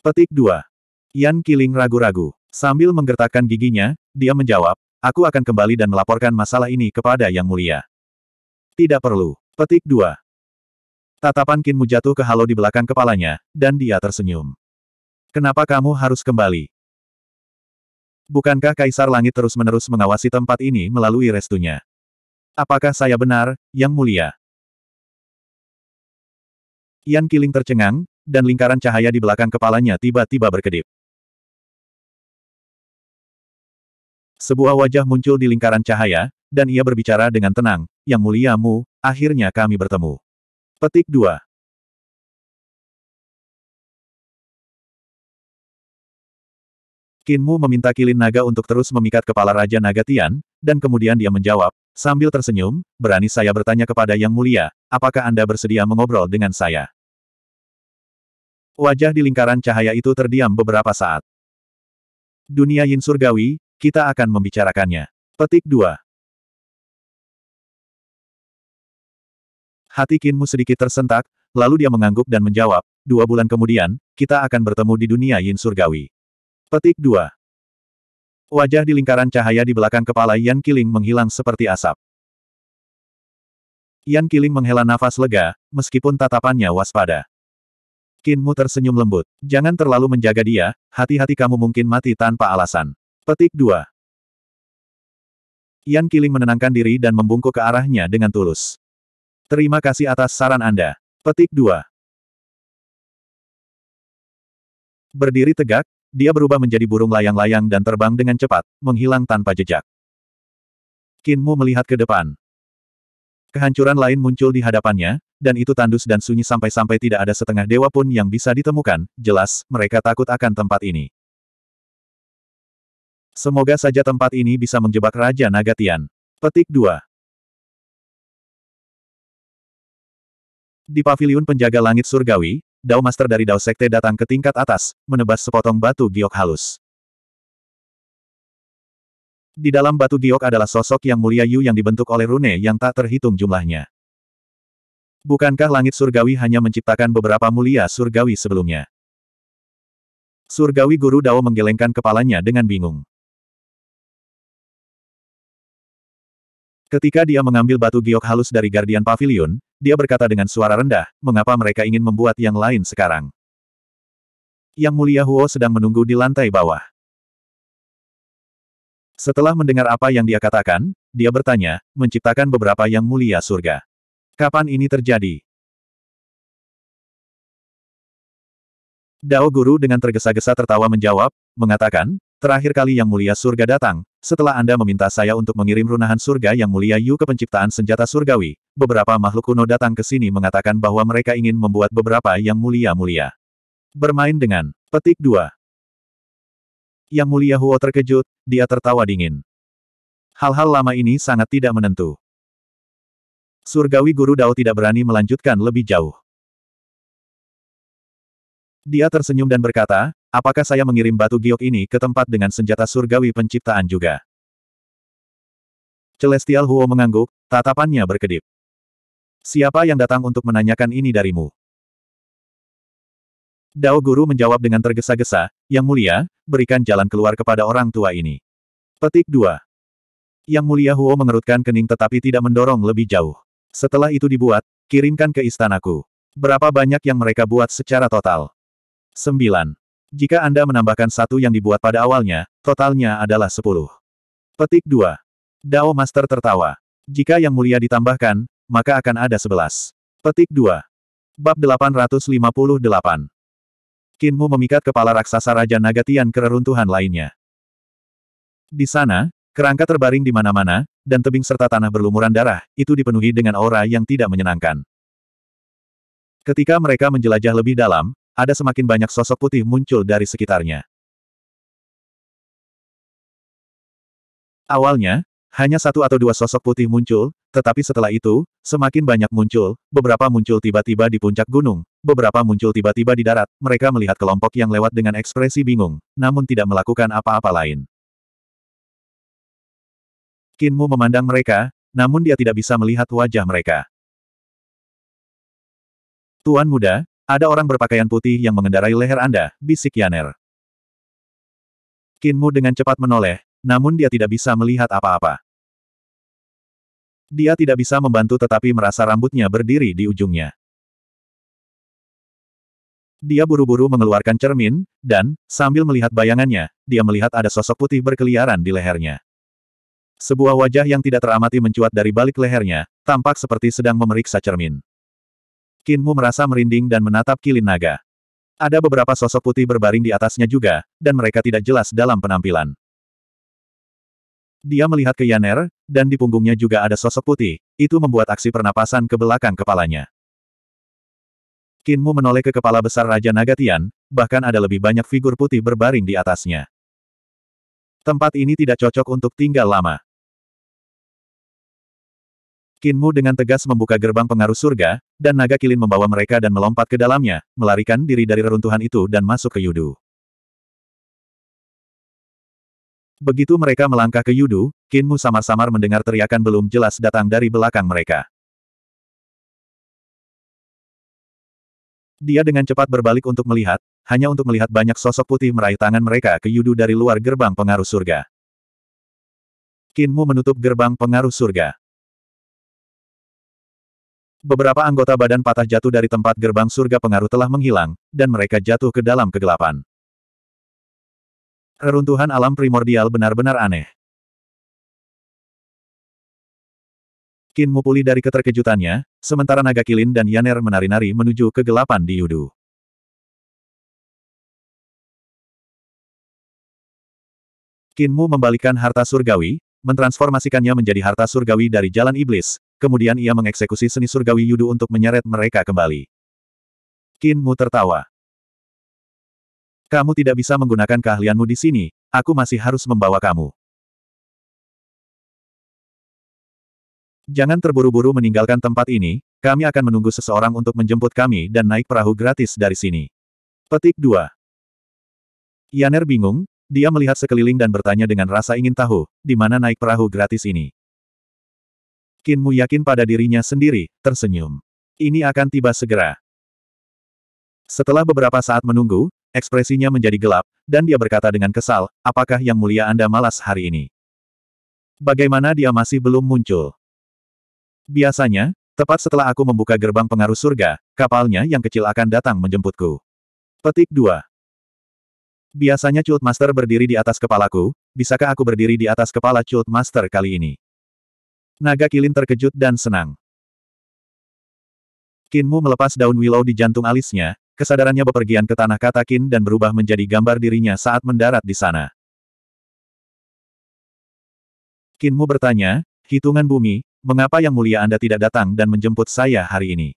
Petik 2. Yan Kiling ragu-ragu. Sambil menggertakkan giginya, dia menjawab, Aku akan kembali dan melaporkan masalah ini kepada Yang Mulia. Tidak perlu. Petik 2. Tatapan Kinmu jatuh ke halo di belakang kepalanya, dan dia tersenyum. Kenapa kamu harus kembali? Bukankah Kaisar Langit terus-menerus mengawasi tempat ini melalui restunya? Apakah saya benar, Yang Mulia? Yan Kiling tercengang, dan lingkaran cahaya di belakang kepalanya tiba-tiba berkedip. Sebuah wajah muncul di lingkaran cahaya, dan ia berbicara dengan tenang, Yang mulia Mu, akhirnya kami bertemu. Petik 2 Kinmu meminta kilin naga untuk terus memikat kepala Raja Naga Tian, dan kemudian dia menjawab, sambil tersenyum, berani saya bertanya kepada Yang Mulia, apakah Anda bersedia mengobrol dengan saya? Wajah di lingkaran cahaya itu terdiam beberapa saat. Dunia Yin Surgawi, kita akan membicarakannya. Petik 2 Hati Kinmu sedikit tersentak, lalu dia mengangguk dan menjawab, dua bulan kemudian, kita akan bertemu di dunia Yin Surgawi. Petik 2. Wajah di lingkaran cahaya di belakang kepala Yan Kiling menghilang seperti asap. Yan Kiling menghela nafas lega, meskipun tatapannya waspada. Kinmu tersenyum lembut. Jangan terlalu menjaga dia, hati-hati kamu mungkin mati tanpa alasan. Petik 2. Yan Kiling menenangkan diri dan membungkuk ke arahnya dengan tulus. Terima kasih atas saran Anda. Petik 2. Berdiri tegak, dia berubah menjadi burung layang-layang dan terbang dengan cepat, menghilang tanpa jejak. Kinmu melihat ke depan. Kehancuran lain muncul di hadapannya, dan itu tandus dan sunyi sampai-sampai tidak ada setengah dewa pun yang bisa ditemukan, jelas, mereka takut akan tempat ini. Semoga saja tempat ini bisa menjebak Raja Nagatian. Petik 2 Di pavilion penjaga langit surgawi, Dao Master dari Dao Sekte datang ke tingkat atas, menebas sepotong batu giok halus. Di dalam batu giok adalah sosok yang mulia Yu yang dibentuk oleh rune yang tak terhitung jumlahnya. Bukankah langit surgawi hanya menciptakan beberapa mulia surgawi sebelumnya? Surgawi Guru Dao menggelengkan kepalanya dengan bingung. Ketika dia mengambil batu giok halus dari Guardian Pavilion, dia berkata dengan suara rendah, mengapa mereka ingin membuat yang lain sekarang. Yang Mulia Huo sedang menunggu di lantai bawah. Setelah mendengar apa yang dia katakan, dia bertanya, menciptakan beberapa Yang Mulia Surga. Kapan ini terjadi? Dao Guru dengan tergesa-gesa tertawa menjawab, mengatakan, Terakhir kali Yang Mulia Surga datang, setelah Anda meminta saya untuk mengirim runahan surga Yang Mulia Yu ke penciptaan senjata surgawi, beberapa makhluk kuno datang ke sini mengatakan bahwa mereka ingin membuat beberapa Yang Mulia-Mulia. Bermain dengan petik dua. Yang Mulia Huo terkejut, dia tertawa dingin. Hal-hal lama ini sangat tidak menentu. Surgawi Guru Dao tidak berani melanjutkan lebih jauh. Dia tersenyum dan berkata, Apakah saya mengirim batu giok ini ke tempat dengan senjata surgawi penciptaan juga? Celestial Huo mengangguk, tatapannya berkedip. Siapa yang datang untuk menanyakan ini darimu? Dao Guru menjawab dengan tergesa-gesa, Yang Mulia, berikan jalan keluar kepada orang tua ini. Petik 2. Yang Mulia Huo mengerutkan kening tetapi tidak mendorong lebih jauh. Setelah itu dibuat, kirimkan ke istanaku. Berapa banyak yang mereka buat secara total? 9. Jika Anda menambahkan satu yang dibuat pada awalnya, totalnya adalah sepuluh. Petik 2. Dao Master tertawa. Jika yang mulia ditambahkan, maka akan ada sebelas. Petik 2. Bab 858. Kinmu memikat kepala raksasa Raja Nagatian ke reruntuhan lainnya. Di sana, kerangka terbaring di mana-mana, dan tebing serta tanah berlumuran darah, itu dipenuhi dengan aura yang tidak menyenangkan. Ketika mereka menjelajah lebih dalam, ada semakin banyak sosok putih muncul dari sekitarnya. Awalnya, hanya satu atau dua sosok putih muncul, tetapi setelah itu, semakin banyak muncul, beberapa muncul tiba-tiba di puncak gunung, beberapa muncul tiba-tiba di darat, mereka melihat kelompok yang lewat dengan ekspresi bingung, namun tidak melakukan apa-apa lain. Kinmu memandang mereka, namun dia tidak bisa melihat wajah mereka. Tuan muda, ada orang berpakaian putih yang mengendarai leher Anda, bisik Yaner. Kinmu dengan cepat menoleh, namun dia tidak bisa melihat apa-apa. Dia tidak bisa membantu tetapi merasa rambutnya berdiri di ujungnya. Dia buru-buru mengeluarkan cermin, dan, sambil melihat bayangannya, dia melihat ada sosok putih berkeliaran di lehernya. Sebuah wajah yang tidak teramati mencuat dari balik lehernya, tampak seperti sedang memeriksa cermin. Kinmu merasa merinding dan menatap kilin naga. Ada beberapa sosok putih berbaring di atasnya juga, dan mereka tidak jelas dalam penampilan. Dia melihat ke Yaner, dan di punggungnya juga ada sosok putih, itu membuat aksi pernapasan ke belakang kepalanya. Kinmu menoleh ke kepala besar Raja Nagatian, bahkan ada lebih banyak figur putih berbaring di atasnya. Tempat ini tidak cocok untuk tinggal lama. Kinmu dengan tegas membuka gerbang pengaruh surga, dan naga kilin membawa mereka dan melompat ke dalamnya, melarikan diri dari reruntuhan itu dan masuk ke Yudu. Begitu mereka melangkah ke Yudu, Kinmu samar-samar mendengar teriakan belum jelas datang dari belakang mereka. Dia dengan cepat berbalik untuk melihat, hanya untuk melihat banyak sosok putih meraih tangan mereka ke Yudu dari luar gerbang pengaruh surga. Kinmu menutup gerbang pengaruh surga. Beberapa anggota badan patah jatuh dari tempat gerbang surga pengaruh telah menghilang, dan mereka jatuh ke dalam kegelapan. Reruntuhan alam primordial benar-benar aneh. Kinmu pulih dari keterkejutannya, sementara naga kilin dan Yaner menari-nari menuju kegelapan di Yudu. Kinmu Mu membalikkan harta surgawi, mentransformasikannya menjadi harta surgawi dari jalan iblis, Kemudian ia mengeksekusi seni surgawi Yudu untuk menyeret mereka kembali. Kinmu tertawa. Kamu tidak bisa menggunakan keahlianmu di sini, aku masih harus membawa kamu. Jangan terburu-buru meninggalkan tempat ini, kami akan menunggu seseorang untuk menjemput kami dan naik perahu gratis dari sini. Petik 2. Yaner bingung, dia melihat sekeliling dan bertanya dengan rasa ingin tahu, di mana naik perahu gratis ini bikinmu yakin pada dirinya sendiri, tersenyum. Ini akan tiba segera. Setelah beberapa saat menunggu, ekspresinya menjadi gelap, dan dia berkata dengan kesal, apakah yang mulia Anda malas hari ini? Bagaimana dia masih belum muncul? Biasanya, tepat setelah aku membuka gerbang pengaruh surga, kapalnya yang kecil akan datang menjemputku. Petik 2. Biasanya Chult Master berdiri di atas kepalaku, bisakah aku berdiri di atas kepala Chult Master kali ini? Naga Kilin terkejut dan senang. Kinmu melepas daun willow di jantung alisnya, kesadarannya bepergian ke tanah kata Kin dan berubah menjadi gambar dirinya saat mendarat di sana. Kinmu bertanya, hitungan bumi, mengapa yang mulia Anda tidak datang dan menjemput saya hari ini?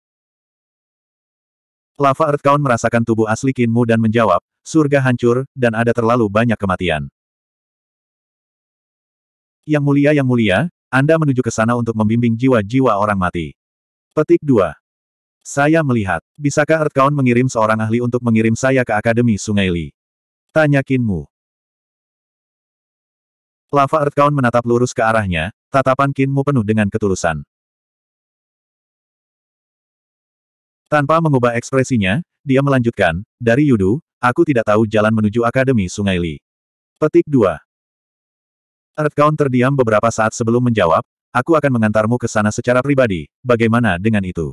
Lava Earth Kaun merasakan tubuh asli Kinmu dan menjawab, surga hancur, dan ada terlalu banyak kematian. Yang mulia yang mulia, anda menuju ke sana untuk membimbing jiwa-jiwa orang mati. Petik 2. Saya melihat, bisakah Earthcount mengirim seorang ahli untuk mengirim saya ke Akademi Sungai Li? Tanya Kinmu. Lava Earthcount menatap lurus ke arahnya, tatapan Kinmu penuh dengan ketulusan. Tanpa mengubah ekspresinya, dia melanjutkan, dari Yudu, aku tidak tahu jalan menuju Akademi Sungai Li. Petik 2. Earth terdiam beberapa saat sebelum menjawab, aku akan mengantarmu ke sana secara pribadi, bagaimana dengan itu?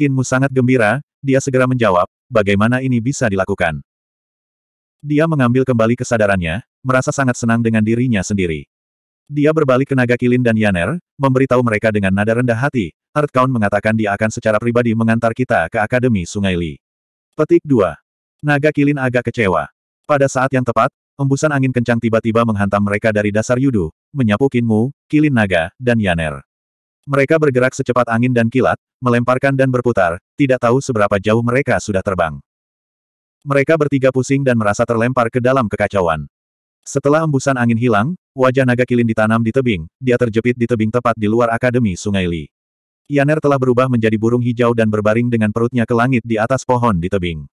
Kinmu sangat gembira, dia segera menjawab, bagaimana ini bisa dilakukan? Dia mengambil kembali kesadarannya, merasa sangat senang dengan dirinya sendiri. Dia berbalik ke naga Kilin dan Yaner, memberitahu mereka dengan nada rendah hati, Earth mengatakan dia akan secara pribadi mengantar kita ke Akademi Sungai Li. Petik 2. Naga Kilin agak kecewa. Pada saat yang tepat, Embusan angin kencang tiba-tiba menghantam mereka dari dasar Yudu, menyapu Kinmu, Kilin Naga, dan Yaner. Mereka bergerak secepat angin dan kilat, melemparkan dan berputar, tidak tahu seberapa jauh mereka sudah terbang. Mereka bertiga pusing dan merasa terlempar ke dalam kekacauan. Setelah embusan angin hilang, wajah naga kilin ditanam di tebing, dia terjepit di tebing tepat di luar Akademi Sungai Li. Yaner telah berubah menjadi burung hijau dan berbaring dengan perutnya ke langit di atas pohon di tebing.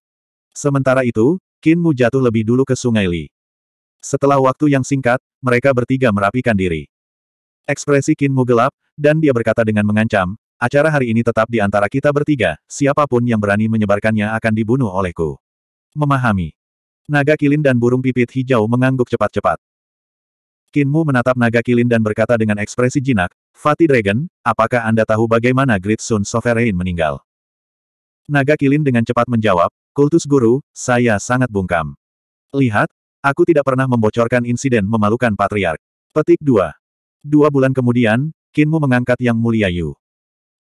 Sementara itu, Kinmu jatuh lebih dulu ke Sungai Li. Setelah waktu yang singkat, mereka bertiga merapikan diri. Ekspresi Kinmu gelap, dan dia berkata dengan mengancam, acara hari ini tetap di antara kita bertiga, siapapun yang berani menyebarkannya akan dibunuh olehku. Memahami. Naga kilin dan burung pipit hijau mengangguk cepat-cepat. Kinmu menatap naga kilin dan berkata dengan ekspresi jinak, Fatih Dragon, apakah Anda tahu bagaimana Great Sun Sovereign meninggal? Naga kilin dengan cepat menjawab, Kultus Guru, saya sangat bungkam. Lihat, Aku tidak pernah membocorkan insiden memalukan patriark. Petik 2. Dua bulan kemudian, Kinmu mengangkat Yang Mulia Yu.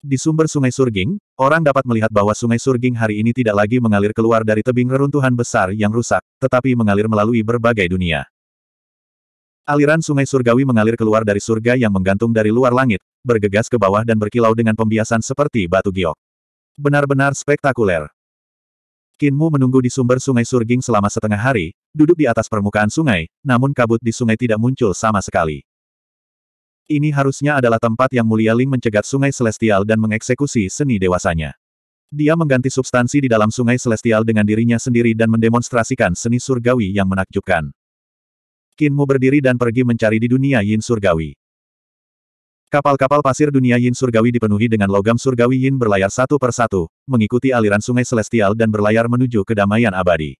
Di sumber Sungai Surging, orang dapat melihat bahwa Sungai Surging hari ini tidak lagi mengalir keluar dari tebing reruntuhan besar yang rusak, tetapi mengalir melalui berbagai dunia. Aliran Sungai Surgawi mengalir keluar dari surga yang menggantung dari luar langit, bergegas ke bawah dan berkilau dengan pembiasan seperti batu giok. Benar-benar spektakuler. Kinmu menunggu di sumber sungai Surging selama setengah hari, duduk di atas permukaan sungai, namun kabut di sungai tidak muncul sama sekali. Ini harusnya adalah tempat yang mulia Ling mencegat sungai Celestial dan mengeksekusi seni dewasanya. Dia mengganti substansi di dalam sungai Celestial dengan dirinya sendiri dan mendemonstrasikan seni surgawi yang menakjubkan. Kinmu berdiri dan pergi mencari di dunia Yin surgawi. Kapal-kapal pasir dunia Yin surgawi dipenuhi dengan logam surgawi Yin berlayar satu persatu, mengikuti aliran sungai celestial dan berlayar menuju kedamaian abadi.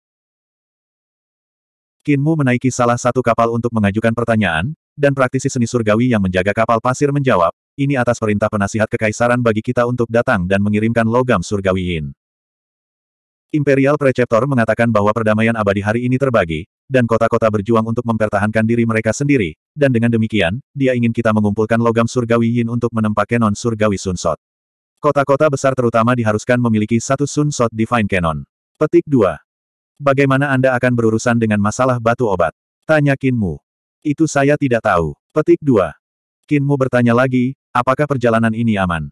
Kinmu menaiki salah satu kapal untuk mengajukan pertanyaan, dan praktisi seni surgawi yang menjaga kapal pasir menjawab, ini atas perintah penasihat kekaisaran bagi kita untuk datang dan mengirimkan logam surgawi Yin. Imperial Preceptor mengatakan bahwa perdamaian abadi hari ini terbagi, dan kota-kota berjuang untuk mempertahankan diri mereka sendiri, dan dengan demikian, dia ingin kita mengumpulkan logam surgawi Yin untuk menempa Canon surgawi Sunsot. Kota-kota besar terutama diharuskan memiliki satu Sunsot Divine Canon. Petik 2. Bagaimana Anda akan berurusan dengan masalah batu obat? Tanya Kinmu. Itu saya tidak tahu. Petik 2. Kinmu bertanya lagi, apakah perjalanan ini aman?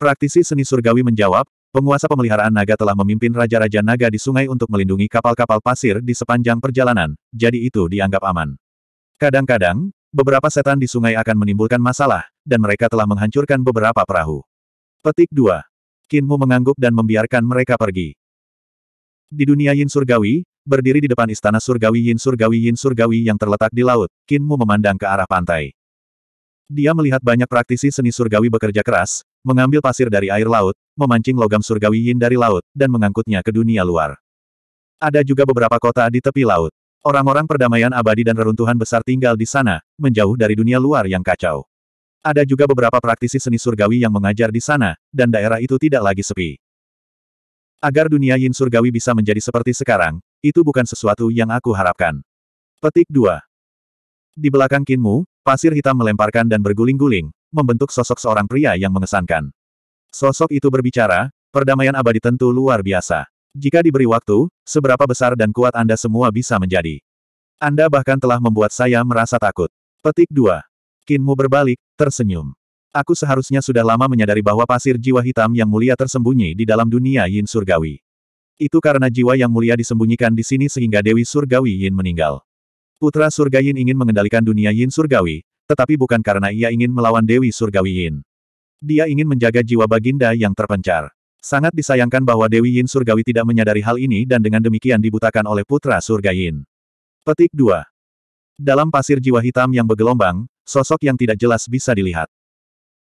Praktisi seni surgawi menjawab, Penguasa pemeliharaan naga telah memimpin raja-raja naga di sungai untuk melindungi kapal-kapal pasir di sepanjang perjalanan, jadi itu dianggap aman. Kadang-kadang, beberapa setan di sungai akan menimbulkan masalah, dan mereka telah menghancurkan beberapa perahu. Petik 2. Kinmu mengangguk dan membiarkan mereka pergi. Di dunia Yin Surgawi, berdiri di depan istana Surgawi Yin Surgawi Yin Surgawi yang terletak di laut, Kinmu memandang ke arah pantai. Dia melihat banyak praktisi seni surgawi bekerja keras, mengambil pasir dari air laut, memancing logam surgawi yin dari laut, dan mengangkutnya ke dunia luar. Ada juga beberapa kota di tepi laut. Orang-orang perdamaian abadi dan reruntuhan besar tinggal di sana, menjauh dari dunia luar yang kacau. Ada juga beberapa praktisi seni surgawi yang mengajar di sana, dan daerah itu tidak lagi sepi. Agar dunia yin surgawi bisa menjadi seperti sekarang, itu bukan sesuatu yang aku harapkan. Petik 2. Di belakang Kinmu, pasir hitam melemparkan dan berguling-guling, membentuk sosok seorang pria yang mengesankan. Sosok itu berbicara, perdamaian abadi tentu luar biasa. Jika diberi waktu, seberapa besar dan kuat Anda semua bisa menjadi. Anda bahkan telah membuat saya merasa takut. Petik 2. Kinmu berbalik, tersenyum. Aku seharusnya sudah lama menyadari bahwa pasir jiwa hitam yang mulia tersembunyi di dalam dunia Yin Surgawi. Itu karena jiwa yang mulia disembunyikan di sini sehingga Dewi Surgawi Yin meninggal. Putra Surga Yin ingin mengendalikan dunia Yin Surgawi, tetapi bukan karena ia ingin melawan Dewi Surgawi Yin. Dia ingin menjaga jiwa baginda yang terpencar. Sangat disayangkan bahwa Dewi Yin Surgawi tidak menyadari hal ini dan dengan demikian dibutakan oleh Putra Surga Yin. Petik 2. Dalam pasir jiwa hitam yang bergelombang, sosok yang tidak jelas bisa dilihat.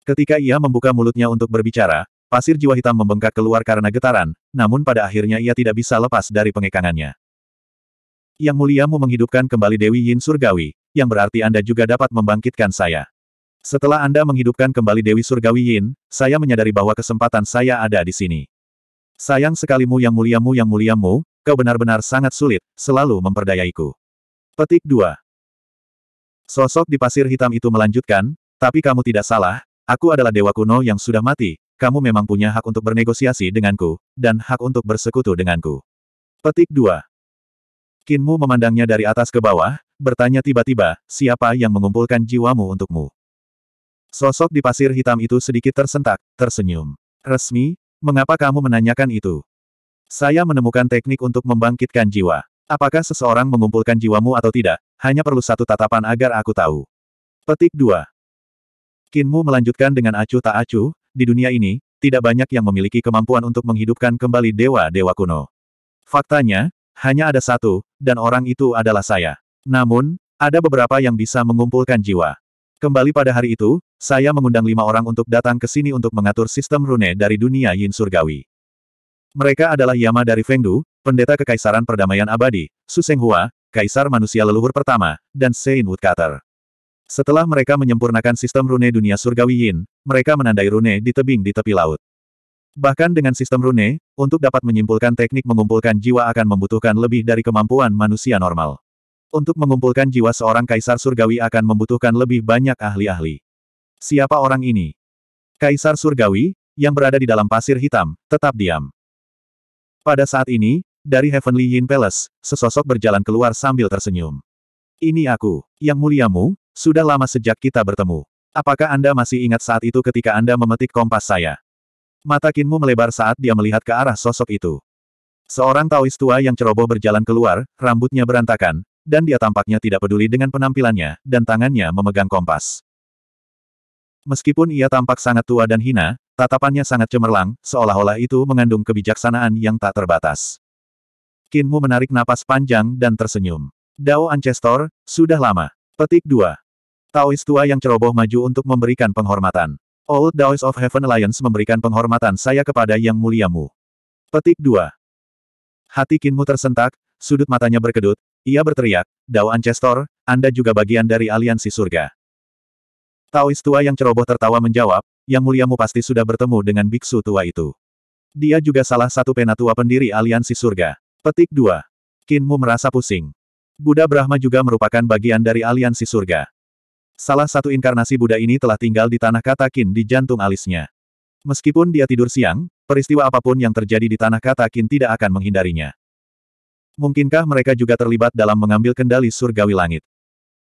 Ketika ia membuka mulutnya untuk berbicara, pasir jiwa hitam membengkak keluar karena getaran, namun pada akhirnya ia tidak bisa lepas dari pengekangannya. Yang muliamu menghidupkan kembali Dewi Yin Surgawi, yang berarti Anda juga dapat membangkitkan saya. Setelah Anda menghidupkan kembali Dewi Surgawi Yin, saya menyadari bahwa kesempatan saya ada di sini. Sayang sekali Mu yang muliamu yang muliamu, kau benar-benar sangat sulit, selalu memperdayaiku. Petik 2. Sosok di pasir hitam itu melanjutkan, tapi kamu tidak salah, aku adalah dewa kuno yang sudah mati, kamu memang punya hak untuk bernegosiasi denganku, dan hak untuk bersekutu denganku. Petik 2. Kinmu memandangnya dari atas ke bawah, bertanya tiba-tiba, siapa yang mengumpulkan jiwamu untukmu? Sosok di pasir hitam itu sedikit tersentak, tersenyum. Resmi, mengapa kamu menanyakan itu? Saya menemukan teknik untuk membangkitkan jiwa. Apakah seseorang mengumpulkan jiwamu atau tidak, hanya perlu satu tatapan agar aku tahu. Petik 2. Kinmu melanjutkan dengan acuh tak acuh, di dunia ini, tidak banyak yang memiliki kemampuan untuk menghidupkan kembali dewa-dewa kuno. Faktanya, hanya ada satu, dan orang itu adalah saya. Namun, ada beberapa yang bisa mengumpulkan jiwa. Kembali pada hari itu, saya mengundang lima orang untuk datang ke sini untuk mengatur sistem rune dari dunia Yin Surgawi. Mereka adalah Yama dari Fengdu, pendeta kekaisaran perdamaian abadi, Susenghua, kaisar manusia leluhur pertama, dan Sein Woodcutter. Setelah mereka menyempurnakan sistem rune dunia surgawi Yin, mereka menandai rune di tebing di tepi laut. Bahkan dengan sistem rune, untuk dapat menyimpulkan teknik mengumpulkan jiwa akan membutuhkan lebih dari kemampuan manusia normal. Untuk mengumpulkan jiwa seorang kaisar surgawi akan membutuhkan lebih banyak ahli-ahli. Siapa orang ini? Kaisar surgawi, yang berada di dalam pasir hitam, tetap diam. Pada saat ini, dari Heavenly Yin Palace, sesosok berjalan keluar sambil tersenyum. Ini aku, yang muliamu, sudah lama sejak kita bertemu. Apakah Anda masih ingat saat itu ketika Anda memetik kompas saya? Mata Kinmu melebar saat dia melihat ke arah sosok itu. Seorang Taoist tua yang ceroboh berjalan keluar, rambutnya berantakan, dan dia tampaknya tidak peduli dengan penampilannya, dan tangannya memegang kompas. Meskipun ia tampak sangat tua dan hina, tatapannya sangat cemerlang, seolah-olah itu mengandung kebijaksanaan yang tak terbatas. Kinmu menarik napas panjang dan tersenyum. Dao Ancestor, sudah lama. Petik 2. Taois tua yang ceroboh maju untuk memberikan penghormatan. Old Daoist of Heaven Alliance memberikan penghormatan saya kepada Yang Muliamu. Petik 2. Hati Kinmu tersentak, sudut matanya berkedut, ia berteriak, Dao Ancestor, Anda juga bagian dari aliansi surga. Taois tua yang ceroboh tertawa menjawab, Yang Muliamu pasti sudah bertemu dengan biksu tua itu. Dia juga salah satu penatua pendiri aliansi surga. Petik 2. Kinmu merasa pusing. Buddha Brahma juga merupakan bagian dari aliansi surga. Salah satu inkarnasi Buddha ini telah tinggal di tanah Katakin di jantung alisnya. Meskipun dia tidur siang, peristiwa apapun yang terjadi di tanah Katakin tidak akan menghindarinya. Mungkinkah mereka juga terlibat dalam mengambil kendali surgawi langit?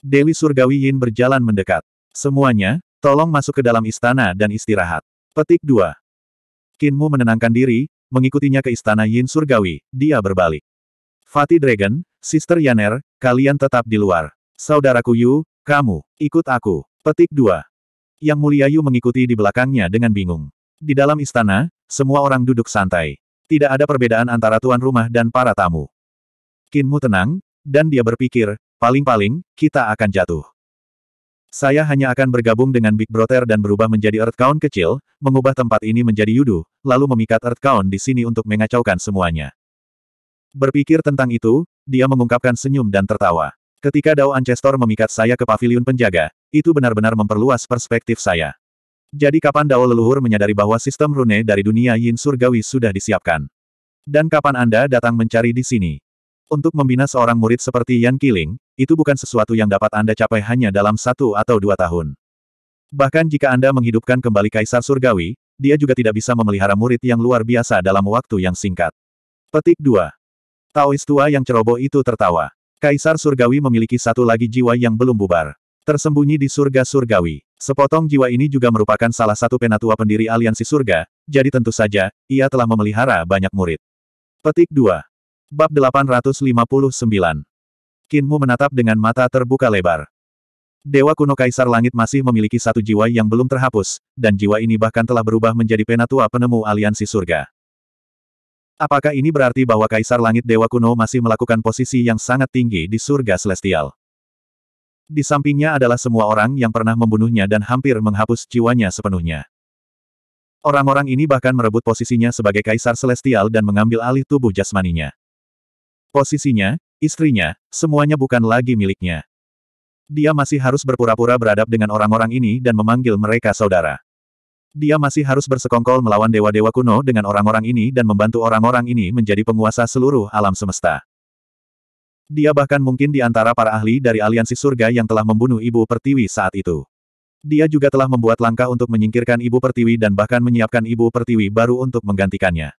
Dewi Surgawi Yin berjalan mendekat. Semuanya, tolong masuk ke dalam istana dan istirahat. Petik 2. Kinmu menenangkan diri, mengikutinya ke istana Yin Surgawi, dia berbalik. Fatih Dragon, Sister Yaner, kalian tetap di luar. Saudaraku Yu, kamu, ikut aku. Petik 2. Yang Mulia Yu mengikuti di belakangnya dengan bingung. Di dalam istana, semua orang duduk santai. Tidak ada perbedaan antara tuan rumah dan para tamu. Kinmu tenang, dan dia berpikir, paling-paling, kita akan jatuh. Saya hanya akan bergabung dengan Big Brother dan berubah menjadi Earth Count kecil, mengubah tempat ini menjadi Yudu, lalu memikat Earth Count di sini untuk mengacaukan semuanya. Berpikir tentang itu, dia mengungkapkan senyum dan tertawa. Ketika Dao Ancestor memikat saya ke Pavilion penjaga, itu benar-benar memperluas perspektif saya. Jadi kapan Dao leluhur menyadari bahwa sistem rune dari dunia Yin surgawi sudah disiapkan? Dan kapan Anda datang mencari di sini? Untuk membina seorang murid seperti Yan Qiling, itu bukan sesuatu yang dapat Anda capai hanya dalam satu atau dua tahun. Bahkan jika Anda menghidupkan kembali Kaisar Surgawi, dia juga tidak bisa memelihara murid yang luar biasa dalam waktu yang singkat. Petik 2. Taoist tua yang ceroboh itu tertawa. Kaisar Surgawi memiliki satu lagi jiwa yang belum bubar. Tersembunyi di surga surgawi. Sepotong jiwa ini juga merupakan salah satu penatua pendiri aliansi surga, jadi tentu saja, ia telah memelihara banyak murid. Petik 2. Bab 859. Kinmu menatap dengan mata terbuka lebar. Dewa kuno Kaisar Langit masih memiliki satu jiwa yang belum terhapus, dan jiwa ini bahkan telah berubah menjadi penatua penemu aliansi surga. Apakah ini berarti bahwa Kaisar Langit Dewa Kuno masih melakukan posisi yang sangat tinggi di surga celestial? Di sampingnya adalah semua orang yang pernah membunuhnya dan hampir menghapus jiwanya sepenuhnya. Orang-orang ini bahkan merebut posisinya sebagai Kaisar Celestial dan mengambil alih tubuh jasmaninya. Posisinya, istrinya, semuanya bukan lagi miliknya. Dia masih harus berpura-pura beradab dengan orang-orang ini dan memanggil mereka saudara. Dia masih harus bersekongkol melawan dewa-dewa kuno dengan orang-orang ini dan membantu orang-orang ini menjadi penguasa seluruh alam semesta. Dia bahkan mungkin di antara para ahli dari aliansi surga yang telah membunuh ibu pertiwi saat itu. Dia juga telah membuat langkah untuk menyingkirkan ibu pertiwi dan bahkan menyiapkan ibu pertiwi baru untuk menggantikannya.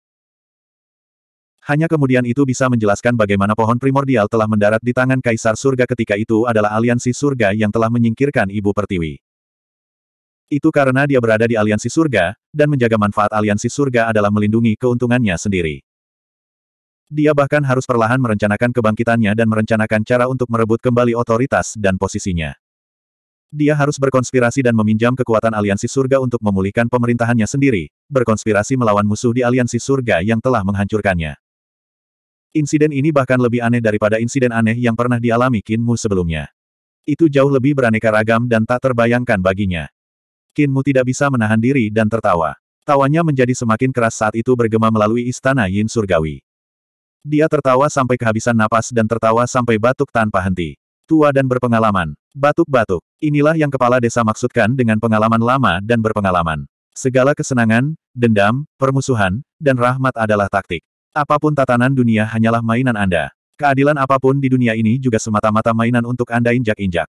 Hanya kemudian itu bisa menjelaskan bagaimana pohon primordial telah mendarat di tangan kaisar surga ketika itu adalah aliansi surga yang telah menyingkirkan ibu pertiwi. Itu karena dia berada di aliansi surga, dan menjaga manfaat aliansi surga adalah melindungi keuntungannya sendiri. Dia bahkan harus perlahan merencanakan kebangkitannya dan merencanakan cara untuk merebut kembali otoritas dan posisinya. Dia harus berkonspirasi dan meminjam kekuatan aliansi surga untuk memulihkan pemerintahannya sendiri, berkonspirasi melawan musuh di aliansi surga yang telah menghancurkannya. Insiden ini bahkan lebih aneh daripada insiden aneh yang pernah dialami Kinmu sebelumnya. Itu jauh lebih beraneka ragam dan tak terbayangkan baginya. Kinmu tidak bisa menahan diri dan tertawa. Tawanya menjadi semakin keras saat itu bergema melalui istana Yin Surgawi. Dia tertawa sampai kehabisan napas dan tertawa sampai batuk tanpa henti. Tua dan berpengalaman. Batuk-batuk. Inilah yang kepala desa maksudkan dengan pengalaman lama dan berpengalaman. Segala kesenangan, dendam, permusuhan, dan rahmat adalah taktik. Apapun tatanan dunia hanyalah mainan Anda. Keadilan apapun di dunia ini juga semata-mata mainan untuk Anda injak-injak.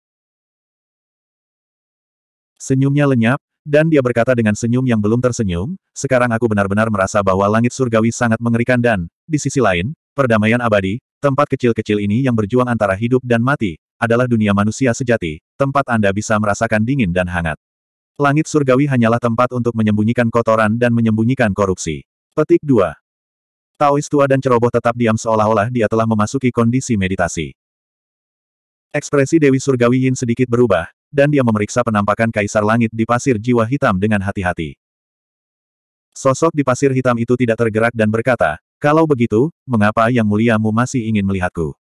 Senyumnya lenyap, dan dia berkata dengan senyum yang belum tersenyum, sekarang aku benar-benar merasa bahwa langit surgawi sangat mengerikan dan, di sisi lain, perdamaian abadi, tempat kecil-kecil ini yang berjuang antara hidup dan mati, adalah dunia manusia sejati, tempat Anda bisa merasakan dingin dan hangat. Langit surgawi hanyalah tempat untuk menyembunyikan kotoran dan menyembunyikan korupsi. Petik 2. Taois tua dan ceroboh tetap diam seolah-olah dia telah memasuki kondisi meditasi. Ekspresi Dewi Surgawi Yin sedikit berubah, dan dia memeriksa penampakan Kaisar Langit di pasir jiwa hitam dengan hati-hati. Sosok di pasir hitam itu tidak tergerak dan berkata, kalau begitu, mengapa Yang Muliamu masih ingin melihatku?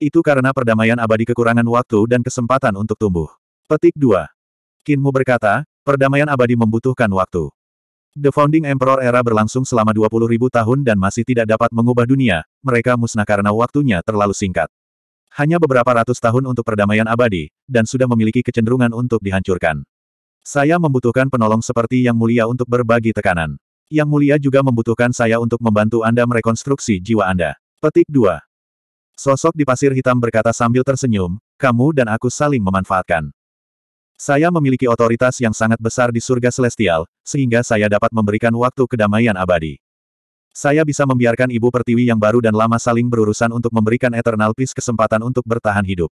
Itu karena perdamaian abadi kekurangan waktu dan kesempatan untuk tumbuh. Petik 2. Kinmu berkata, perdamaian abadi membutuhkan waktu. The Founding Emperor era berlangsung selama 20.000 tahun dan masih tidak dapat mengubah dunia, mereka musnah karena waktunya terlalu singkat. Hanya beberapa ratus tahun untuk perdamaian abadi, dan sudah memiliki kecenderungan untuk dihancurkan. Saya membutuhkan penolong seperti Yang Mulia untuk berbagi tekanan. Yang Mulia juga membutuhkan saya untuk membantu Anda merekonstruksi jiwa Anda. Petik 2. Sosok di pasir hitam berkata sambil tersenyum, kamu dan aku saling memanfaatkan. Saya memiliki otoritas yang sangat besar di surga celestial, sehingga saya dapat memberikan waktu kedamaian abadi. Saya bisa membiarkan ibu pertiwi yang baru dan lama saling berurusan untuk memberikan Eternal Peace kesempatan untuk bertahan hidup.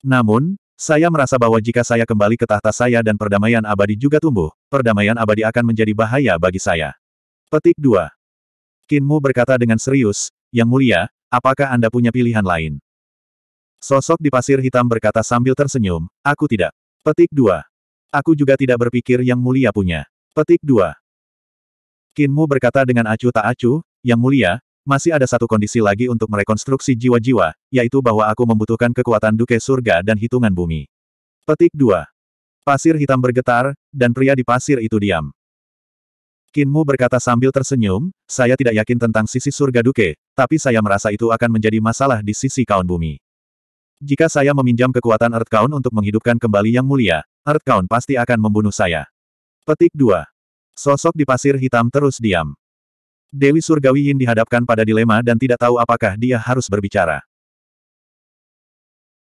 Namun, saya merasa bahwa jika saya kembali ke tahta saya dan perdamaian abadi juga tumbuh, perdamaian abadi akan menjadi bahaya bagi saya. Petik 2. Kinmu berkata dengan serius, Yang Mulia, apakah Anda punya pilihan lain? Sosok di pasir hitam berkata sambil tersenyum, aku tidak. Petik 2. Aku juga tidak berpikir Yang Mulia punya. Petik 2. Kinmu berkata dengan acuh tak acuh, yang mulia, masih ada satu kondisi lagi untuk merekonstruksi jiwa-jiwa, yaitu bahwa aku membutuhkan kekuatan Duke Surga dan hitungan bumi. Petik 2. Pasir hitam bergetar, dan pria di pasir itu diam. Kinmu berkata sambil tersenyum, saya tidak yakin tentang sisi surga Duke, tapi saya merasa itu akan menjadi masalah di sisi kaun bumi. Jika saya meminjam kekuatan Earth Kaun untuk menghidupkan kembali yang mulia, Earth Kaun pasti akan membunuh saya. Petik 2. Sosok di pasir hitam terus diam. Dewi Surgawi Yin dihadapkan pada dilema dan tidak tahu apakah dia harus berbicara.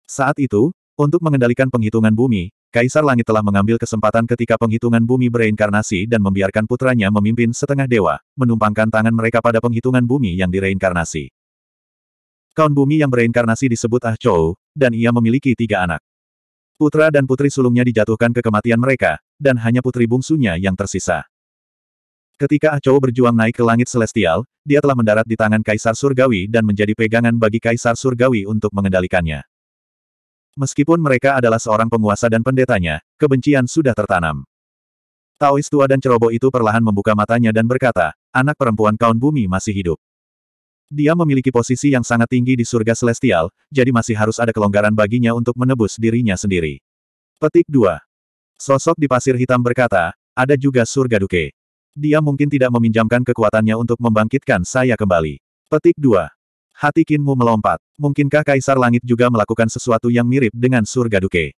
Saat itu, untuk mengendalikan penghitungan bumi, Kaisar Langit telah mengambil kesempatan ketika penghitungan bumi bereinkarnasi dan membiarkan putranya memimpin setengah dewa, menumpangkan tangan mereka pada penghitungan bumi yang direinkarnasi. Kaun bumi yang bereinkarnasi disebut Ah Chou, dan ia memiliki tiga anak. Putra dan putri sulungnya dijatuhkan ke kematian mereka, dan hanya putri bungsunya yang tersisa. Ketika Acho berjuang naik ke langit celestial, dia telah mendarat di tangan Kaisar Surgawi dan menjadi pegangan bagi Kaisar Surgawi untuk mengendalikannya. Meskipun mereka adalah seorang penguasa dan pendetanya, kebencian sudah tertanam. Taois tua dan ceroboh itu perlahan membuka matanya dan berkata, anak perempuan kaun bumi masih hidup. Dia memiliki posisi yang sangat tinggi di surga celestial, jadi masih harus ada kelonggaran baginya untuk menebus dirinya sendiri. Petik 2. Sosok di pasir hitam berkata, ada juga surga duke. Dia mungkin tidak meminjamkan kekuatannya untuk membangkitkan saya kembali. Petik 2. Hati Kinmu melompat. Mungkinkah Kaisar Langit juga melakukan sesuatu yang mirip dengan Surga Duke?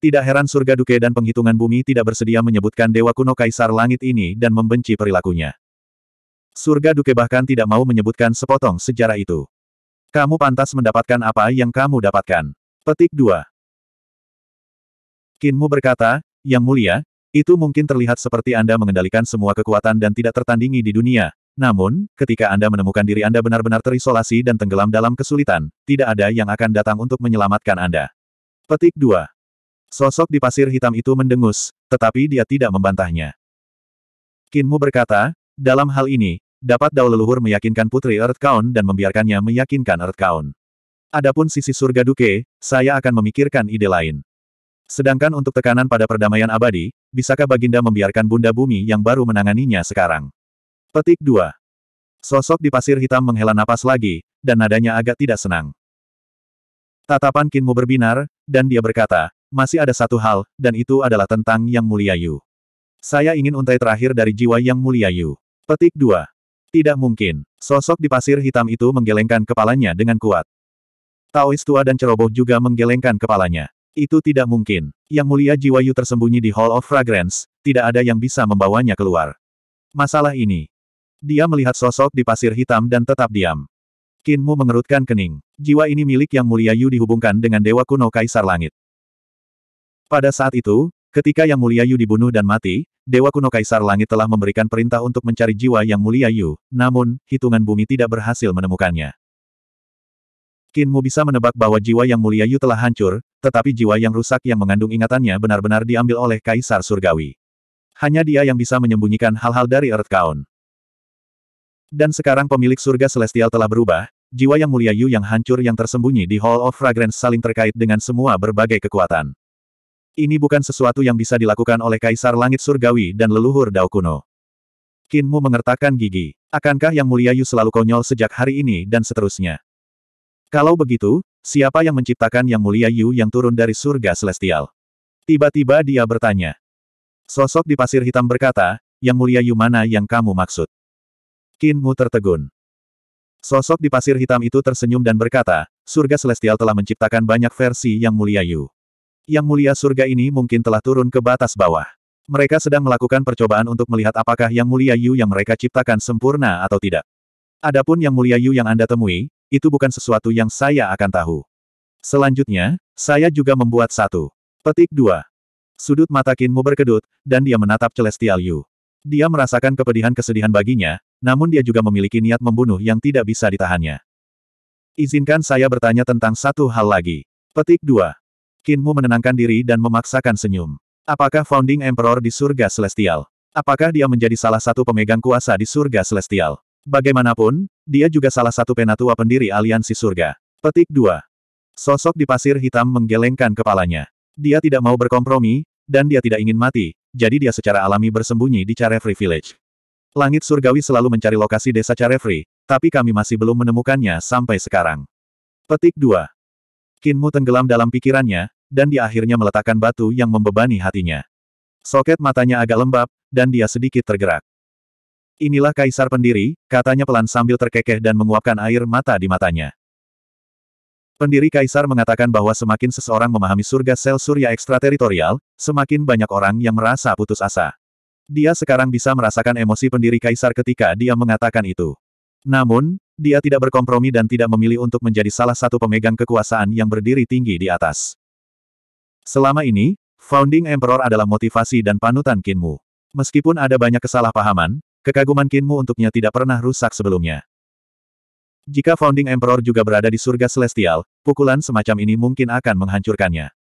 Tidak heran Surga Duke dan penghitungan bumi tidak bersedia menyebutkan Dewa Kuno Kaisar Langit ini dan membenci perilakunya. Surga Duke bahkan tidak mau menyebutkan sepotong sejarah itu. Kamu pantas mendapatkan apa yang kamu dapatkan. Petik 2. Kinmu berkata, Yang mulia, itu mungkin terlihat seperti Anda mengendalikan semua kekuatan dan tidak tertandingi di dunia. Namun, ketika Anda menemukan diri Anda benar-benar terisolasi dan tenggelam dalam kesulitan, tidak ada yang akan datang untuk menyelamatkan Anda. Petik 2. Sosok di pasir hitam itu mendengus, tetapi dia tidak membantahnya. Kinmu berkata, dalam hal ini, dapat Dao Leluhur meyakinkan Putri Kaun dan membiarkannya meyakinkan Kaun. Adapun sisi surga Duke, saya akan memikirkan ide lain. Sedangkan untuk tekanan pada perdamaian abadi, bisakah Baginda membiarkan Bunda Bumi yang baru menanganinya sekarang? Petik 2. Sosok di pasir hitam menghela napas lagi, dan nadanya agak tidak senang. Tatapan Kinmu berbinar, dan dia berkata, masih ada satu hal, dan itu adalah tentang Yang Mulia Yu. Saya ingin untai terakhir dari jiwa Yang Mulia Yu. Petik 2. Tidak mungkin. Sosok di pasir hitam itu menggelengkan kepalanya dengan kuat. Taois tua dan ceroboh juga menggelengkan kepalanya. Itu tidak mungkin. Yang mulia Jiwa Yu tersembunyi di Hall of Fragrance, tidak ada yang bisa membawanya keluar. Masalah ini. Dia melihat sosok di pasir hitam dan tetap diam. Kinmu mengerutkan kening. Jiwa ini milik Yang Mulia Yu dihubungkan dengan Dewa Kuno Kaisar Langit. Pada saat itu, ketika Yang Mulia Yu dibunuh dan mati, Dewa Kuno Kaisar Langit telah memberikan perintah untuk mencari jiwa Yang Mulia Yu, namun, hitungan bumi tidak berhasil menemukannya. Kinmu bisa menebak bahwa jiwa yang mulia Yu telah hancur, tetapi jiwa yang rusak yang mengandung ingatannya benar-benar diambil oleh Kaisar Surgawi. Hanya dia yang bisa menyembunyikan hal-hal dari Earth Kaun. Dan sekarang pemilik surga celestial telah berubah, jiwa yang mulia Yu yang hancur yang tersembunyi di Hall of Fragrance saling terkait dengan semua berbagai kekuatan. Ini bukan sesuatu yang bisa dilakukan oleh Kaisar Langit Surgawi dan leluhur Dao kuno. Kinmu mengertakkan gigi. Akankah yang mulia Yu selalu konyol sejak hari ini dan seterusnya? Kalau begitu, siapa yang menciptakan yang mulia Yu yang turun dari surga celestial? Tiba-tiba dia bertanya. Sosok di pasir hitam berkata, yang mulia Yu mana yang kamu maksud? Kinmu tertegun. Sosok di pasir hitam itu tersenyum dan berkata, surga celestial telah menciptakan banyak versi yang mulia Yu. Yang mulia surga ini mungkin telah turun ke batas bawah. Mereka sedang melakukan percobaan untuk melihat apakah yang mulia Yu yang mereka ciptakan sempurna atau tidak. Adapun yang mulia Yu yang Anda temui, itu bukan sesuatu yang saya akan tahu. Selanjutnya, saya juga membuat satu. Petik dua. Sudut mata Kinmu berkedut, dan dia menatap Celestial Yu. Dia merasakan kepedihan kesedihan baginya, namun dia juga memiliki niat membunuh yang tidak bisa ditahannya. Izinkan saya bertanya tentang satu hal lagi. Petik dua. Kinmu menenangkan diri dan memaksakan senyum. Apakah Founding Emperor di surga Celestial? Apakah dia menjadi salah satu pemegang kuasa di surga Celestial? Bagaimanapun, dia juga salah satu penatua pendiri aliansi surga. Petik 2. Sosok di pasir hitam menggelengkan kepalanya. Dia tidak mau berkompromi, dan dia tidak ingin mati, jadi dia secara alami bersembunyi di Carefree Village. Langit surgawi selalu mencari lokasi desa Carefree, tapi kami masih belum menemukannya sampai sekarang. Petik 2. Kinmu tenggelam dalam pikirannya, dan dia akhirnya meletakkan batu yang membebani hatinya. Soket matanya agak lembab, dan dia sedikit tergerak. Inilah kaisar pendiri, katanya pelan sambil terkekeh dan menguapkan air mata di matanya. Pendiri kaisar mengatakan bahwa semakin seseorang memahami surga sel surya ekstrateritorial, semakin banyak orang yang merasa putus asa. Dia sekarang bisa merasakan emosi pendiri kaisar ketika dia mengatakan itu. Namun, dia tidak berkompromi dan tidak memilih untuk menjadi salah satu pemegang kekuasaan yang berdiri tinggi di atas. Selama ini, Founding Emperor adalah motivasi dan panutan Kinmu. Meskipun ada banyak kesalahpahaman, Kekaguman Kinmu untuknya tidak pernah rusak sebelumnya. Jika Founding Emperor juga berada di surga celestial, pukulan semacam ini mungkin akan menghancurkannya.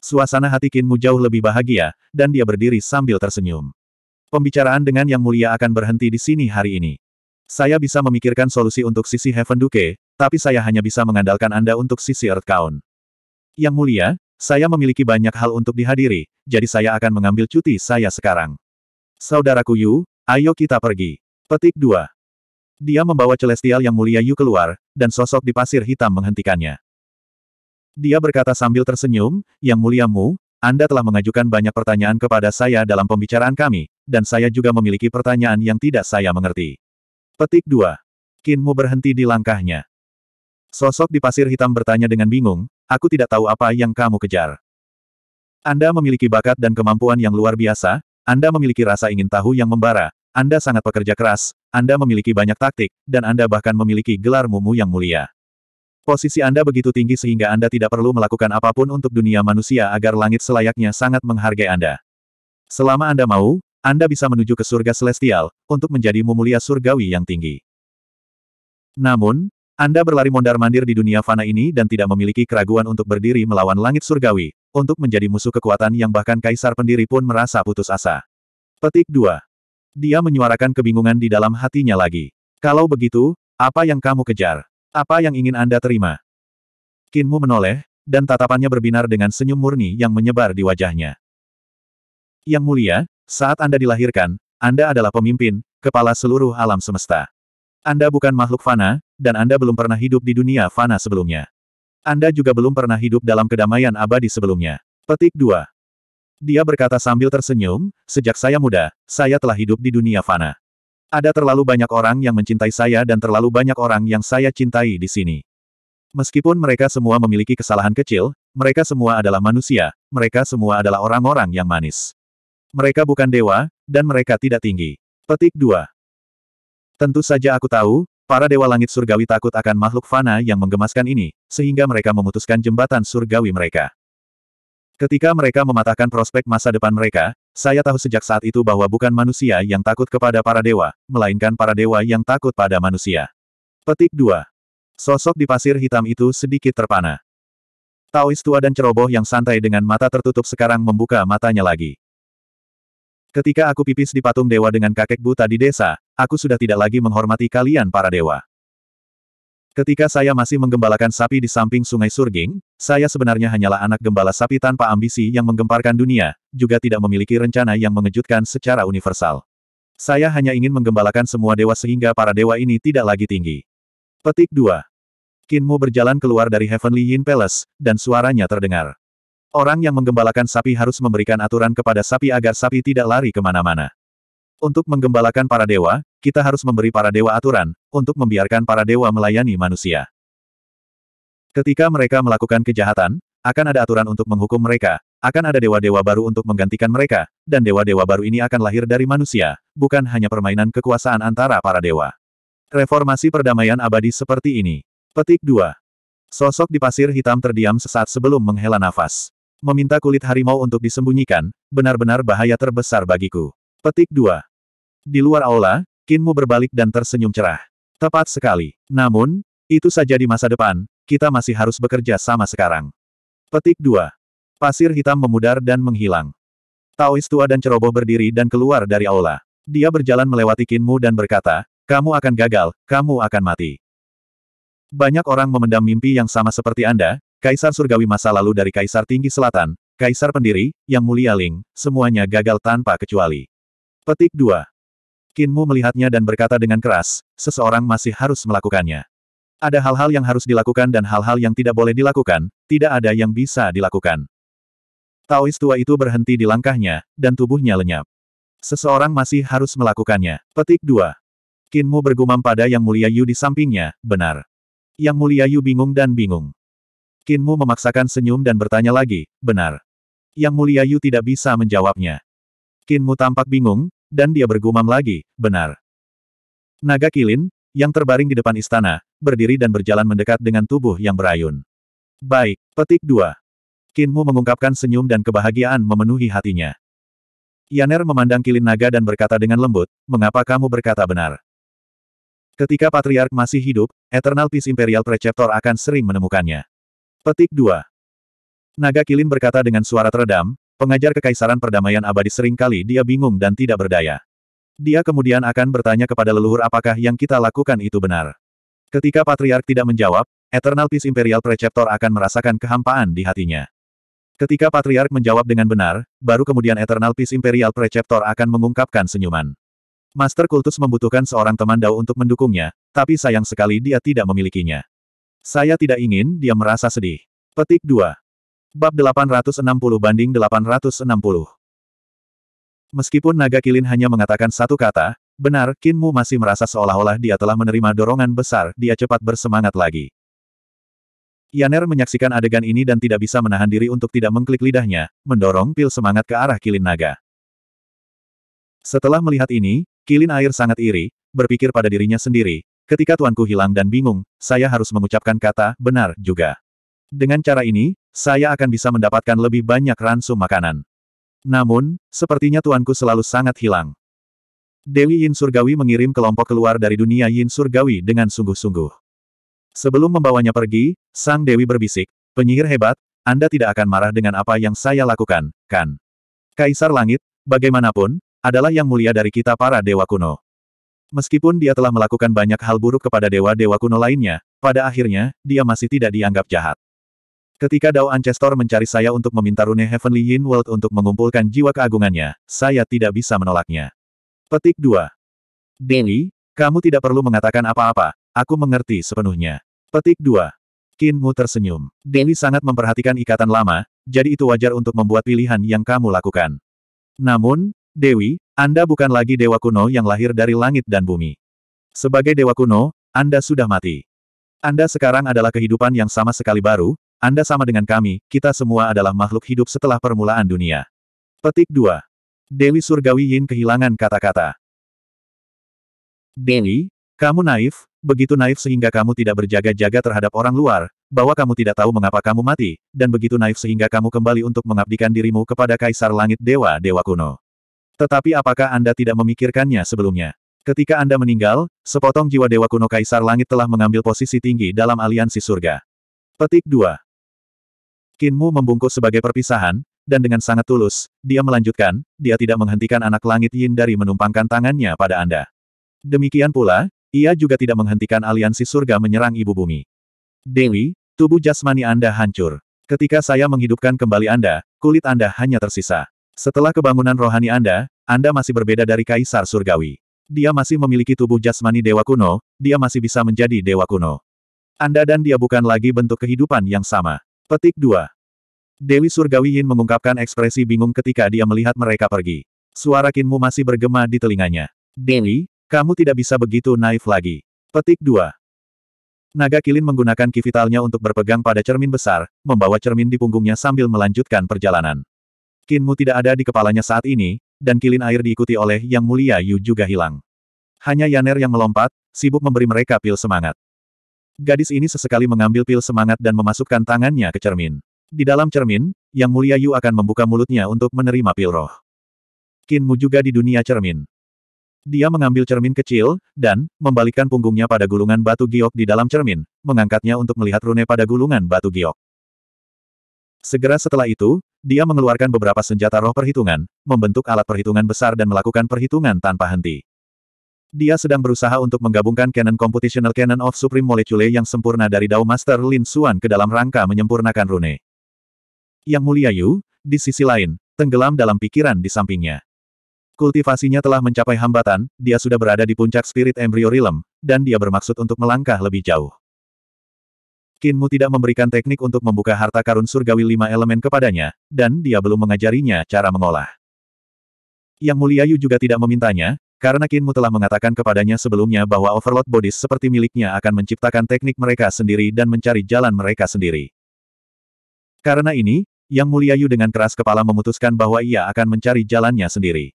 Suasana hati Kinmu jauh lebih bahagia, dan dia berdiri sambil tersenyum. Pembicaraan dengan Yang Mulia akan berhenti di sini hari ini. Saya bisa memikirkan solusi untuk sisi Heaven Duke, tapi saya hanya bisa mengandalkan Anda untuk sisi Earth Count. Yang mulia, saya memiliki banyak hal untuk dihadiri, jadi saya akan mengambil cuti saya sekarang. Saudaraku Yu, Ayo kita pergi. Petik 2. Dia membawa Celestial yang mulia Yu keluar, dan sosok di pasir hitam menghentikannya. Dia berkata sambil tersenyum, Yang mulia Mu, Anda telah mengajukan banyak pertanyaan kepada saya dalam pembicaraan kami, dan saya juga memiliki pertanyaan yang tidak saya mengerti. Petik 2. Kinmu berhenti di langkahnya. Sosok di pasir hitam bertanya dengan bingung, aku tidak tahu apa yang kamu kejar. Anda memiliki bakat dan kemampuan yang luar biasa, Anda memiliki rasa ingin tahu yang membara, anda sangat pekerja keras, Anda memiliki banyak taktik, dan Anda bahkan memiliki gelar mumu yang mulia. Posisi Anda begitu tinggi sehingga Anda tidak perlu melakukan apapun untuk dunia manusia agar langit selayaknya sangat menghargai Anda. Selama Anda mau, Anda bisa menuju ke surga celestial, untuk menjadi mumulia surgawi yang tinggi. Namun, Anda berlari mondar-mandir di dunia fana ini dan tidak memiliki keraguan untuk berdiri melawan langit surgawi, untuk menjadi musuh kekuatan yang bahkan kaisar pendiri pun merasa putus asa. Petik 2. Dia menyuarakan kebingungan di dalam hatinya lagi. Kalau begitu, apa yang kamu kejar? Apa yang ingin Anda terima? Kinmu menoleh, dan tatapannya berbinar dengan senyum murni yang menyebar di wajahnya. Yang mulia, saat Anda dilahirkan, Anda adalah pemimpin, kepala seluruh alam semesta. Anda bukan makhluk fana, dan Anda belum pernah hidup di dunia fana sebelumnya. Anda juga belum pernah hidup dalam kedamaian abadi sebelumnya. Petik 2. Dia berkata sambil tersenyum, sejak saya muda, saya telah hidup di dunia fana. Ada terlalu banyak orang yang mencintai saya dan terlalu banyak orang yang saya cintai di sini. Meskipun mereka semua memiliki kesalahan kecil, mereka semua adalah manusia, mereka semua adalah orang-orang yang manis. Mereka bukan dewa, dan mereka tidak tinggi. Petik 2. Tentu saja aku tahu, para dewa langit surgawi takut akan makhluk fana yang menggemaskan ini, sehingga mereka memutuskan jembatan surgawi mereka. Ketika mereka mematahkan prospek masa depan mereka, saya tahu sejak saat itu bahwa bukan manusia yang takut kepada para dewa, melainkan para dewa yang takut pada manusia. Petik 2. Sosok di pasir hitam itu sedikit terpana. Taois tua dan ceroboh yang santai dengan mata tertutup sekarang membuka matanya lagi. Ketika aku pipis di patung dewa dengan kakek buta di desa, aku sudah tidak lagi menghormati kalian para dewa. Ketika saya masih menggembalakan sapi di samping sungai Surging, saya sebenarnya hanyalah anak gembala sapi tanpa ambisi yang menggemparkan dunia, juga tidak memiliki rencana yang mengejutkan secara universal. Saya hanya ingin menggembalakan semua dewa sehingga para dewa ini tidak lagi tinggi. Petik 2. Kinmu berjalan keluar dari Heavenly Yin Palace, dan suaranya terdengar. Orang yang menggembalakan sapi harus memberikan aturan kepada sapi agar sapi tidak lari kemana-mana. Untuk menggembalakan para dewa, kita harus memberi para dewa aturan, untuk membiarkan para dewa melayani manusia. Ketika mereka melakukan kejahatan, akan ada aturan untuk menghukum mereka, akan ada dewa-dewa baru untuk menggantikan mereka, dan dewa-dewa baru ini akan lahir dari manusia, bukan hanya permainan kekuasaan antara para dewa. Reformasi perdamaian abadi seperti ini. Petik 2. Sosok di pasir hitam terdiam sesaat sebelum menghela nafas. Meminta kulit harimau untuk disembunyikan, benar-benar bahaya terbesar bagiku. Petik 2. Di luar aula, Kinmu berbalik dan tersenyum cerah. Tepat sekali. Namun, itu saja di masa depan, kita masih harus bekerja sama sekarang. Petik 2. Pasir hitam memudar dan menghilang. Taois tua dan ceroboh berdiri dan keluar dari aula. Dia berjalan melewati Kinmu dan berkata, kamu akan gagal, kamu akan mati. Banyak orang memendam mimpi yang sama seperti Anda, Kaisar Surgawi masa lalu dari Kaisar Tinggi Selatan, Kaisar Pendiri, Yang Mulia Ling, semuanya gagal tanpa kecuali. Petik 2. Kinmu melihatnya dan berkata dengan keras, seseorang masih harus melakukannya. Ada hal-hal yang harus dilakukan dan hal-hal yang tidak boleh dilakukan, tidak ada yang bisa dilakukan. Taois tua itu berhenti di langkahnya, dan tubuhnya lenyap. Seseorang masih harus melakukannya. Petik 2. Kinmu bergumam pada Yang Mulia Yu di sampingnya, benar. Yang Mulia Yu bingung dan bingung. Kinmu memaksakan senyum dan bertanya lagi, benar. Yang Mulia Yu tidak bisa menjawabnya. Kinmu tampak bingung, dan dia bergumam lagi, benar. Naga kilin, yang terbaring di depan istana, berdiri dan berjalan mendekat dengan tubuh yang berayun. Baik, petik dua. Kinmu mengungkapkan senyum dan kebahagiaan memenuhi hatinya. Yaner memandang kilin naga dan berkata dengan lembut, mengapa kamu berkata benar? Ketika Patriark masih hidup, Eternal Peace Imperial Preceptor akan sering menemukannya. Petik 2. Naga Kilin berkata dengan suara teredam, Pengajar Kekaisaran Perdamaian Abadi seringkali dia bingung dan tidak berdaya. Dia kemudian akan bertanya kepada leluhur apakah yang kita lakukan itu benar. Ketika Patriark tidak menjawab, Eternal Peace Imperial Preceptor akan merasakan kehampaan di hatinya. Ketika Patriark menjawab dengan benar, baru kemudian Eternal Peace Imperial Preceptor akan mengungkapkan senyuman. Master Kultus membutuhkan seorang teman Dao untuk mendukungnya, tapi sayang sekali dia tidak memilikinya. Saya tidak ingin dia merasa sedih. Petik 2. Bab 860 banding 860. Meskipun naga kilin hanya mengatakan satu kata, benar, Kinmu masih merasa seolah-olah dia telah menerima dorongan besar, dia cepat bersemangat lagi. Yaner menyaksikan adegan ini dan tidak bisa menahan diri untuk tidak mengklik lidahnya, mendorong pil semangat ke arah kilin naga. Setelah melihat ini, kilin air sangat iri, berpikir pada dirinya sendiri, ketika tuanku hilang dan bingung, saya harus mengucapkan kata, benar, juga. Dengan cara ini, saya akan bisa mendapatkan lebih banyak ransum makanan. Namun, sepertinya tuanku selalu sangat hilang. Dewi Yin Surgawi mengirim kelompok keluar dari dunia Yin Surgawi dengan sungguh-sungguh. Sebelum membawanya pergi, Sang Dewi berbisik, penyihir hebat, Anda tidak akan marah dengan apa yang saya lakukan, kan? Kaisar Langit, bagaimanapun, adalah yang mulia dari kita para dewa kuno. Meskipun dia telah melakukan banyak hal buruk kepada dewa-dewa kuno lainnya, pada akhirnya, dia masih tidak dianggap jahat. Ketika Dao Ancestor mencari saya untuk meminta rune Heavenly Yin World untuk mengumpulkan jiwa keagungannya, saya tidak bisa menolaknya. Petik 2. Dewi, kamu tidak perlu mengatakan apa-apa, aku mengerti sepenuhnya. Petik 2. Mu tersenyum. Dewi sangat memperhatikan ikatan lama, jadi itu wajar untuk membuat pilihan yang kamu lakukan. Namun, Dewi, Anda bukan lagi dewa kuno yang lahir dari langit dan bumi. Sebagai dewa kuno, Anda sudah mati. Anda sekarang adalah kehidupan yang sama sekali baru, anda sama dengan kami, kita semua adalah makhluk hidup setelah permulaan dunia. Petik 2. Dewi Surgawi Yin kehilangan kata-kata. Dewi, kamu naif, begitu naif sehingga kamu tidak berjaga-jaga terhadap orang luar, bahwa kamu tidak tahu mengapa kamu mati, dan begitu naif sehingga kamu kembali untuk mengabdikan dirimu kepada Kaisar Langit Dewa-Dewa kuno. Tetapi apakah Anda tidak memikirkannya sebelumnya? Ketika Anda meninggal, sepotong jiwa Dewa Kuno Kaisar Langit telah mengambil posisi tinggi dalam aliansi surga. Petik 2. Kinmu membungkuk sebagai perpisahan, dan dengan sangat tulus, dia melanjutkan, dia tidak menghentikan anak langit Yin dari menumpangkan tangannya pada Anda. Demikian pula, ia juga tidak menghentikan aliansi surga menyerang ibu bumi. Dewi, tubuh jasmani Anda hancur. Ketika saya menghidupkan kembali Anda, kulit Anda hanya tersisa. Setelah kebangunan rohani Anda, Anda masih berbeda dari Kaisar Surgawi. Dia masih memiliki tubuh jasmani Dewa Kuno, dia masih bisa menjadi Dewa Kuno. Anda dan dia bukan lagi bentuk kehidupan yang sama. Petik 2. Dewi Surgawi Yin mengungkapkan ekspresi bingung ketika dia melihat mereka pergi. Suara Kinmu masih bergema di telinganya. Dewi, kamu tidak bisa begitu naif lagi. Petik 2. Naga Kilin menggunakan kivitalnya untuk berpegang pada cermin besar, membawa cermin di punggungnya sambil melanjutkan perjalanan. Kinmu tidak ada di kepalanya saat ini, dan kilin air diikuti oleh Yang Mulia Yu juga hilang. Hanya Yaner yang melompat, sibuk memberi mereka pil semangat. Gadis ini sesekali mengambil pil semangat dan memasukkan tangannya ke cermin. Di dalam cermin, Yang Mulia Yu akan membuka mulutnya untuk menerima pil roh. Kinmu juga di dunia cermin. Dia mengambil cermin kecil, dan, membalikkan punggungnya pada gulungan batu giok di dalam cermin, mengangkatnya untuk melihat rune pada gulungan batu giok. Segera setelah itu, dia mengeluarkan beberapa senjata roh perhitungan, membentuk alat perhitungan besar dan melakukan perhitungan tanpa henti. Dia sedang berusaha untuk menggabungkan Canon Computational Canon of Supreme Molecule yang sempurna dari Dao Master Lin Xuan ke dalam rangka menyempurnakan rune. Yang mulia Yu, di sisi lain, tenggelam dalam pikiran di sampingnya. Kultivasinya telah mencapai hambatan, dia sudah berada di puncak spirit embryo realm, dan dia bermaksud untuk melangkah lebih jauh. Kinmu tidak memberikan teknik untuk membuka harta karun surgawi lima elemen kepadanya, dan dia belum mengajarinya cara mengolah. Yang mulia Yu juga tidak memintanya, karena Kinmu telah mengatakan kepadanya sebelumnya bahwa Overlord Bodies seperti miliknya akan menciptakan teknik mereka sendiri dan mencari jalan mereka sendiri. Karena ini, Yang Mulia Yu dengan keras kepala memutuskan bahwa ia akan mencari jalannya sendiri.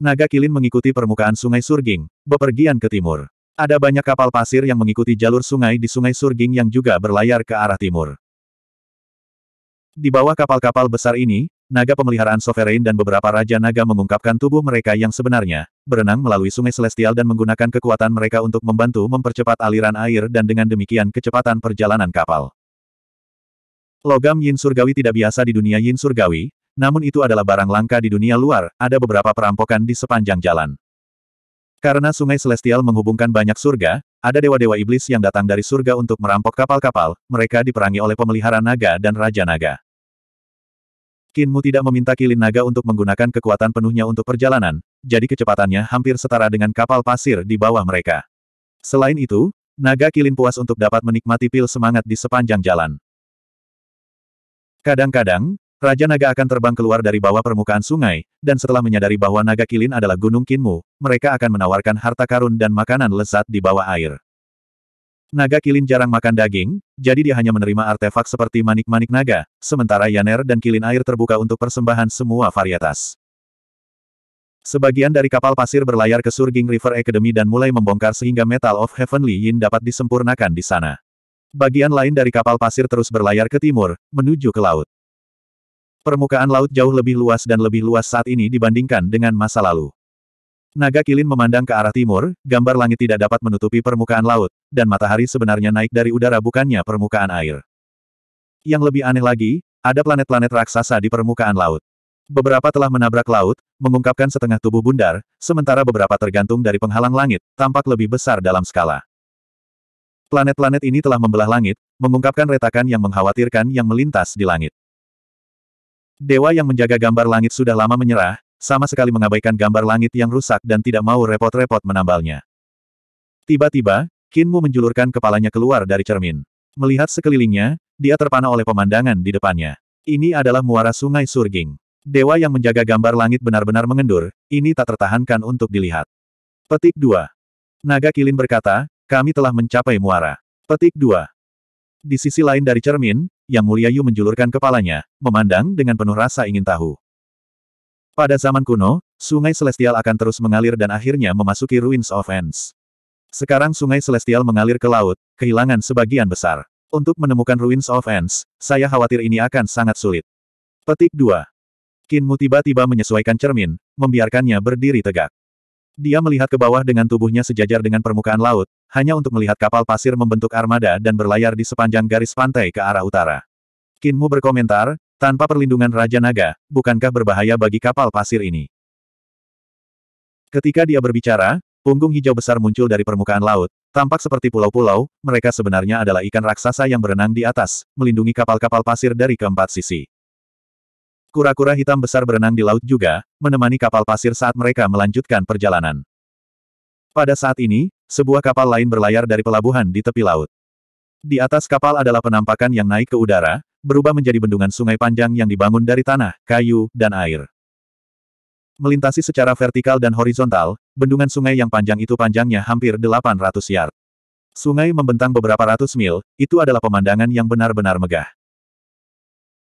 Naga Kilin mengikuti permukaan sungai Surging, bepergian ke timur. Ada banyak kapal pasir yang mengikuti jalur sungai di sungai Surging yang juga berlayar ke arah timur. Di bawah kapal-kapal besar ini, naga pemeliharaan Sovereign dan beberapa Raja Naga mengungkapkan tubuh mereka yang sebenarnya, berenang melalui sungai Celestial dan menggunakan kekuatan mereka untuk membantu mempercepat aliran air dan dengan demikian kecepatan perjalanan kapal. Logam Yin Surgawi tidak biasa di dunia Yin Surgawi, namun itu adalah barang langka di dunia luar, ada beberapa perampokan di sepanjang jalan. Karena sungai Celestial menghubungkan banyak surga, ada dewa-dewa iblis yang datang dari surga untuk merampok kapal-kapal, mereka diperangi oleh pemelihara naga dan raja naga. Kinmu tidak meminta kilin naga untuk menggunakan kekuatan penuhnya untuk perjalanan, jadi kecepatannya hampir setara dengan kapal pasir di bawah mereka. Selain itu, naga kilin puas untuk dapat menikmati pil semangat di sepanjang jalan. Kadang-kadang, Raja Naga akan terbang keluar dari bawah permukaan sungai, dan setelah menyadari bahwa naga kilin adalah gunung kinmu, mereka akan menawarkan harta karun dan makanan lezat di bawah air. Naga Kilin jarang makan daging, jadi dia hanya menerima artefak seperti manik-manik naga, sementara Yaner dan Kilin Air terbuka untuk persembahan semua varietas. Sebagian dari kapal pasir berlayar ke Surging River Academy dan mulai membongkar sehingga Metal of Heavenly Yin dapat disempurnakan di sana. Bagian lain dari kapal pasir terus berlayar ke timur, menuju ke laut. Permukaan laut jauh lebih luas dan lebih luas saat ini dibandingkan dengan masa lalu. Naga Kilin memandang ke arah timur, gambar langit tidak dapat menutupi permukaan laut, dan matahari sebenarnya naik dari udara bukannya permukaan air. Yang lebih aneh lagi, ada planet-planet raksasa di permukaan laut. Beberapa telah menabrak laut, mengungkapkan setengah tubuh bundar, sementara beberapa tergantung dari penghalang langit, tampak lebih besar dalam skala. Planet-planet ini telah membelah langit, mengungkapkan retakan yang mengkhawatirkan yang melintas di langit. Dewa yang menjaga gambar langit sudah lama menyerah, sama sekali mengabaikan gambar langit yang rusak dan tidak mau repot-repot menambalnya. Tiba-tiba, Kinmu menjulurkan kepalanya keluar dari cermin. Melihat sekelilingnya, dia terpana oleh pemandangan di depannya. Ini adalah muara sungai Surging. Dewa yang menjaga gambar langit benar-benar mengendur, ini tak tertahankan untuk dilihat. Petik 2. Naga Kilin berkata, kami telah mencapai muara. Petik 2. Di sisi lain dari cermin, Yang Mulia Yu menjulurkan kepalanya, memandang dengan penuh rasa ingin tahu. Pada zaman kuno, sungai celestial akan terus mengalir dan akhirnya memasuki Ruins of Ends. Sekarang sungai celestial mengalir ke laut, kehilangan sebagian besar. Untuk menemukan Ruins of Ends, saya khawatir ini akan sangat sulit. Petik 2. Kinmu tiba-tiba menyesuaikan cermin, membiarkannya berdiri tegak. Dia melihat ke bawah dengan tubuhnya sejajar dengan permukaan laut, hanya untuk melihat kapal pasir membentuk armada dan berlayar di sepanjang garis pantai ke arah utara. Kinmu berkomentar, tanpa perlindungan Raja Naga, bukankah berbahaya bagi kapal pasir ini? Ketika dia berbicara, punggung hijau besar muncul dari permukaan laut, tampak seperti pulau-pulau, mereka sebenarnya adalah ikan raksasa yang berenang di atas, melindungi kapal-kapal pasir dari keempat sisi. Kura-kura hitam besar berenang di laut juga, menemani kapal pasir saat mereka melanjutkan perjalanan. Pada saat ini, sebuah kapal lain berlayar dari pelabuhan di tepi laut. Di atas kapal adalah penampakan yang naik ke udara, berubah menjadi bendungan sungai panjang yang dibangun dari tanah, kayu, dan air. Melintasi secara vertikal dan horizontal, bendungan sungai yang panjang itu panjangnya hampir 800 yard. Sungai membentang beberapa ratus mil, itu adalah pemandangan yang benar-benar megah.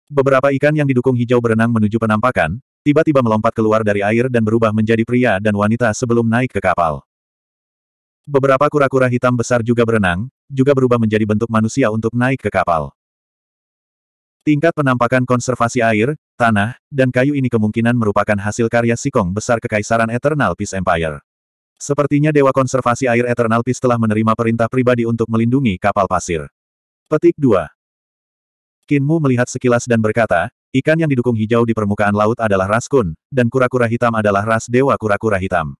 Beberapa ikan yang didukung hijau berenang menuju penampakan, tiba-tiba melompat keluar dari air dan berubah menjadi pria dan wanita sebelum naik ke kapal. Beberapa kura-kura hitam besar juga berenang, juga berubah menjadi bentuk manusia untuk naik ke kapal. Tingkat penampakan konservasi air, tanah, dan kayu ini kemungkinan merupakan hasil karya Sikong besar Kekaisaran Eternal Peace Empire. Sepertinya Dewa Konservasi Air Eternal Peace telah menerima perintah pribadi untuk melindungi kapal pasir. Petik 2. Kinmu melihat sekilas dan berkata, ikan yang didukung hijau di permukaan laut adalah ras kun, dan kura-kura hitam adalah ras Dewa Kura-Kura Hitam.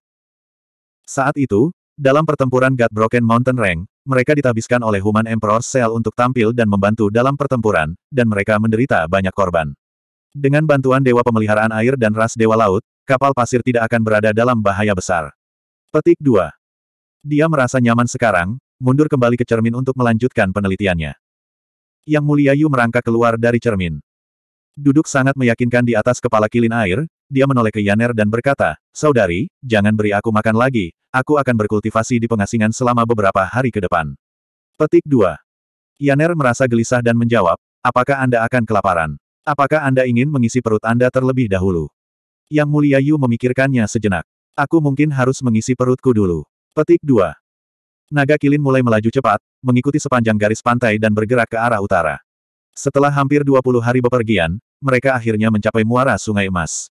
Saat itu, dalam pertempuran God Broken Mountain Rank, mereka ditabiskan oleh Human Emperor Cell untuk tampil dan membantu dalam pertempuran, dan mereka menderita banyak korban. Dengan bantuan Dewa Pemeliharaan Air dan Ras Dewa Laut, kapal pasir tidak akan berada dalam bahaya besar. Petik 2. Dia merasa nyaman sekarang, mundur kembali ke cermin untuk melanjutkan penelitiannya. Yang Mulia Yu merangkak keluar dari cermin. Duduk sangat meyakinkan di atas kepala kilin air, dia menoleh ke Yaner dan berkata, Saudari, jangan beri aku makan lagi, aku akan berkultivasi di pengasingan selama beberapa hari ke depan. Petik 2. Yaner merasa gelisah dan menjawab, apakah Anda akan kelaparan? Apakah Anda ingin mengisi perut Anda terlebih dahulu? Yang mulia Yu memikirkannya sejenak. Aku mungkin harus mengisi perutku dulu. Petik 2. Naga kilin mulai melaju cepat, mengikuti sepanjang garis pantai dan bergerak ke arah utara. Setelah hampir 20 hari bepergian, mereka akhirnya mencapai muara Sungai Emas.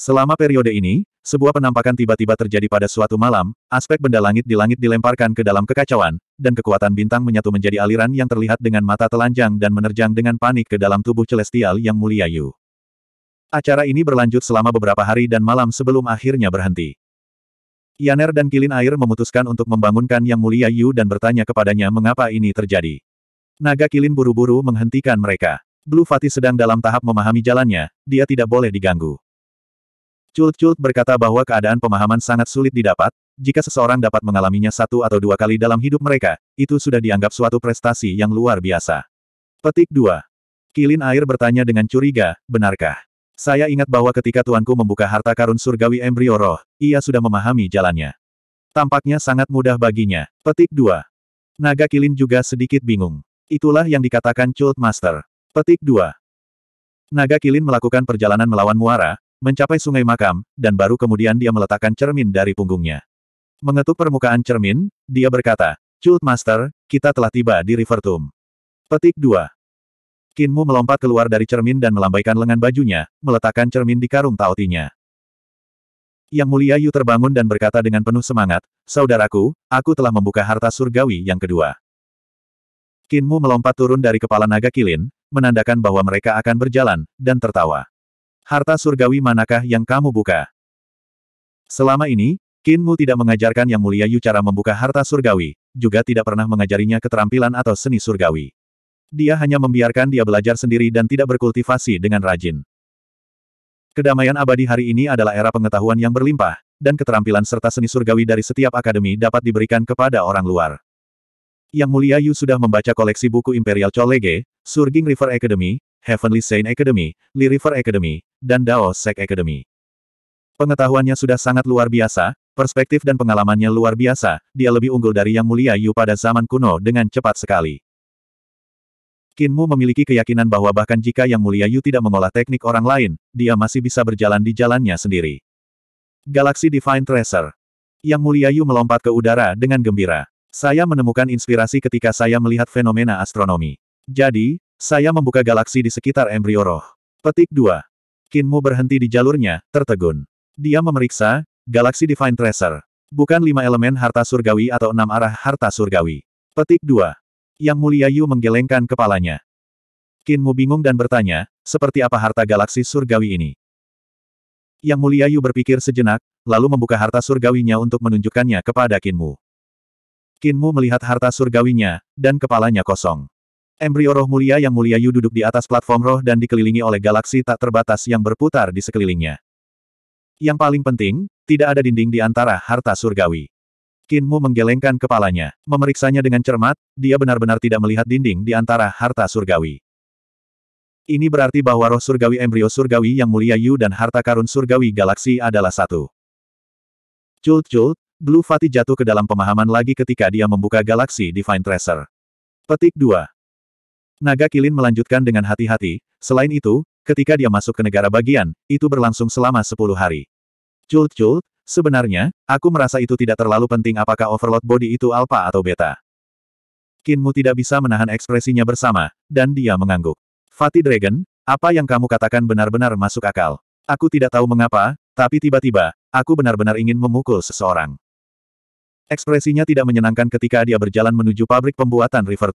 Selama periode ini, sebuah penampakan tiba-tiba terjadi pada suatu malam, aspek benda langit di langit dilemparkan ke dalam kekacauan, dan kekuatan bintang menyatu menjadi aliran yang terlihat dengan mata telanjang dan menerjang dengan panik ke dalam tubuh celestial yang mulia Yu. Acara ini berlanjut selama beberapa hari dan malam sebelum akhirnya berhenti. Yaner dan Kilin Air memutuskan untuk membangunkan Yang Mulia Yu dan bertanya kepadanya mengapa ini terjadi. Naga Kilin buru-buru menghentikan mereka. Blue Fatih sedang dalam tahap memahami jalannya, dia tidak boleh diganggu. Cult-cult berkata bahwa keadaan pemahaman sangat sulit didapat, jika seseorang dapat mengalaminya satu atau dua kali dalam hidup mereka, itu sudah dianggap suatu prestasi yang luar biasa. Petik 2. Kilin air bertanya dengan curiga, benarkah? Saya ingat bahwa ketika tuanku membuka harta karun surgawi embrio roh, ia sudah memahami jalannya. Tampaknya sangat mudah baginya. Petik 2. Naga Kilin juga sedikit bingung. Itulah yang dikatakan Chult Master. Petik 2. Naga Kilin melakukan perjalanan melawan muara, mencapai sungai makam, dan baru kemudian dia meletakkan cermin dari punggungnya. Mengetuk permukaan cermin, dia berkata, Chult Master, kita telah tiba di River Tomb. Petik 2. Kinmu melompat keluar dari cermin dan melambaikan lengan bajunya, meletakkan cermin di karung tautinya. Yang mulia Yu terbangun dan berkata dengan penuh semangat, Saudaraku, aku telah membuka harta surgawi yang kedua. Kinmu melompat turun dari kepala naga kilin, menandakan bahwa mereka akan berjalan, dan tertawa. Harta surgawi manakah yang kamu buka? Selama ini, Kinmu tidak mengajarkan Yang Mulia Yu cara membuka harta surgawi, juga tidak pernah mengajarinya keterampilan atau seni surgawi. Dia hanya membiarkan dia belajar sendiri dan tidak berkultivasi dengan rajin. Kedamaian abadi hari ini adalah era pengetahuan yang berlimpah, dan keterampilan serta seni surgawi dari setiap akademi dapat diberikan kepada orang luar. Yang Mulia Yu sudah membaca koleksi buku Imperial Cholege, Surging River Academy, Heavenly Saint Academy, Li River Academy, dan Dao Sek Academy. Pengetahuannya sudah sangat luar biasa, perspektif dan pengalamannya luar biasa, dia lebih unggul dari Yang Mulia Yu pada zaman kuno dengan cepat sekali. Kinmu memiliki keyakinan bahwa bahkan jika Yang Mulia Yu tidak mengolah teknik orang lain, dia masih bisa berjalan di jalannya sendiri. Galaxy Divine Tracer Yang Mulia Yu melompat ke udara dengan gembira. Saya menemukan inspirasi ketika saya melihat fenomena astronomi. Jadi, saya membuka galaksi di sekitar embrio roh. Petik 2. Kinmu berhenti di jalurnya, tertegun. Dia memeriksa, galaksi Divine Tracer. Bukan lima elemen harta surgawi atau enam arah harta surgawi. Petik 2. Yang mulia Yu menggelengkan kepalanya. Kinmu bingung dan bertanya, seperti apa harta galaksi surgawi ini? Yang mulia Yu berpikir sejenak, lalu membuka harta surgawinya untuk menunjukkannya kepada Kinmu. Kinmu melihat harta surgawinya, dan kepalanya kosong. Embrio roh mulia yang mulia Yu duduk di atas platform roh dan dikelilingi oleh galaksi tak terbatas yang berputar di sekelilingnya. Yang paling penting, tidak ada dinding di antara harta surgawi. Kinmu menggelengkan kepalanya, memeriksanya dengan cermat, dia benar-benar tidak melihat dinding di antara harta surgawi. Ini berarti bahwa roh surgawi embrio surgawi yang mulia Yu dan harta karun surgawi galaksi adalah satu. Cult-cult, Blue Fati jatuh ke dalam pemahaman lagi ketika dia membuka galaksi Divine Tracer. Petik 2. Naga Kilin melanjutkan dengan hati-hati, selain itu, ketika dia masuk ke negara bagian, itu berlangsung selama 10 hari. Cult-cult, sebenarnya, aku merasa itu tidak terlalu penting apakah overload body itu alpha atau beta. Kinmu tidak bisa menahan ekspresinya bersama, dan dia mengangguk. Fati Dragon, apa yang kamu katakan benar-benar masuk akal. Aku tidak tahu mengapa, tapi tiba-tiba, aku benar-benar ingin memukul seseorang. Ekspresinya tidak menyenangkan ketika dia berjalan menuju pabrik pembuatan River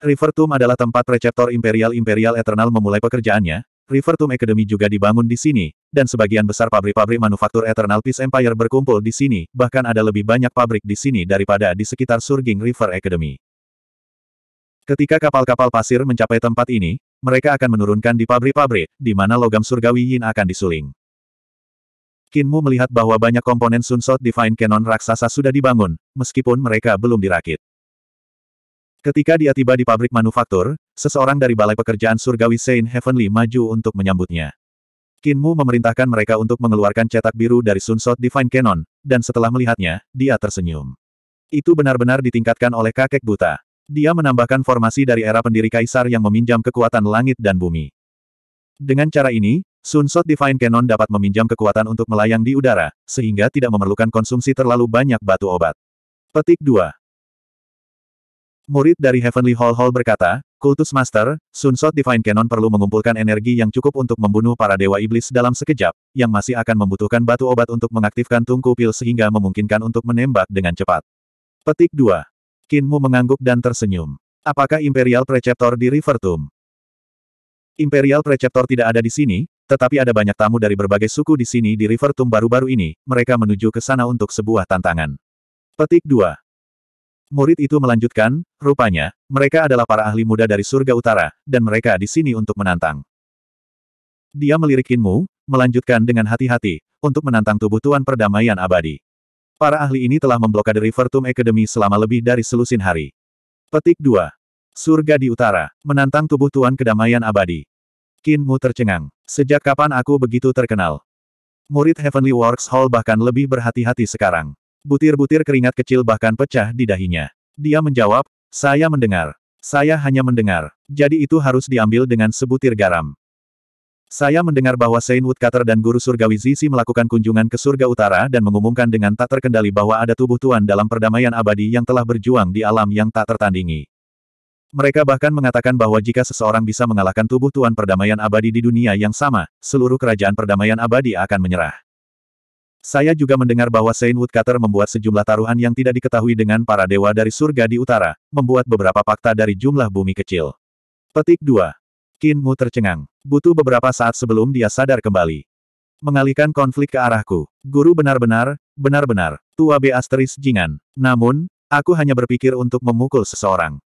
River Tomb adalah tempat reseptor Imperial Imperial Eternal memulai pekerjaannya, River Tomb Academy juga dibangun di sini, dan sebagian besar pabrik-pabrik manufaktur Eternal Peace Empire berkumpul di sini, bahkan ada lebih banyak pabrik di sini daripada di sekitar Surging River Academy. Ketika kapal-kapal pasir mencapai tempat ini, mereka akan menurunkan di pabrik-pabrik, di mana logam surgawi Yin akan disuling. Kinmu melihat bahwa banyak komponen Sunsot Divine Canon raksasa sudah dibangun, meskipun mereka belum dirakit. Ketika dia tiba di pabrik manufaktur, seseorang dari Balai Pekerjaan Surgawi Saint Heavenly maju untuk menyambutnya. Kinmu memerintahkan mereka untuk mengeluarkan cetak biru dari Sunsot Divine Canon, dan setelah melihatnya, dia tersenyum. Itu benar-benar ditingkatkan oleh kakek buta. Dia menambahkan formasi dari era pendiri kaisar yang meminjam kekuatan langit dan bumi. Dengan cara ini, Sunshot Divine Cannon dapat meminjam kekuatan untuk melayang di udara, sehingga tidak memerlukan konsumsi terlalu banyak batu obat. Petik 2. Murid dari Heavenly Hall Hall berkata, Kultus Master, Sunshot Divine Cannon perlu mengumpulkan energi yang cukup untuk membunuh para dewa iblis dalam sekejap, yang masih akan membutuhkan batu obat untuk mengaktifkan tungku pil sehingga memungkinkan untuk menembak dengan cepat. Petik 2. Kinmu mengangguk dan tersenyum. Apakah Imperial Preceptor di River Tomb? Imperial Preceptor tidak ada di sini, tetapi ada banyak tamu dari berbagai suku di sini di River Tomb baru-baru ini, mereka menuju ke sana untuk sebuah tantangan. Petik 2. Murid itu melanjutkan, rupanya, mereka adalah para ahli muda dari surga utara, dan mereka di sini untuk menantang. Dia melirik Kinmu, melanjutkan dengan hati-hati, untuk menantang tubuh Tuan Perdamaian Abadi. Para ahli ini telah memblokade River Tomb Academy selama lebih dari selusin hari. Petik 2. Surga di utara, menantang tubuh Tuan Kedamaian Abadi. Kinmu tercengang. Sejak kapan aku begitu terkenal? Murid Heavenly Works Hall bahkan lebih berhati-hati sekarang. Butir-butir keringat kecil bahkan pecah di dahinya. Dia menjawab, saya mendengar. Saya hanya mendengar. Jadi itu harus diambil dengan sebutir garam. Saya mendengar bahwa Saint Woodcutter dan Guru Surgawi Zizi melakukan kunjungan ke surga utara dan mengumumkan dengan tak terkendali bahwa ada tubuh Tuan dalam perdamaian abadi yang telah berjuang di alam yang tak tertandingi. Mereka bahkan mengatakan bahwa jika seseorang bisa mengalahkan tubuh Tuan Perdamaian Abadi di dunia yang sama, seluruh kerajaan Perdamaian Abadi akan menyerah. Saya juga mendengar bahwa Saint Woodcutter membuat sejumlah taruhan yang tidak diketahui dengan para dewa dari surga di utara, membuat beberapa fakta dari jumlah bumi kecil. Petik 2. Qin Mu tercengang. Butuh beberapa saat sebelum dia sadar kembali. Mengalihkan konflik ke arahku. Guru benar-benar, benar-benar, tua B asteris jingan. Namun, aku hanya berpikir untuk memukul seseorang.